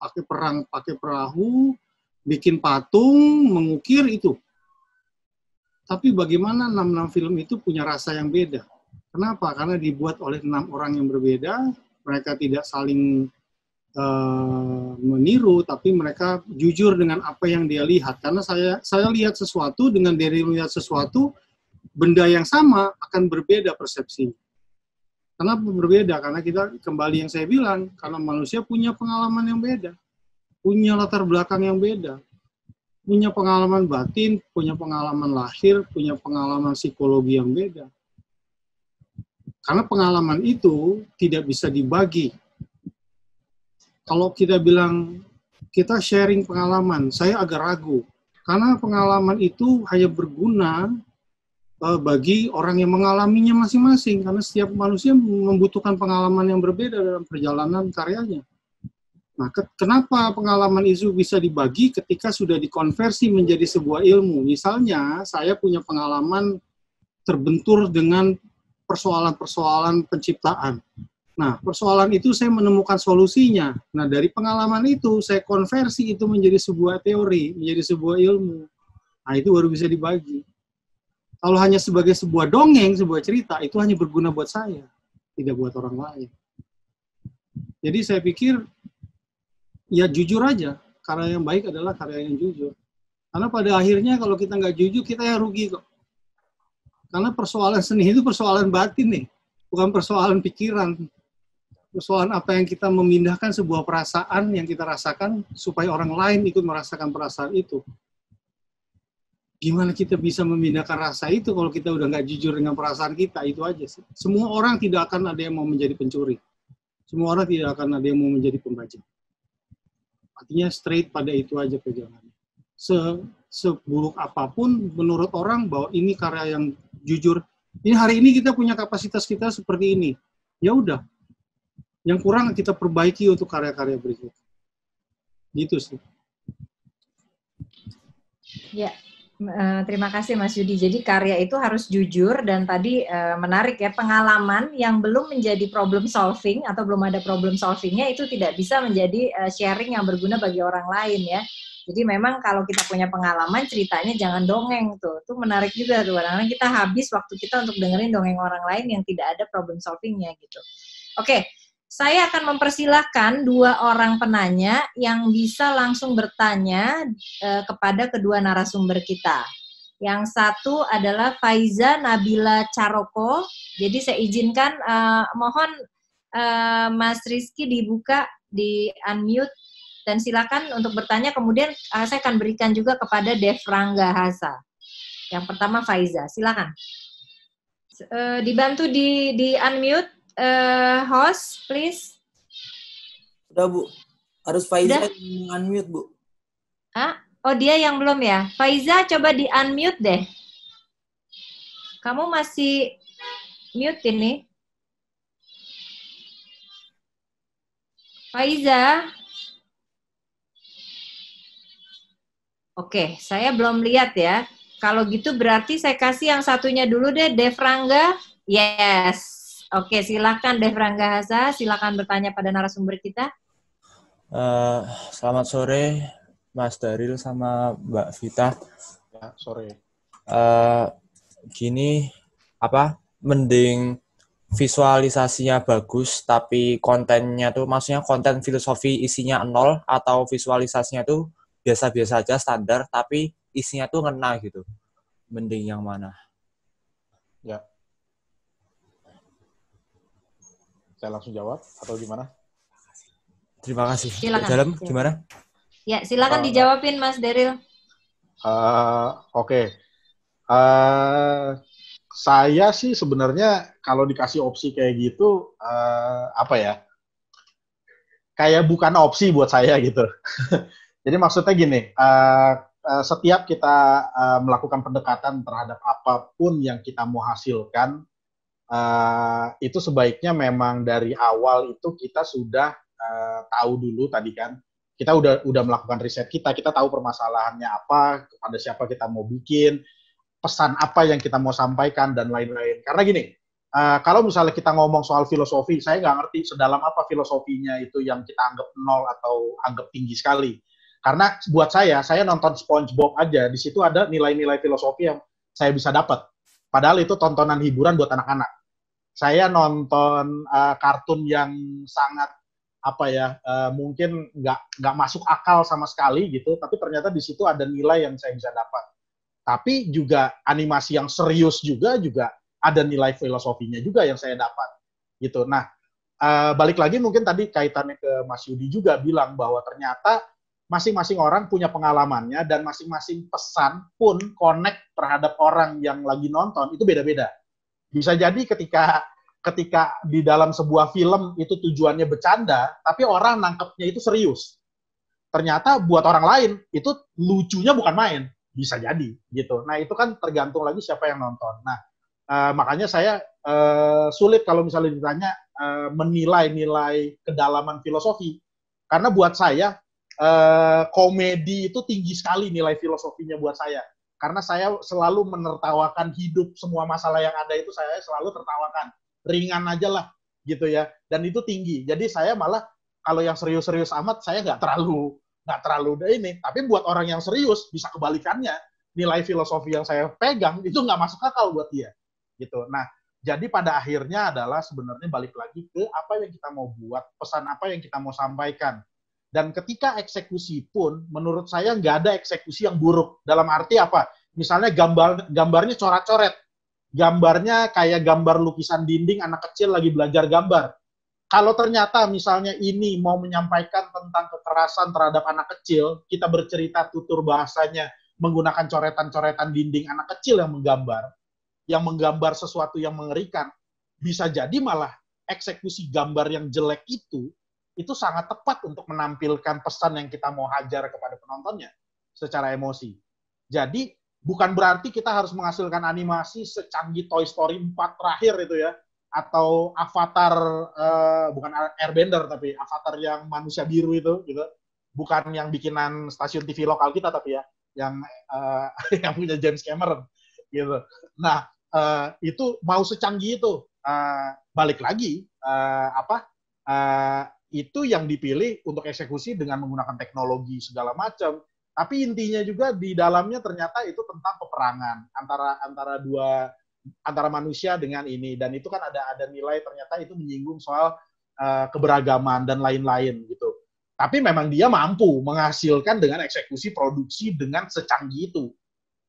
D: pakai perang pakai perahu, bikin patung, mengukir itu. Tapi bagaimana enam-enam film itu punya rasa yang beda? Kenapa? Karena dibuat oleh enam orang yang berbeda, mereka tidak saling uh, meniru, tapi mereka jujur dengan apa yang dia lihat. Karena saya saya lihat sesuatu dengan dia melihat sesuatu, benda yang sama akan berbeda persepsinya. Kenapa berbeda? Karena kita kembali yang saya bilang, karena manusia punya pengalaman yang beda, punya latar belakang yang beda, punya pengalaman batin, punya pengalaman lahir, punya pengalaman psikologi yang beda. Karena pengalaman itu tidak bisa dibagi. Kalau kita bilang kita sharing pengalaman, saya agak ragu. Karena pengalaman itu hanya berguna uh, bagi orang yang mengalaminya masing-masing karena setiap manusia membutuhkan pengalaman yang berbeda dalam perjalanan karyanya. Nah, ke kenapa pengalaman itu bisa dibagi ketika sudah dikonversi menjadi sebuah ilmu? Misalnya, saya punya pengalaman terbentur dengan persoalan-persoalan penciptaan. Nah, persoalan itu saya menemukan solusinya. Nah, dari pengalaman itu saya konversi itu menjadi sebuah teori, menjadi sebuah ilmu. Nah, itu baru bisa dibagi. Kalau hanya sebagai sebuah dongeng, sebuah cerita, itu hanya berguna buat saya, tidak buat orang lain. Jadi saya pikir, ya jujur aja, karya yang baik adalah karya yang jujur. Karena pada akhirnya kalau kita nggak jujur, kita yang rugi kok. Karena persoalan seni itu persoalan batin nih, bukan persoalan pikiran. Persoalan apa yang kita memindahkan sebuah perasaan yang kita rasakan supaya orang lain ikut merasakan perasaan itu gimana kita bisa memindahkan rasa itu kalau kita udah nggak jujur dengan perasaan kita itu aja sih. Semua orang tidak akan ada yang mau menjadi pencuri. Semua orang tidak akan ada yang mau menjadi pembaca Artinya straight pada itu aja pegangannya. Se seburuk apapun menurut orang bahwa ini karya yang jujur. Ini hari ini kita punya kapasitas kita seperti ini. Ya udah. Yang kurang kita perbaiki untuk karya-karya berikut. Gitu sih.
A: Ya, Eh, terima kasih Mas Yudi. Jadi karya itu harus jujur dan tadi uh, menarik ya pengalaman yang belum menjadi problem solving atau belum ada problem solvingnya itu tidak bisa menjadi uh, sharing yang berguna bagi orang lain ya. Jadi memang kalau kita punya pengalaman ceritanya jangan dongeng tuh. Itu menarik juga tuh. Karena kita habis waktu kita untuk dengerin dongeng orang lain yang tidak ada problem solvingnya gitu. Oke. Okay saya akan mempersilahkan dua orang penanya yang bisa langsung bertanya eh, kepada kedua narasumber kita. Yang satu adalah Faiza Nabila Caroko. Jadi saya izinkan, eh, mohon eh, Mas Rizky dibuka, di unmute, dan silakan untuk bertanya. Kemudian eh, saya akan berikan juga kepada Dev Rangga Hasa. Yang pertama Faiza, silakan. Eh, dibantu di, di unmute uh, host, please.
F: Udah, Bu. Harus Faiza yang unmute, Bu.
A: Ah, Oh, dia yang belum ya? Faiza, coba di-unmute deh. Kamu masih mute ini. Faiza. Oke, saya belum lihat ya. Kalau gitu berarti saya kasih yang satunya dulu deh, Devrangga. Yes. Oke, silakan Dev Hasa, silakan bertanya pada narasumber kita.
B: Uh, selamat sore, Mas Daril sama Mbak Vita. Ya, sore. Uh, gini, apa? Mending visualisasinya bagus, tapi
F: kontennya tuh, maksudnya konten filosofi isinya nol atau visualisasinya tuh biasa-biasa aja standar, tapi isinya tuh ngena gitu. Mending yang mana?
B: Ya, saya langsung jawab atau gimana? Terima kasih.
A: Silakan. Dalam gimana? Ya, silakan uh, dijawabin Mas Deril.
B: Uh, eh, Oke. Okay. Uh, eh, saya sih sebenarnya kalau dikasih opsi kayak gitu, uh, apa ya? Kayak bukan opsi buat saya gitu. [LAUGHS] Jadi maksudnya gini, uh, setiap kita melakukan pendekatan terhadap apapun yang kita mau hasilkan, uh, itu sebaiknya memang dari awal itu kita sudah uh, tahu dulu tadi kan kita udah udah melakukan riset kita kita tahu permasalahannya apa kepada siapa kita mau bikin pesan apa yang kita mau sampaikan dan lain-lain karena gini uh, kalau misalnya kita ngomong soal filosofi saya nggak ngerti sedalam apa filosofinya itu yang kita anggap nol atau anggap tinggi sekali karena buat saya saya nonton SpongeBob aja di situ ada nilai-nilai filosofi yang saya bisa dapat Padahal itu tontonan hiburan buat anak-anak. Saya nonton uh, kartun yang sangat apa ya uh, mungkin nggak nggak masuk akal sama sekali gitu, tapi ternyata di situ ada nilai yang saya bisa dapat. Tapi juga animasi yang serius juga juga ada nilai filosofinya juga yang saya dapat gitu. Nah uh, balik lagi mungkin tadi kaitannya ke Mas Yudi juga bilang bahwa ternyata masing-masing orang punya pengalamannya dan masing-masing pesan pun connect terhadap orang yang lagi nonton itu beda-beda. Bisa jadi ketika ketika di dalam sebuah film itu tujuannya bercanda, tapi orang nangkepnya itu serius. Ternyata buat orang lain itu lucunya bukan main, bisa jadi gitu. Nah itu kan tergantung lagi siapa yang nonton. Nah uh, makanya saya uh, sulit kalau misalnya ditanya uh, eh, menilai nilai kedalaman filosofi, karena buat saya Eh, komedi itu tinggi sekali nilai filosofinya buat saya. Karena saya selalu menertawakan hidup semua masalah yang ada itu saya selalu tertawakan. Ringan aja lah gitu ya. Dan itu tinggi. Jadi saya malah kalau yang serius-serius amat saya nggak terlalu nggak terlalu ini. Tapi buat orang yang serius bisa kebalikannya. Nilai filosofi yang saya pegang itu nggak masuk akal buat dia. Gitu. Nah, jadi pada akhirnya adalah sebenarnya balik lagi ke apa yang kita mau buat, pesan apa yang kita mau sampaikan dan ketika eksekusi pun, menurut saya nggak ada eksekusi yang buruk. Dalam arti apa? Misalnya gambar gambarnya coret-coret. Gambarnya kayak gambar lukisan dinding anak kecil lagi belajar gambar. Kalau ternyata misalnya ini mau menyampaikan tentang kekerasan terhadap anak kecil, kita bercerita tutur bahasanya menggunakan coretan-coretan dinding anak kecil yang menggambar, yang menggambar sesuatu yang mengerikan, bisa jadi malah eksekusi gambar yang jelek itu itu sangat tepat untuk menampilkan pesan yang kita mau hajar kepada penontonnya secara emosi. Jadi bukan berarti kita harus menghasilkan animasi secanggih Toy Story 4 terakhir itu ya atau avatar uh, bukan airbender tapi avatar yang manusia biru itu gitu bukan yang bikinan stasiun TV lokal kita tapi ya yang uh, [LAUGHS] yang punya James Cameron gitu nah uh, itu mau secanggih itu uh, balik lagi uh, apa uh, itu yang dipilih untuk eksekusi dengan menggunakan teknologi segala macam. Tapi intinya juga di dalamnya ternyata itu tentang peperangan antara antara dua antara manusia dengan ini dan itu kan ada ada nilai ternyata itu menyinggung soal uh, keberagaman dan lain-lain gitu. Tapi memang dia mampu menghasilkan dengan eksekusi produksi dengan secanggih itu.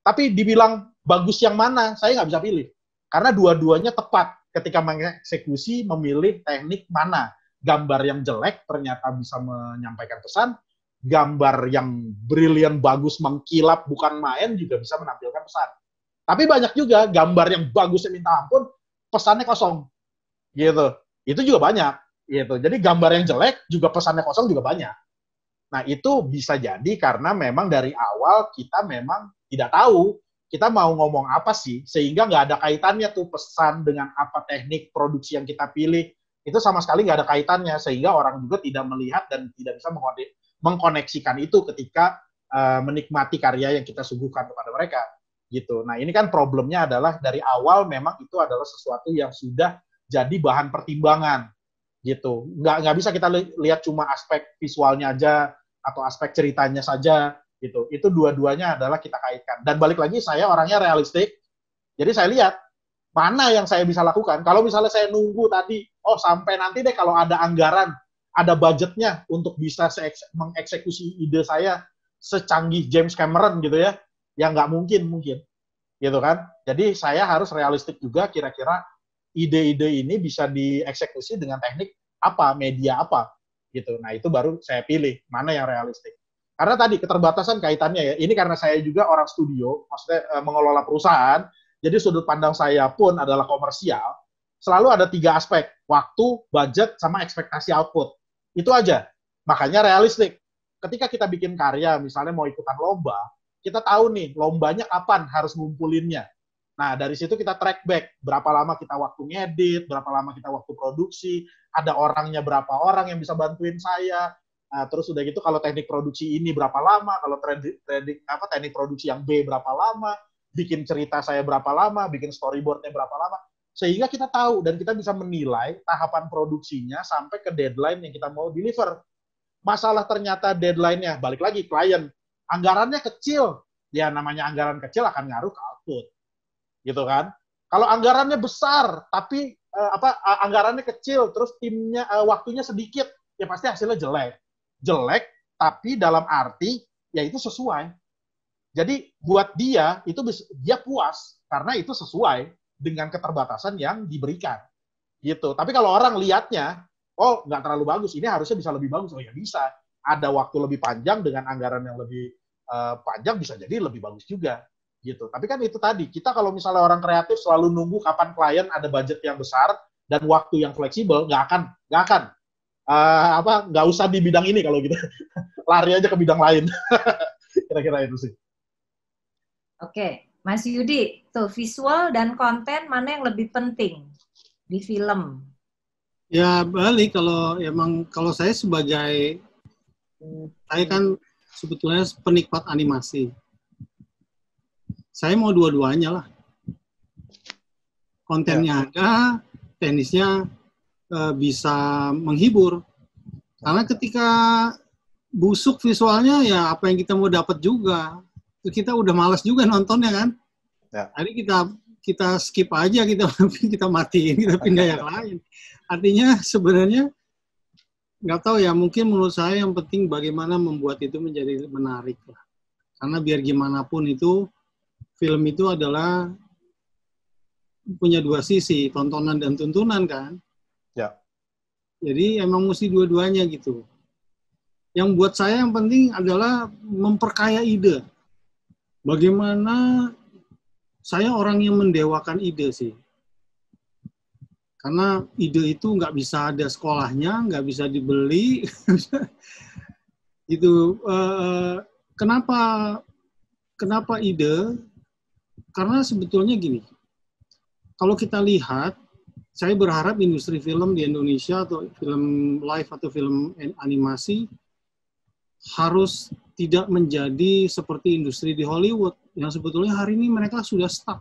B: Tapi dibilang bagus yang mana, saya nggak bisa pilih. Karena dua-duanya tepat ketika mengeksekusi memilih teknik mana gambar yang jelek ternyata bisa menyampaikan pesan, gambar yang brilian bagus mengkilap bukan main juga bisa menampilkan pesan. Tapi banyak juga gambar yang bagus yang minta ampun, pesannya kosong. Gitu. Itu juga banyak. Gitu. Jadi gambar yang jelek juga pesannya kosong juga banyak. Nah, itu bisa jadi karena memang dari awal kita memang tidak tahu kita mau ngomong apa sih, sehingga nggak ada kaitannya tuh pesan dengan apa teknik produksi yang kita pilih, itu sama sekali nggak ada kaitannya sehingga orang juga tidak melihat dan tidak bisa mengkoneksikan itu ketika uh, menikmati karya yang kita suguhkan kepada mereka gitu. Nah ini kan problemnya adalah dari awal memang itu adalah sesuatu yang sudah jadi bahan pertimbangan gitu. Nggak nggak bisa kita lihat cuma aspek visualnya aja atau aspek ceritanya saja gitu. Itu dua-duanya adalah kita kaitkan. Dan balik lagi saya orangnya realistik, jadi saya lihat mana yang saya bisa lakukan. Kalau misalnya saya nunggu tadi oh sampai nanti deh kalau ada anggaran, ada budgetnya untuk bisa mengeksekusi ide saya secanggih James Cameron gitu ya, yang nggak mungkin mungkin, gitu kan? Jadi saya harus realistik juga kira-kira ide-ide ini bisa dieksekusi dengan teknik apa, media apa, gitu. Nah itu baru saya pilih mana yang realistik. Karena tadi keterbatasan kaitannya ya, ini karena saya juga orang studio, maksudnya eh, mengelola perusahaan, jadi sudut pandang saya pun adalah komersial selalu ada tiga aspek, waktu, budget, sama ekspektasi output. Itu aja. Makanya realistik. Ketika kita bikin karya, misalnya mau ikutan lomba, kita tahu nih lombanya kapan harus ngumpulinnya. Nah, dari situ kita track back berapa lama kita waktu ngedit, berapa lama kita waktu produksi, ada orangnya berapa orang yang bisa bantuin saya. Nah, terus udah gitu kalau teknik produksi ini berapa lama, kalau trading, apa teknik produksi yang B berapa lama, bikin cerita saya berapa lama, bikin storyboardnya berapa lama sehingga kita tahu dan kita bisa menilai tahapan produksinya sampai ke deadline yang kita mau deliver. Masalah ternyata deadline-nya, balik lagi klien, anggarannya kecil, ya namanya anggaran kecil akan ngaruh ke output. Gitu kan? Kalau anggarannya besar tapi eh, apa anggarannya kecil terus timnya eh, waktunya sedikit, ya pasti hasilnya jelek. Jelek tapi dalam arti ya itu sesuai. Jadi buat dia itu dia puas karena itu sesuai dengan keterbatasan yang diberikan gitu. Tapi kalau orang lihatnya, oh nggak terlalu bagus, ini harusnya bisa lebih bagus. Oh ya bisa, ada waktu lebih panjang dengan anggaran yang lebih uh, panjang bisa jadi lebih bagus juga gitu. Tapi kan itu tadi kita kalau misalnya orang kreatif selalu nunggu kapan klien ada budget yang besar dan waktu yang fleksibel, nggak akan nggak akan uh, apa nggak usah di bidang ini kalau gitu, [LAUGHS] lari aja ke bidang lain. [LAUGHS] Kira-kira itu sih.
A: Oke, okay. Mas Yudi, tuh visual dan konten mana yang lebih penting di film?
D: Ya balik kalau emang kalau saya sebagai saya kan sebetulnya penikmat animasi. Saya mau dua-duanya lah. Kontennya ya. ada, teknisnya e, bisa menghibur. Karena ketika busuk visualnya ya apa yang kita mau dapat juga kita udah males juga nontonnya kan. Ya. Jadi kita kita skip aja kita gitu, [LAUGHS] kita matiin kita gitu, pindah yang lain. Artinya sebenarnya nggak tahu ya mungkin menurut saya yang penting bagaimana membuat itu menjadi menarik lah. Karena biar gimana pun itu film itu adalah punya dua sisi tontonan dan tuntunan kan. Ya. Jadi emang mesti dua-duanya gitu. Yang buat saya yang penting adalah memperkaya ide bagaimana saya orang yang mendewakan ide sih. Karena ide itu nggak bisa ada sekolahnya, nggak bisa dibeli. [LAUGHS] itu eh, kenapa kenapa ide? Karena sebetulnya gini, kalau kita lihat, saya berharap industri film di Indonesia atau film live atau film animasi harus tidak menjadi seperti industri di Hollywood yang sebetulnya hari ini mereka sudah stuck.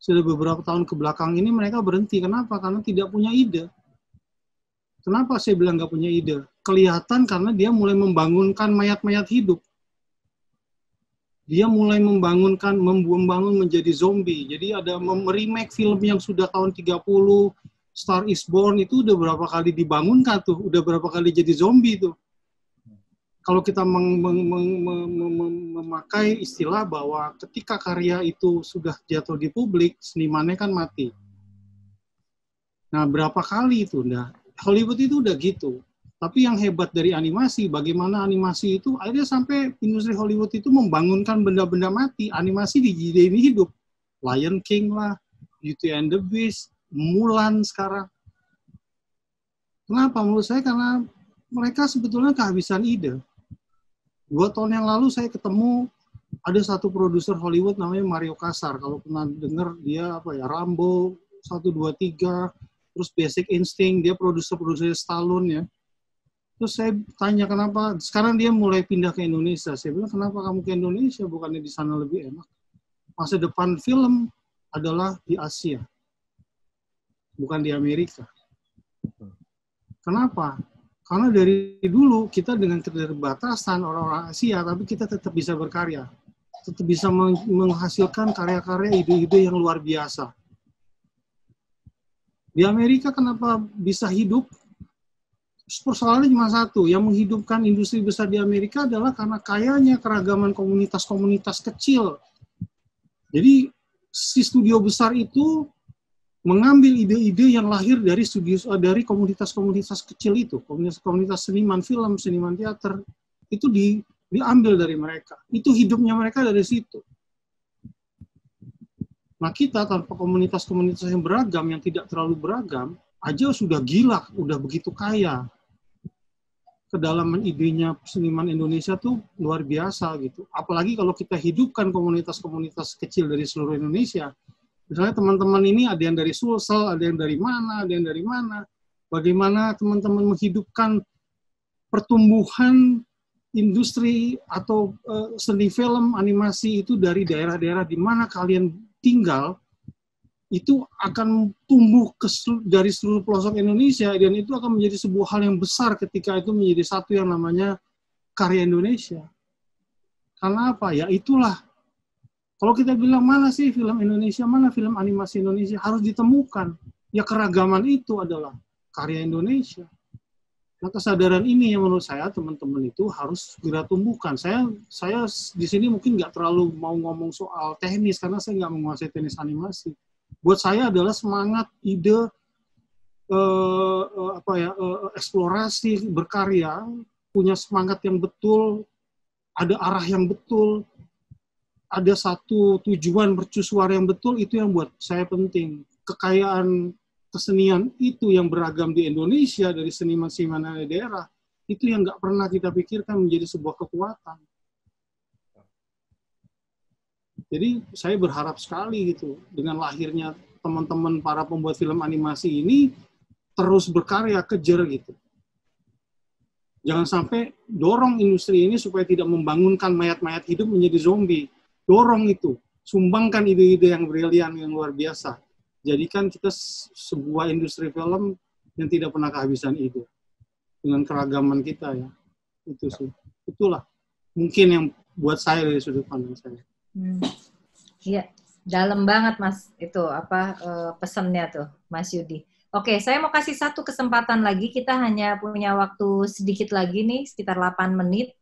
D: Sudah beberapa tahun ke belakang ini mereka berhenti. Kenapa? Karena tidak punya ide. Kenapa saya bilang nggak punya ide? Kelihatan karena dia mulai membangunkan mayat-mayat hidup. Dia mulai membangunkan, membangun menjadi zombie. Jadi ada remake film yang sudah tahun 30, Star is Born itu udah berapa kali dibangunkan tuh, udah berapa kali jadi zombie tuh kalau kita meng, meng, meng, mem, memakai istilah bahwa ketika karya itu sudah jatuh di publik, senimannya kan mati. Nah, berapa kali itu? Nah, Hollywood itu udah gitu. Tapi yang hebat dari animasi, bagaimana animasi itu akhirnya sampai industri Hollywood itu membangunkan benda-benda mati. Animasi di ini hidup. Lion King lah, Beauty and the Beast, Mulan sekarang. Kenapa? Menurut saya karena mereka sebetulnya kehabisan ide dua tahun yang lalu saya ketemu ada satu produser Hollywood namanya Mario Kasar. Kalau pernah dengar dia apa ya Rambo 1 2 3 terus Basic Instinct, dia produser-produser Stallone ya. Terus saya tanya kenapa sekarang dia mulai pindah ke Indonesia. Saya bilang kenapa kamu ke Indonesia bukannya di sana lebih enak? Masa depan film adalah di Asia. Bukan di Amerika. Kenapa? Karena dari dulu kita dengan keterbatasan orang-orang Asia, tapi kita tetap bisa berkarya, tetap bisa menghasilkan karya-karya ide-ide yang luar biasa. Di Amerika kenapa bisa hidup? Persoalannya cuma satu, yang menghidupkan industri besar di Amerika adalah karena kayanya keragaman komunitas-komunitas kecil. Jadi si studio besar itu mengambil ide-ide yang lahir dari studio eh, dari komunitas-komunitas kecil itu, komunitas-komunitas seniman film, seniman teater itu di, diambil dari mereka. Itu hidupnya mereka dari situ. Nah kita tanpa komunitas-komunitas yang beragam, yang tidak terlalu beragam, aja sudah gila, udah begitu kaya. Kedalaman idenya seniman Indonesia tuh luar biasa gitu. Apalagi kalau kita hidupkan komunitas-komunitas kecil dari seluruh Indonesia, misalnya teman-teman ini ada yang dari Sulsel, ada yang dari mana, ada yang dari mana, bagaimana teman-teman menghidupkan pertumbuhan industri atau uh, seni film animasi itu dari daerah-daerah di mana kalian tinggal itu akan tumbuh ke seluruh, dari seluruh pelosok Indonesia dan itu akan menjadi sebuah hal yang besar ketika itu menjadi satu yang namanya karya Indonesia. Karena apa? Ya itulah kalau kita bilang mana sih film Indonesia, mana film animasi Indonesia harus ditemukan. Ya keragaman itu adalah karya Indonesia. Nah kesadaran ini yang menurut saya teman-teman itu harus segera tumbuhkan. Saya saya di sini mungkin nggak terlalu mau ngomong soal teknis karena saya nggak menguasai teknis animasi. Buat saya adalah semangat ide eh, eh apa ya eh, eksplorasi berkarya punya semangat yang betul, ada arah yang betul, ada satu tujuan mercusuar yang betul itu yang buat saya penting. Kekayaan kesenian itu yang beragam di Indonesia dari seniman-seniman dari daerah itu yang nggak pernah kita pikirkan menjadi sebuah kekuatan. Jadi saya berharap sekali gitu dengan lahirnya teman-teman para pembuat film animasi ini terus berkarya kejar gitu. Jangan sampai dorong industri ini supaya tidak membangunkan mayat-mayat hidup menjadi zombie dorong itu, sumbangkan ide-ide yang brilian yang luar biasa. Jadikan kita sebuah industri film yang tidak pernah kehabisan ide dengan keragaman kita ya. Itu sih. Itulah mungkin yang buat saya dari sudut pandang saya.
A: Hmm. Iya, dalam banget Mas itu apa pesennya eh, pesannya tuh Mas Yudi. Oke, saya mau kasih satu kesempatan lagi. Kita hanya punya waktu sedikit lagi nih, sekitar 8 menit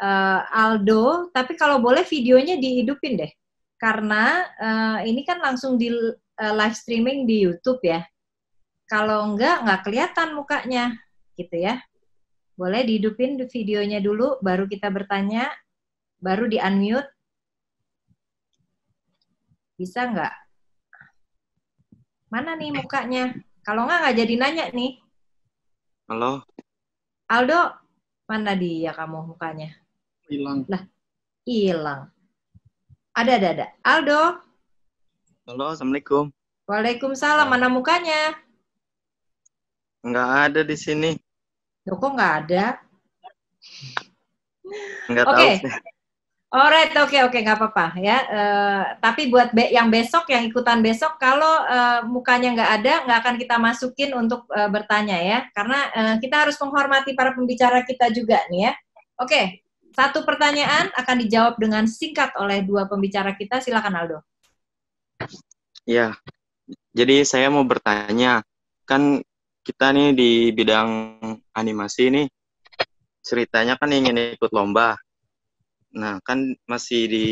A: uh, Aldo, tapi kalau boleh videonya dihidupin deh, karena uh, ini kan langsung di uh, live streaming di YouTube ya. Kalau enggak enggak kelihatan mukanya, gitu ya. Boleh dihidupin videonya dulu, baru kita bertanya, baru di unmute. Bisa enggak? Mana nih mukanya? Kalau enggak, enggak jadi nanya nih. Halo. Aldo, mana dia kamu mukanya? hilang. Nah, hilang. Ada, ada, ada. Aldo.
D: Halo, Assalamualaikum.
A: Waalaikumsalam. Mana mukanya?
D: Nggak ada di sini.
A: Loh, kok nggak ada?
G: Nggak okay. tahu sih.
A: Alright, oke, okay, oke, okay, nggak apa-apa ya. Uh, tapi buat be yang besok, yang ikutan besok, kalau uh, mukanya nggak ada, nggak akan kita masukin untuk uh, bertanya ya, karena uh, kita harus menghormati para pembicara kita juga nih ya. Oke, okay satu pertanyaan akan dijawab dengan singkat oleh dua pembicara kita. Silakan Aldo.
D: Ya,
F: jadi saya mau bertanya, kan kita nih di bidang animasi ini ceritanya kan ingin ikut lomba. Nah, kan masih di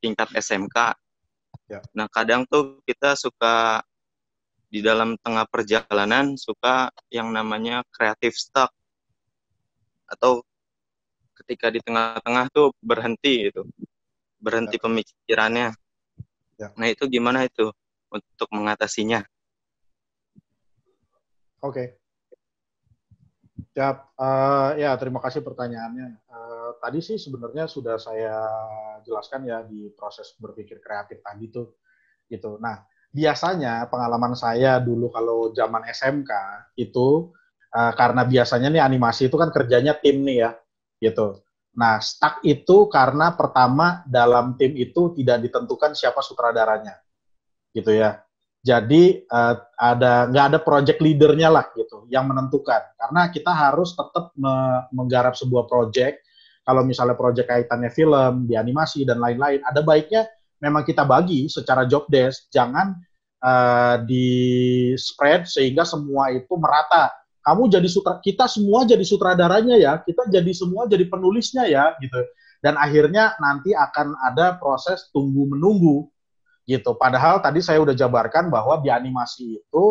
F: tingkat SMK. Ya. Nah, kadang tuh kita suka
D: di dalam tengah perjalanan suka yang namanya creative stuck atau ketika di tengah-tengah tuh berhenti gitu berhenti ya. pemikirannya ya. nah itu gimana itu untuk mengatasinya
B: oke okay. ya uh, ya terima kasih pertanyaannya uh, tadi sih sebenarnya sudah saya jelaskan ya di proses berpikir kreatif tadi tuh gitu nah biasanya pengalaman saya dulu kalau zaman SMK itu eh, karena biasanya nih animasi itu kan kerjanya tim nih ya gitu. Nah, stuck itu karena pertama dalam tim itu tidak ditentukan siapa sutradaranya, gitu ya. Jadi uh, ada nggak ada project leadernya lah gitu yang menentukan. Karena kita harus tetap me menggarap sebuah project. Kalau misalnya project kaitannya film, di animasi dan lain-lain, ada baiknya memang kita bagi secara job desk, jangan uh, eh, di spread sehingga semua itu merata kamu jadi sutra kita semua jadi sutradaranya ya kita jadi semua jadi penulisnya ya gitu dan akhirnya nanti akan ada proses tunggu menunggu gitu padahal tadi saya udah jabarkan bahwa di animasi itu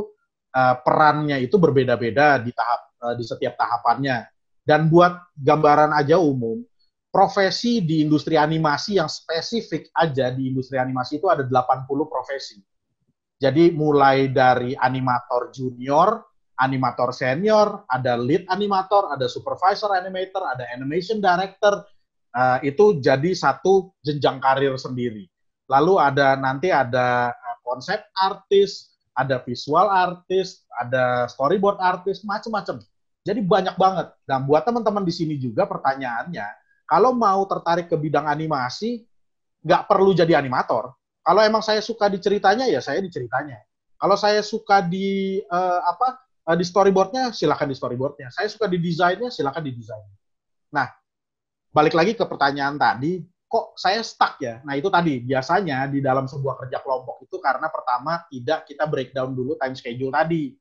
B: uh, perannya itu berbeda-beda di tahap uh, di setiap tahapannya dan buat gambaran aja umum profesi di industri animasi yang spesifik aja di industri animasi itu ada 80 profesi jadi mulai dari animator junior animator senior, ada lead animator, ada supervisor animator, ada animation director. Uh, itu jadi satu jenjang karir sendiri. Lalu ada nanti ada eh, konsep artis, ada visual artis, ada storyboard artis, macam-macam. Jadi banyak banget. Dan buat teman-teman di sini juga pertanyaannya, kalau mau tertarik ke bidang animasi, nggak perlu jadi animator. Kalau emang saya suka di ceritanya ya saya di ceritanya. Kalau saya suka di uh, apa Eh, di storyboardnya silakan di storyboardnya saya suka di desainnya silakan di desain nah balik lagi ke pertanyaan tadi kok saya stuck ya nah itu tadi biasanya di dalam sebuah kerja kelompok itu karena pertama tidak kita breakdown dulu time schedule tadi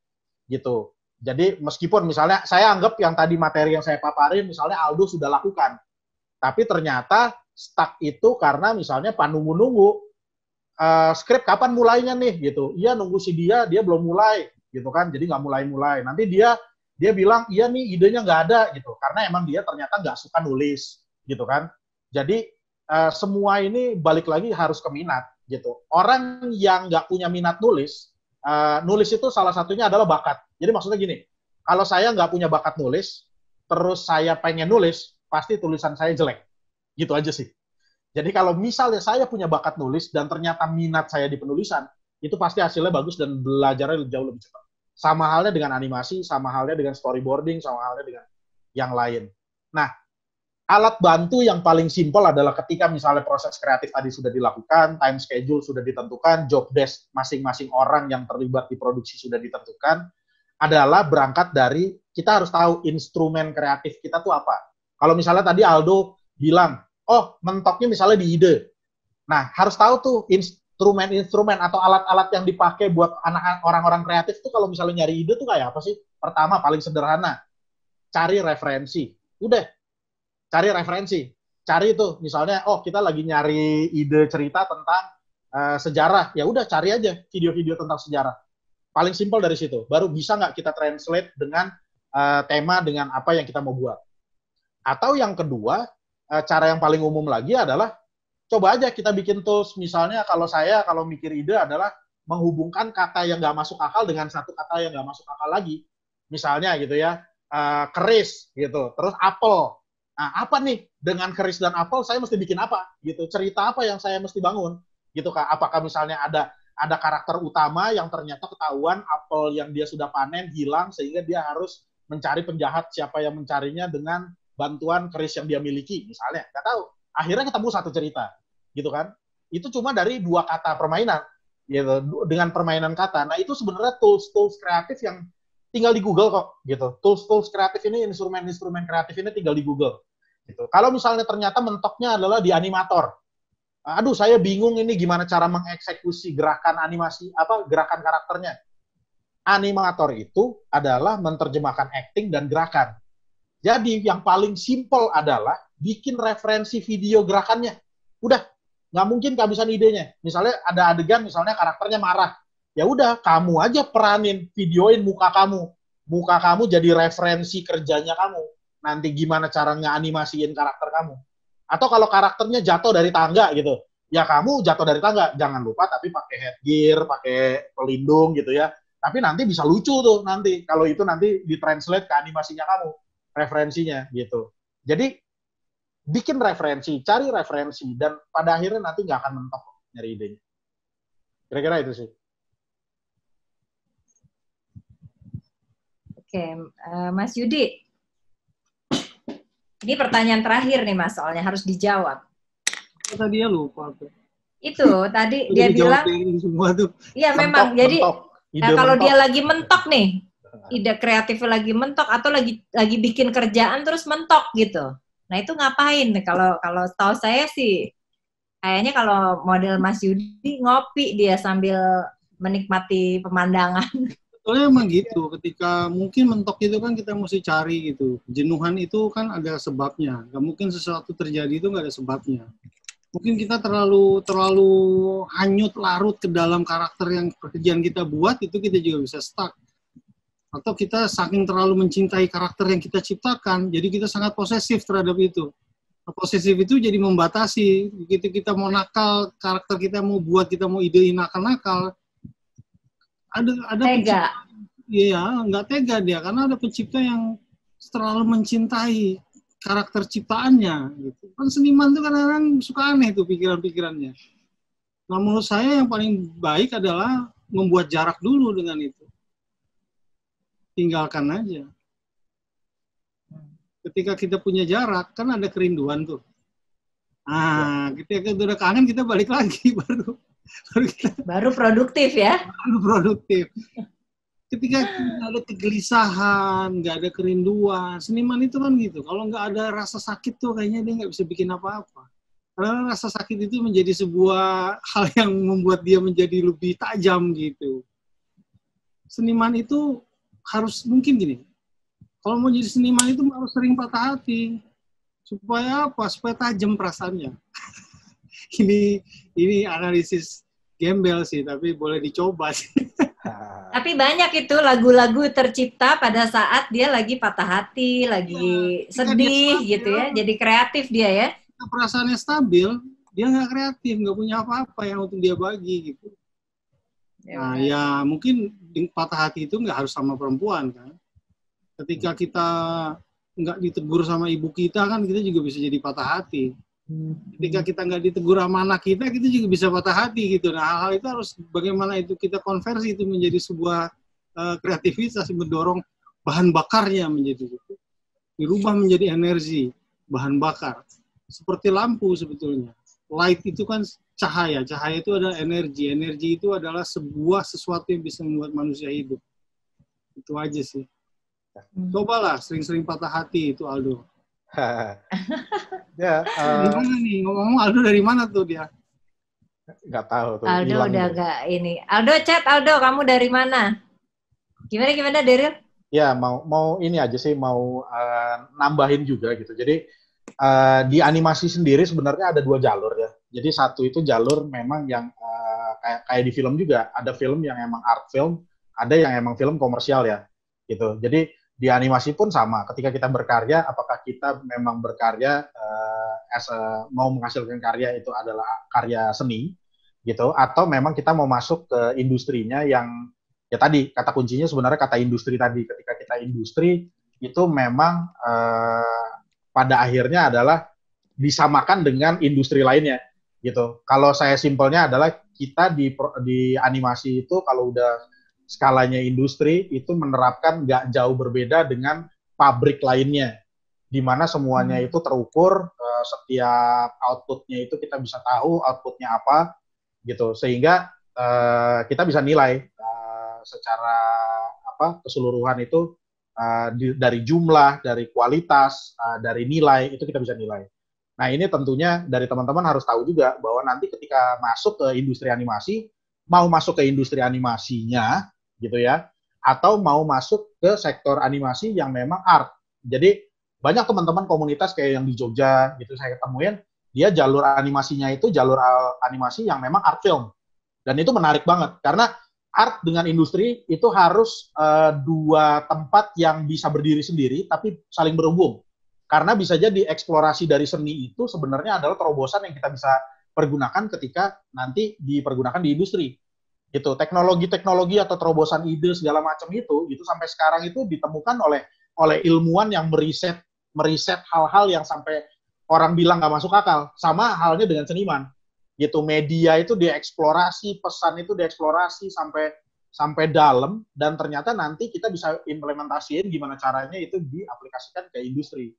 B: gitu jadi meskipun misalnya saya anggap yang tadi materi yang saya paparin misalnya Aldo sudah lakukan tapi ternyata stuck itu karena misalnya panunggu nunggu uh, eh, script kapan mulainya nih gitu iya nunggu si dia dia belum mulai gitu kan jadi nggak mulai-mulai nanti dia dia bilang iya nih idenya nggak ada gitu karena emang dia ternyata nggak suka nulis gitu kan jadi uh, semua ini balik lagi harus ke minat gitu orang yang nggak punya minat nulis uh, nulis itu salah satunya adalah bakat jadi maksudnya gini kalau saya nggak punya bakat nulis terus saya pengen nulis pasti tulisan saya jelek gitu aja sih jadi kalau misalnya saya punya bakat nulis dan ternyata minat saya di penulisan, itu pasti hasilnya bagus dan belajarnya jauh lebih cepat. Sama halnya dengan animasi, sama halnya dengan storyboarding, sama halnya dengan yang lain. Nah, alat bantu yang paling simpel adalah ketika misalnya proses kreatif tadi sudah dilakukan, time schedule sudah ditentukan, job desk masing-masing orang yang terlibat di produksi sudah ditentukan, adalah berangkat dari kita harus tahu instrumen kreatif kita tuh apa. Kalau misalnya tadi Aldo bilang, oh mentoknya misalnya di ide. Nah, harus tahu tuh instrumen-instrumen atau alat-alat yang dipakai buat anak orang-orang kreatif itu kalau misalnya nyari ide tuh kayak apa sih? Pertama paling sederhana, cari referensi. Udah, cari referensi. Cari itu misalnya, oh kita lagi nyari ide cerita tentang uh, sejarah, ya udah cari aja video-video tentang sejarah. Paling simpel dari situ. Baru bisa nggak kita translate dengan uh, tema dengan apa yang kita mau buat. Atau yang kedua, uh, cara yang paling umum lagi adalah coba aja kita bikin tools misalnya kalau saya kalau mikir ide adalah menghubungkan kata yang nggak masuk akal dengan satu kata yang nggak masuk akal lagi misalnya gitu ya eh, keris gitu terus apel nah apa nih dengan keris dan apel saya mesti bikin apa gitu cerita apa yang saya mesti bangun gitu kak apakah misalnya ada ada karakter utama yang ternyata ketahuan apel yang dia sudah panen hilang sehingga dia harus mencari penjahat siapa yang mencarinya dengan bantuan keris yang dia miliki misalnya nggak tahu akhirnya ketemu satu cerita gitu kan itu cuma dari dua kata permainan gitu dengan permainan kata nah itu sebenarnya tools tools kreatif yang tinggal di Google kok gitu tools tools kreatif ini instrumen instrumen kreatif ini tinggal di Google gitu kalau misalnya ternyata mentoknya adalah di animator aduh saya bingung ini gimana cara mengeksekusi gerakan animasi apa gerakan karakternya animator itu adalah menerjemahkan acting dan gerakan jadi yang paling simple adalah bikin referensi video gerakannya udah nggak mungkin kehabisan idenya. Misalnya ada adegan, misalnya karakternya marah, ya udah kamu aja peranin, videoin muka kamu, muka kamu jadi referensi kerjanya kamu. Nanti gimana caranya animasiin karakter kamu. Atau kalau karakternya jatuh dari tangga gitu, ya kamu jatuh dari tangga, jangan lupa tapi pakai headgear, pakai pelindung gitu ya. Tapi nanti bisa lucu tuh nanti kalau itu nanti ditranslate ke animasinya kamu, referensinya gitu. Jadi bikin referensi, cari referensi, dan pada akhirnya
A: nanti nggak akan mentok
B: nyari idenya. Kira-kira itu sih.
A: Oke, eh, Mas Yudi. Ini pertanyaan terakhir nih Mas, soalnya harus dijawab. Tadi ya lupa aku. Itu tadi dia bilang.
C: Semua tuh. Iya memang. jadi
A: mentok. Nah, kalau dia lagi mentok nih, nah. ide kreatif lagi mentok atau lagi lagi bikin kerjaan terus mentok gitu. Nah itu ngapain? Kalau kalau tahu saya sih kayaknya kalau model Mas Yudi ngopi dia sambil menikmati pemandangan. [LAUGHS]
D: Soalnya emang gitu, ketika mungkin mentok itu kan kita mesti cari gitu. Jenuhan itu kan ada sebabnya. Gak mungkin sesuatu terjadi itu gak ada sebabnya. Mungkin kita terlalu terlalu hanyut larut ke dalam karakter yang pekerjaan kita buat itu kita juga bisa stuck atau kita saking terlalu mencintai karakter yang kita ciptakan, jadi kita sangat posesif terhadap itu. posesif itu jadi membatasi. Begitu kita mau nakal, karakter kita mau buat, kita mau ide nakal-nakal, ada ada tega. Iya, nggak tega dia karena ada pencipta yang terlalu mencintai karakter ciptaannya. Gitu. Kan seniman itu kadang-kadang suka aneh tuh pikiran-pikirannya. Nah, menurut saya yang paling baik adalah membuat jarak dulu dengan itu tinggalkan aja. Ketika kita punya jarak, kan ada kerinduan tuh. Ah, ya. ketika kita udah kangen kita balik lagi [LAUGHS] baru baru kita baru produktif ya. Baru produktif. Ketika nggak ada kegelisahan, nggak ada kerinduan, seniman itu kan gitu. Kalau nggak ada rasa sakit tuh kayaknya dia nggak bisa bikin apa-apa. Karena rasa sakit itu menjadi sebuah hal yang membuat dia menjadi lebih tajam gitu. Seniman itu harus mungkin gini. Kalau mau jadi seniman itu harus sering patah hati. Supaya apa? Supaya tajam perasaannya. [LAUGHS] ini ini analisis gembel sih, tapi boleh dicoba sih. [LAUGHS]
A: Tapi banyak itu lagu-lagu tercipta pada saat dia lagi patah hati, iya, lagi ya, sedih stabil, gitu ya. Jadi kreatif dia ya. Perasaannya stabil, dia nggak
D: kreatif, nggak punya apa-apa yang untuk dia bagi gitu. Ya, nah, ya mungkin patah hati itu nggak harus sama perempuan kan. Ketika hmm. kita nggak ditegur sama ibu kita kan kita juga bisa jadi patah hati. Hmm. Ketika kita nggak ditegur sama anak kita kita juga bisa patah hati gitu. Nah hal-hal itu harus bagaimana itu kita konversi itu menjadi sebuah uh, kreativitas mendorong bahan bakarnya menjadi gitu. dirubah menjadi energi bahan bakar seperti lampu sebetulnya. Light itu kan cahaya. Cahaya itu adalah energi. Energi itu adalah sebuah sesuatu yang bisa membuat manusia hidup. Itu aja sih. Hmm. Cobalah sering-sering patah hati itu Aldo. [LAUGHS] ya,
B: uh,
A: nih? ngomong Aldo dari mana tuh dia?
B: Gak tahu tuh. Aldo udah
A: gak ini. Aldo chat, Aldo kamu dari mana? Gimana gimana Daryl?
B: Ya mau mau ini aja sih mau uh, nambahin juga gitu. Jadi uh, di animasi sendiri sebenarnya ada dua jalur ya jadi satu itu jalur memang yang uh, kayak kayak di film juga ada film yang emang art film, ada yang emang film komersial ya gitu. Jadi di animasi pun sama. Ketika kita berkarya, apakah kita memang berkarya uh, as a, mau menghasilkan karya itu adalah karya seni gitu, atau memang kita mau masuk ke industrinya yang ya tadi kata kuncinya sebenarnya kata industri tadi. Ketika kita industri itu memang uh, pada akhirnya adalah disamakan dengan industri lainnya gitu. Kalau saya simpelnya adalah kita di di animasi itu kalau udah skalanya industri itu menerapkan nggak jauh berbeda dengan pabrik lainnya, di mana semuanya hmm. itu terukur eh, setiap outputnya itu kita bisa tahu outputnya apa gitu, sehingga uh, kita bisa nilai uh, secara apa keseluruhan itu uh, di, dari jumlah, dari kualitas, uh, dari nilai itu kita bisa nilai Nah, ini tentunya dari teman-teman harus tahu juga bahwa nanti ketika masuk ke industri animasi, mau masuk ke industri animasinya gitu ya, atau mau masuk ke sektor animasi yang memang art. Jadi banyak teman-teman komunitas kayak yang di Jogja gitu saya ketemuin, dia jalur animasinya itu jalur animasi yang memang art film. Dan itu menarik banget karena art dengan industri itu harus uh, dua tempat yang bisa berdiri sendiri tapi saling berhubung. Karena bisa jadi eksplorasi dari seni itu sebenarnya adalah terobosan yang kita bisa pergunakan ketika nanti dipergunakan di industri. Gitu, teknologi-teknologi atau terobosan ide segala macam itu itu sampai sekarang itu ditemukan oleh oleh ilmuwan yang meriset meriset hal-hal yang sampai orang bilang nggak masuk akal. Sama halnya dengan seniman. Gitu, media itu dieksplorasi, pesan itu dieksplorasi sampai sampai dalam dan ternyata nanti kita bisa implementasiin gimana caranya itu diaplikasikan ke industri.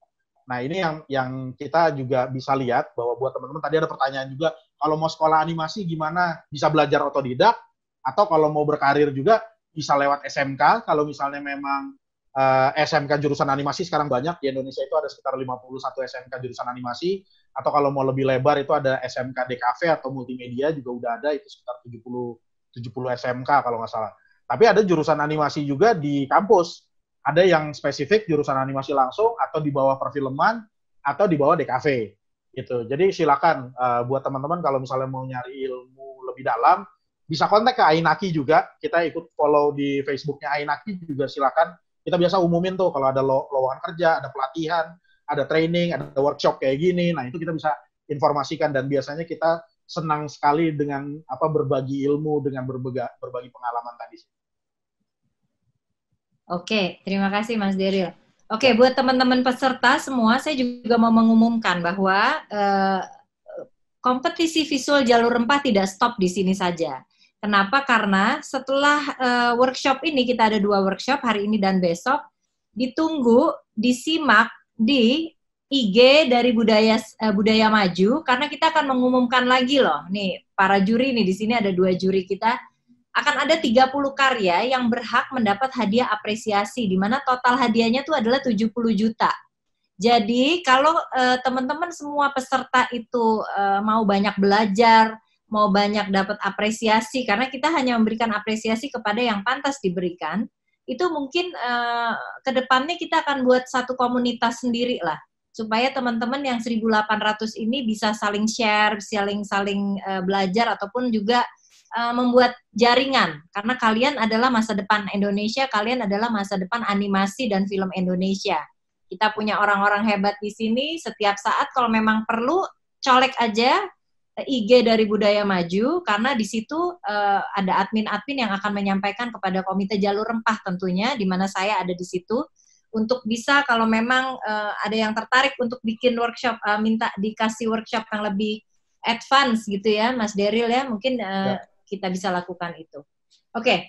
B: Nah, ini yang yang kita juga bisa lihat bahwa buat teman-teman tadi ada pertanyaan juga kalau mau sekolah animasi gimana bisa belajar otodidak atau kalau mau berkarir juga bisa lewat SMK kalau misalnya memang uh, eh, SMK jurusan animasi sekarang banyak di Indonesia itu ada sekitar 51 SMK jurusan animasi atau kalau mau lebih lebar itu ada SMK DKV atau multimedia juga udah ada itu sekitar 70 70 SMK kalau nggak salah. Tapi ada jurusan animasi juga di kampus ada yang spesifik jurusan animasi langsung atau di bawah perfilman atau di bawah DKV gitu. Jadi silakan uh, buat teman-teman kalau misalnya mau nyari ilmu lebih dalam bisa kontak ke Ainaki juga. Kita ikut follow di Facebooknya Ainaki juga silakan. Kita biasa umumin tuh kalau ada lowongan kerja, ada pelatihan, ada training, ada workshop kayak gini. Nah itu kita bisa informasikan dan biasanya kita senang sekali dengan apa berbagi ilmu dengan berbagi berbagi pengalaman tadi.
A: Oke, terima kasih Mas Deril. Oke, ya. buat teman-teman peserta semua, saya juga mau mengumumkan bahwa eh, kompetisi visual jalur rempah tidak stop di sini saja. Kenapa? Karena setelah eh, workshop ini kita ada dua workshop hari ini dan besok ditunggu disimak di IG dari budaya eh, budaya maju karena kita akan mengumumkan lagi loh. Nih para juri nih di sini ada dua juri kita akan ada 30 karya yang berhak mendapat hadiah apresiasi di mana total hadiahnya itu adalah 70 juta. Jadi kalau teman eh, teman-teman semua peserta itu uh, mau banyak belajar, mau banyak dapat apresiasi karena kita hanya memberikan apresiasi kepada yang pantas diberikan, itu mungkin uh, ke depannya kita akan buat satu komunitas sendiri lah supaya teman-teman yang 1800 ini bisa saling share, saling-saling belajar ataupun juga Eh, membuat jaringan karena kalian adalah masa depan Indonesia, kalian adalah masa depan animasi dan film Indonesia. Kita punya orang-orang hebat di sini setiap saat kalau memang perlu colek aja IG dari Budaya Maju karena di situ uh, ada admin-admin yang akan menyampaikan kepada komite jalur rempah tentunya di mana saya ada di situ untuk bisa kalau memang uh, ada yang tertarik untuk bikin workshop uh, minta dikasih workshop yang lebih advance gitu ya Mas Deril ya mungkin uh, ya kita bisa lakukan itu. Oke, okay.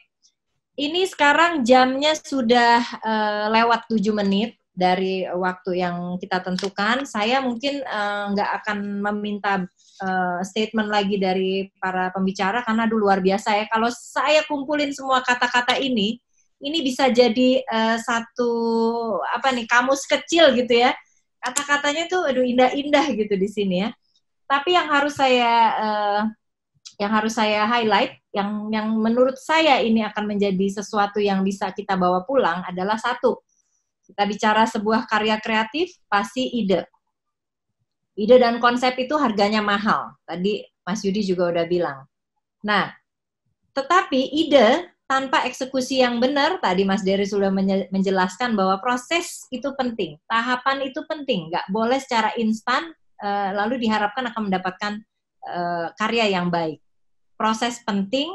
A: ini sekarang jamnya sudah uh, lewat 7 menit dari waktu yang kita tentukan. Saya mungkin eh, nggak uh, akan meminta uh, statement lagi dari para pembicara karena dulu luar biasa ya. Kalau saya kumpulin semua kata-kata ini, ini bisa jadi uh, satu apa nih kamus kecil gitu ya. Kata-katanya tuh aduh indah-indah gitu di sini ya. Tapi yang harus saya uh, yang harus saya highlight yang yang menurut saya ini akan menjadi sesuatu yang bisa kita bawa pulang adalah satu kita bicara sebuah karya kreatif pasti ide ide dan konsep itu harganya mahal tadi Mas Yudi juga udah bilang nah tetapi ide tanpa eksekusi yang benar, tadi Mas Dery sudah menjelaskan bahwa proses itu penting, tahapan itu penting, nggak boleh secara instan eh, lalu diharapkan akan mendapatkan eh, karya yang baik proses penting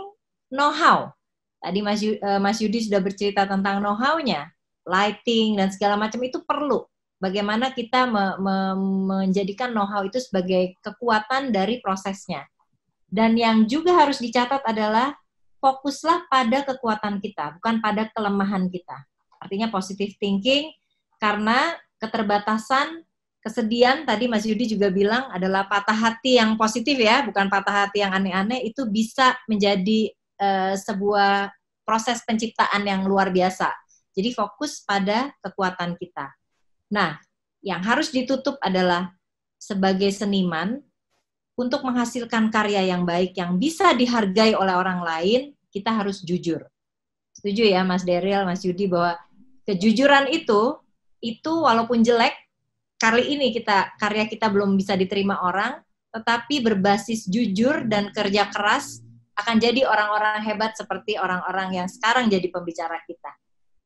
A: know-how. Tadi Mas, Yudi, eh, Mas Yudi sudah bercerita tentang know-how-nya, lighting dan segala macam itu perlu. Bagaimana kita me me menjadikan know-how itu sebagai kekuatan dari prosesnya. Dan yang juga harus dicatat adalah fokuslah pada kekuatan kita, bukan pada kelemahan kita. Artinya positive thinking karena keterbatasan kesedihan tadi Mas Yudi juga bilang adalah patah hati yang positif ya, bukan patah hati yang aneh-aneh itu bisa menjadi uh, sebuah proses penciptaan yang luar biasa. Jadi fokus pada kekuatan kita. Nah, yang harus ditutup adalah sebagai seniman untuk menghasilkan karya yang baik yang bisa dihargai oleh orang lain, kita harus jujur. Setuju ya Mas daryl Mas Yudi bahwa kejujuran itu itu walaupun jelek kali ini kita karya kita belum bisa diterima orang, tetapi berbasis jujur dan kerja keras akan jadi orang-orang hebat seperti orang-orang yang sekarang jadi pembicara kita.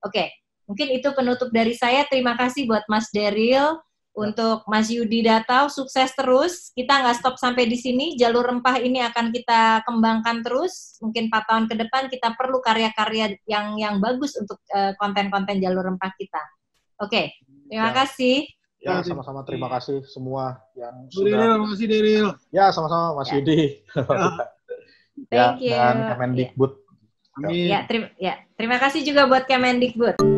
A: Oke, okay. mungkin itu penutup dari saya. Terima kasih buat Mas Deril, untuk Mas Yudi Datau, sukses terus. Kita nggak stop sampai di sini. Jalur rempah ini akan kita kembangkan terus. Mungkin 4 tahun ke depan kita perlu karya-karya yang yang bagus untuk eh, konten-konten uh, jalur rempah kita. Oke, okay. terima ya. kasih. Ya,
B: iya, sama-sama terima kasih semua yang sudah. Terima kasih Diril. Ya, sama-sama Mas ya. Yudi.
A: Thank ya, you. Dan
B: Kemendikbud. Ya. Amin. Ya,
A: terima, ya, terima kasih juga buat Kemendikbud.